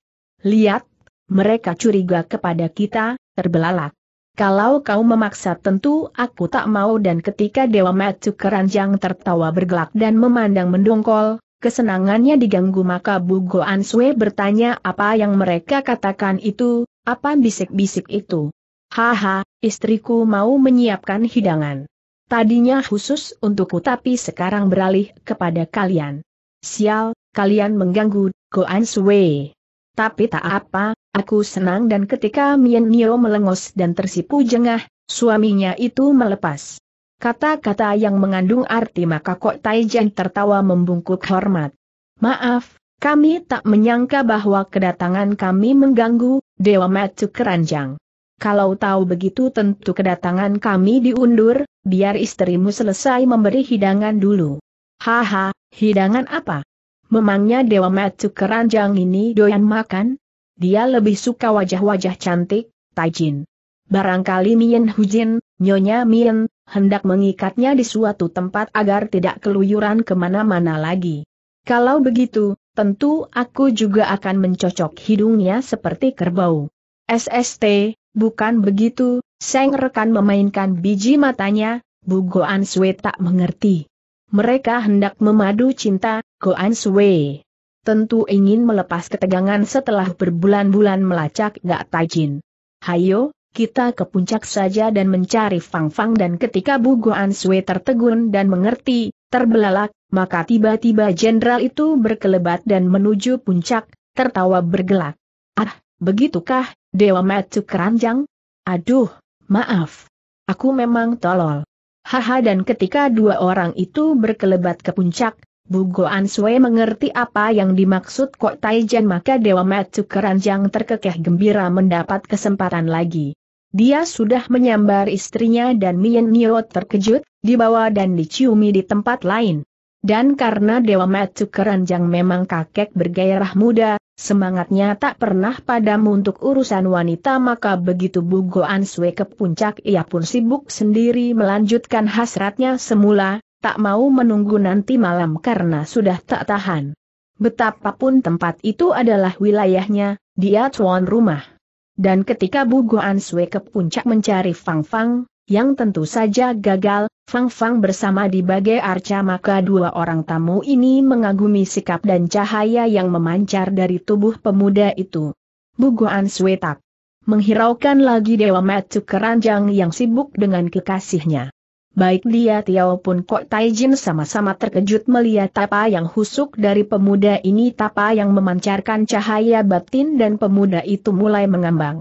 Lihat, mereka curiga kepada kita, terbelalak. Kalau kau memaksa tentu aku tak mau dan ketika Dewa Matsu keranjang tertawa bergelak dan memandang mendongkol, kesenangannya diganggu maka Bugo Answe bertanya apa yang mereka katakan itu, apa bisik-bisik itu. Haha, istriku mau menyiapkan hidangan. Tadinya khusus untukku tapi sekarang beralih kepada kalian. Sial, kalian mengganggu, Goan Answe tapi tak apa, aku senang dan ketika Mien Nio melengos dan tersipu jengah, suaminya itu melepas. Kata-kata yang mengandung arti maka kok Taijen tertawa membungkuk hormat. Maaf, kami tak menyangka bahwa kedatangan kami mengganggu, Dewa Matsu Keranjang. Kalau tahu begitu tentu kedatangan kami diundur, biar istrimu selesai memberi hidangan dulu. Haha, hidangan apa? Memangnya Dewa Matsu keranjang ini doyan makan? Dia lebih suka wajah-wajah cantik, Taijin. Barangkali Mien Hujin, Nyonya Mien, hendak mengikatnya di suatu tempat agar tidak keluyuran kemana-mana lagi. Kalau begitu, tentu aku juga akan mencocok hidungnya seperti kerbau. SST, bukan begitu, Seng rekan memainkan biji matanya, Goan Sui tak mengerti. Mereka hendak memadu cinta, Goan Sui. Tentu ingin melepas ketegangan setelah berbulan-bulan melacak Gak Tajin. Hayo, kita ke puncak saja dan mencari Fang Fang dan ketika Bu Goan Sui tertegun dan mengerti, terbelalak, maka tiba-tiba jenderal itu berkelebat dan menuju puncak, tertawa bergelak. Ah, begitukah, Dewa Matu Keranjang? Aduh, maaf. Aku memang tolol. Haha dan ketika dua orang itu berkelebat ke puncak, Bugo Sui mengerti apa yang dimaksud Kok Taijan maka Dewa Matsu Keranjang terkekeh gembira mendapat kesempatan lagi. Dia sudah menyambar istrinya dan Mien Nio terkejut, dibawa dan diciumi di tempat lain. Dan karena Dewa Matsu Keranjang memang kakek bergairah muda, Semangatnya tak pernah padam untuk urusan wanita maka begitu Bugo Answe ke puncak ia pun sibuk sendiri melanjutkan hasratnya semula, tak mau menunggu nanti malam karena sudah tak tahan. Betapapun tempat itu adalah wilayahnya, dia tuan rumah. Dan ketika Bugo Answe ke puncak mencari Fang Fang, yang tentu saja gagal, Fang Fang bersama di bagai arca maka dua orang tamu ini mengagumi sikap dan cahaya yang memancar dari tubuh pemuda itu. Buguan Swetak menghiraukan lagi Dewa Matuk Keranjang yang sibuk dengan kekasihnya. Baik dia Tiao pun Kok Taijin sama-sama terkejut melihat tapa yang husuk dari pemuda ini tapa yang memancarkan cahaya batin dan pemuda itu mulai mengambang.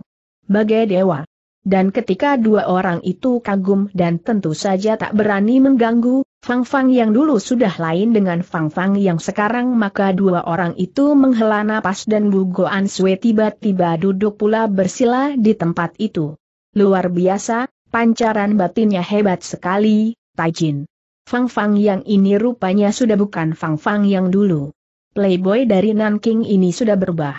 Bagai dewa, dan ketika dua orang itu kagum dan tentu saja tak berani mengganggu, Fang Fang yang dulu sudah lain dengan Fang Fang yang sekarang maka dua orang itu menghela napas dan An Sue tiba-tiba duduk pula bersila di tempat itu. Luar biasa, pancaran batinnya hebat sekali, Tajin. Fang Fang yang ini rupanya sudah bukan Fang Fang yang dulu. Playboy dari Nanking ini sudah berubah.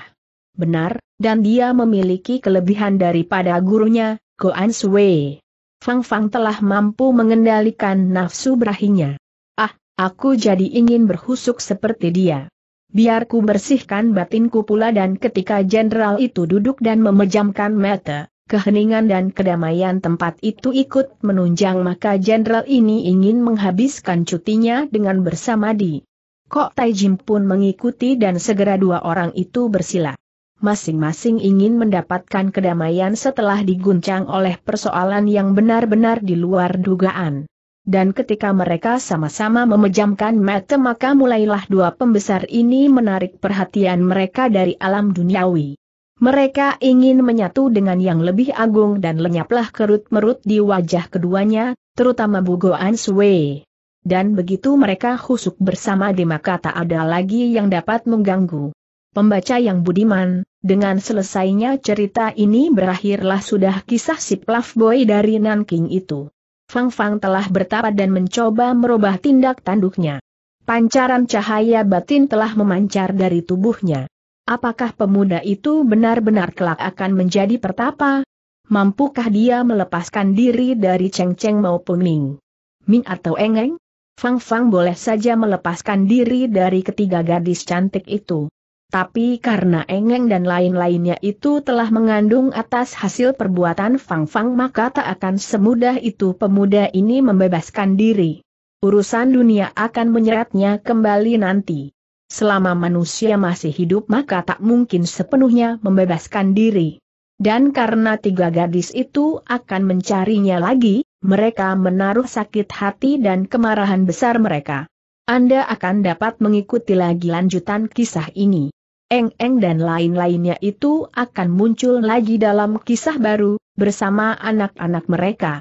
Benar, dan dia memiliki kelebihan daripada gurunya, Goan Sui. Fang Fang telah mampu mengendalikan nafsu berahinya. Ah, aku jadi ingin berhusuk seperti dia. Biarku bersihkan batinku pula dan ketika jenderal itu duduk dan memejamkan mata, keheningan dan kedamaian tempat itu ikut menunjang maka jenderal ini ingin menghabiskan cutinya dengan bersama di. Kok Taijim pun mengikuti dan segera dua orang itu bersila masing-masing ingin mendapatkan kedamaian setelah diguncang oleh persoalan yang benar-benar di luar dugaan. Dan ketika mereka sama-sama memejamkan mata maka mulailah dua pembesar ini menarik perhatian mereka dari alam duniawi. Mereka ingin menyatu dengan yang lebih agung dan lenyaplah kerut-merut di wajah keduanya, terutama Bugoan Sui. Dan begitu mereka husuk bersama di maka tak ada lagi yang dapat mengganggu. Pembaca yang budiman, dengan selesainya cerita ini berakhirlah sudah kisah si boy dari Nanking itu. Fang Fang telah bertapa dan mencoba merubah tindak tanduknya. Pancaran cahaya batin telah memancar dari tubuhnya. Apakah pemuda itu benar-benar kelak akan menjadi pertapa? Mampukah dia melepaskan diri dari Cheng Cheng maupun Ming? Ming atau Engeng? Fang Fang boleh saja melepaskan diri dari ketiga gadis cantik itu. Tapi karena engeng dan lain-lainnya itu telah mengandung atas hasil perbuatan Fang Fang maka tak akan semudah itu pemuda ini membebaskan diri. Urusan dunia akan menyeretnya kembali nanti. Selama manusia masih hidup maka tak mungkin sepenuhnya membebaskan diri. Dan karena tiga gadis itu akan mencarinya lagi, mereka menaruh sakit hati dan kemarahan besar mereka. Anda akan dapat mengikuti lagi lanjutan kisah ini. Eng-Eng dan lain-lainnya itu akan muncul lagi dalam kisah baru, bersama anak-anak mereka.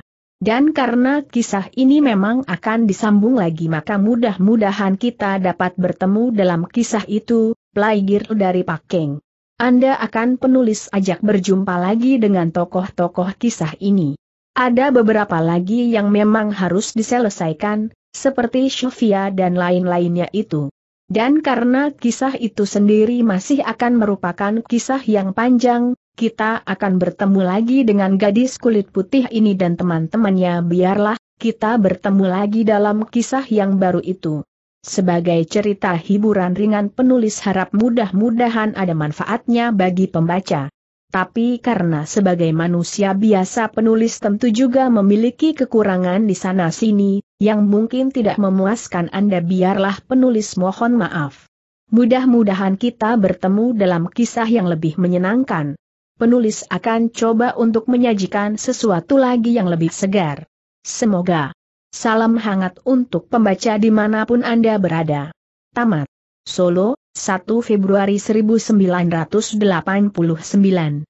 Dan karena kisah ini memang akan disambung lagi maka mudah-mudahan kita dapat bertemu dalam kisah itu, Plaigir dari Pakeng. Anda akan penulis ajak berjumpa lagi dengan tokoh-tokoh kisah ini. Ada beberapa lagi yang memang harus diselesaikan, seperti Sofia dan lain-lainnya itu. Dan karena kisah itu sendiri masih akan merupakan kisah yang panjang, kita akan bertemu lagi dengan gadis kulit putih ini dan teman-temannya biarlah kita bertemu lagi dalam kisah yang baru itu. Sebagai cerita hiburan ringan penulis harap mudah-mudahan ada manfaatnya bagi pembaca. Tapi karena sebagai manusia biasa penulis tentu juga memiliki kekurangan di sana-sini, yang mungkin tidak memuaskan Anda biarlah penulis mohon maaf. Mudah-mudahan kita bertemu dalam kisah yang lebih menyenangkan. Penulis akan coba untuk menyajikan sesuatu lagi yang lebih segar. Semoga. Salam hangat untuk pembaca dimanapun Anda berada. Tamat. Solo, 1 Februari 1989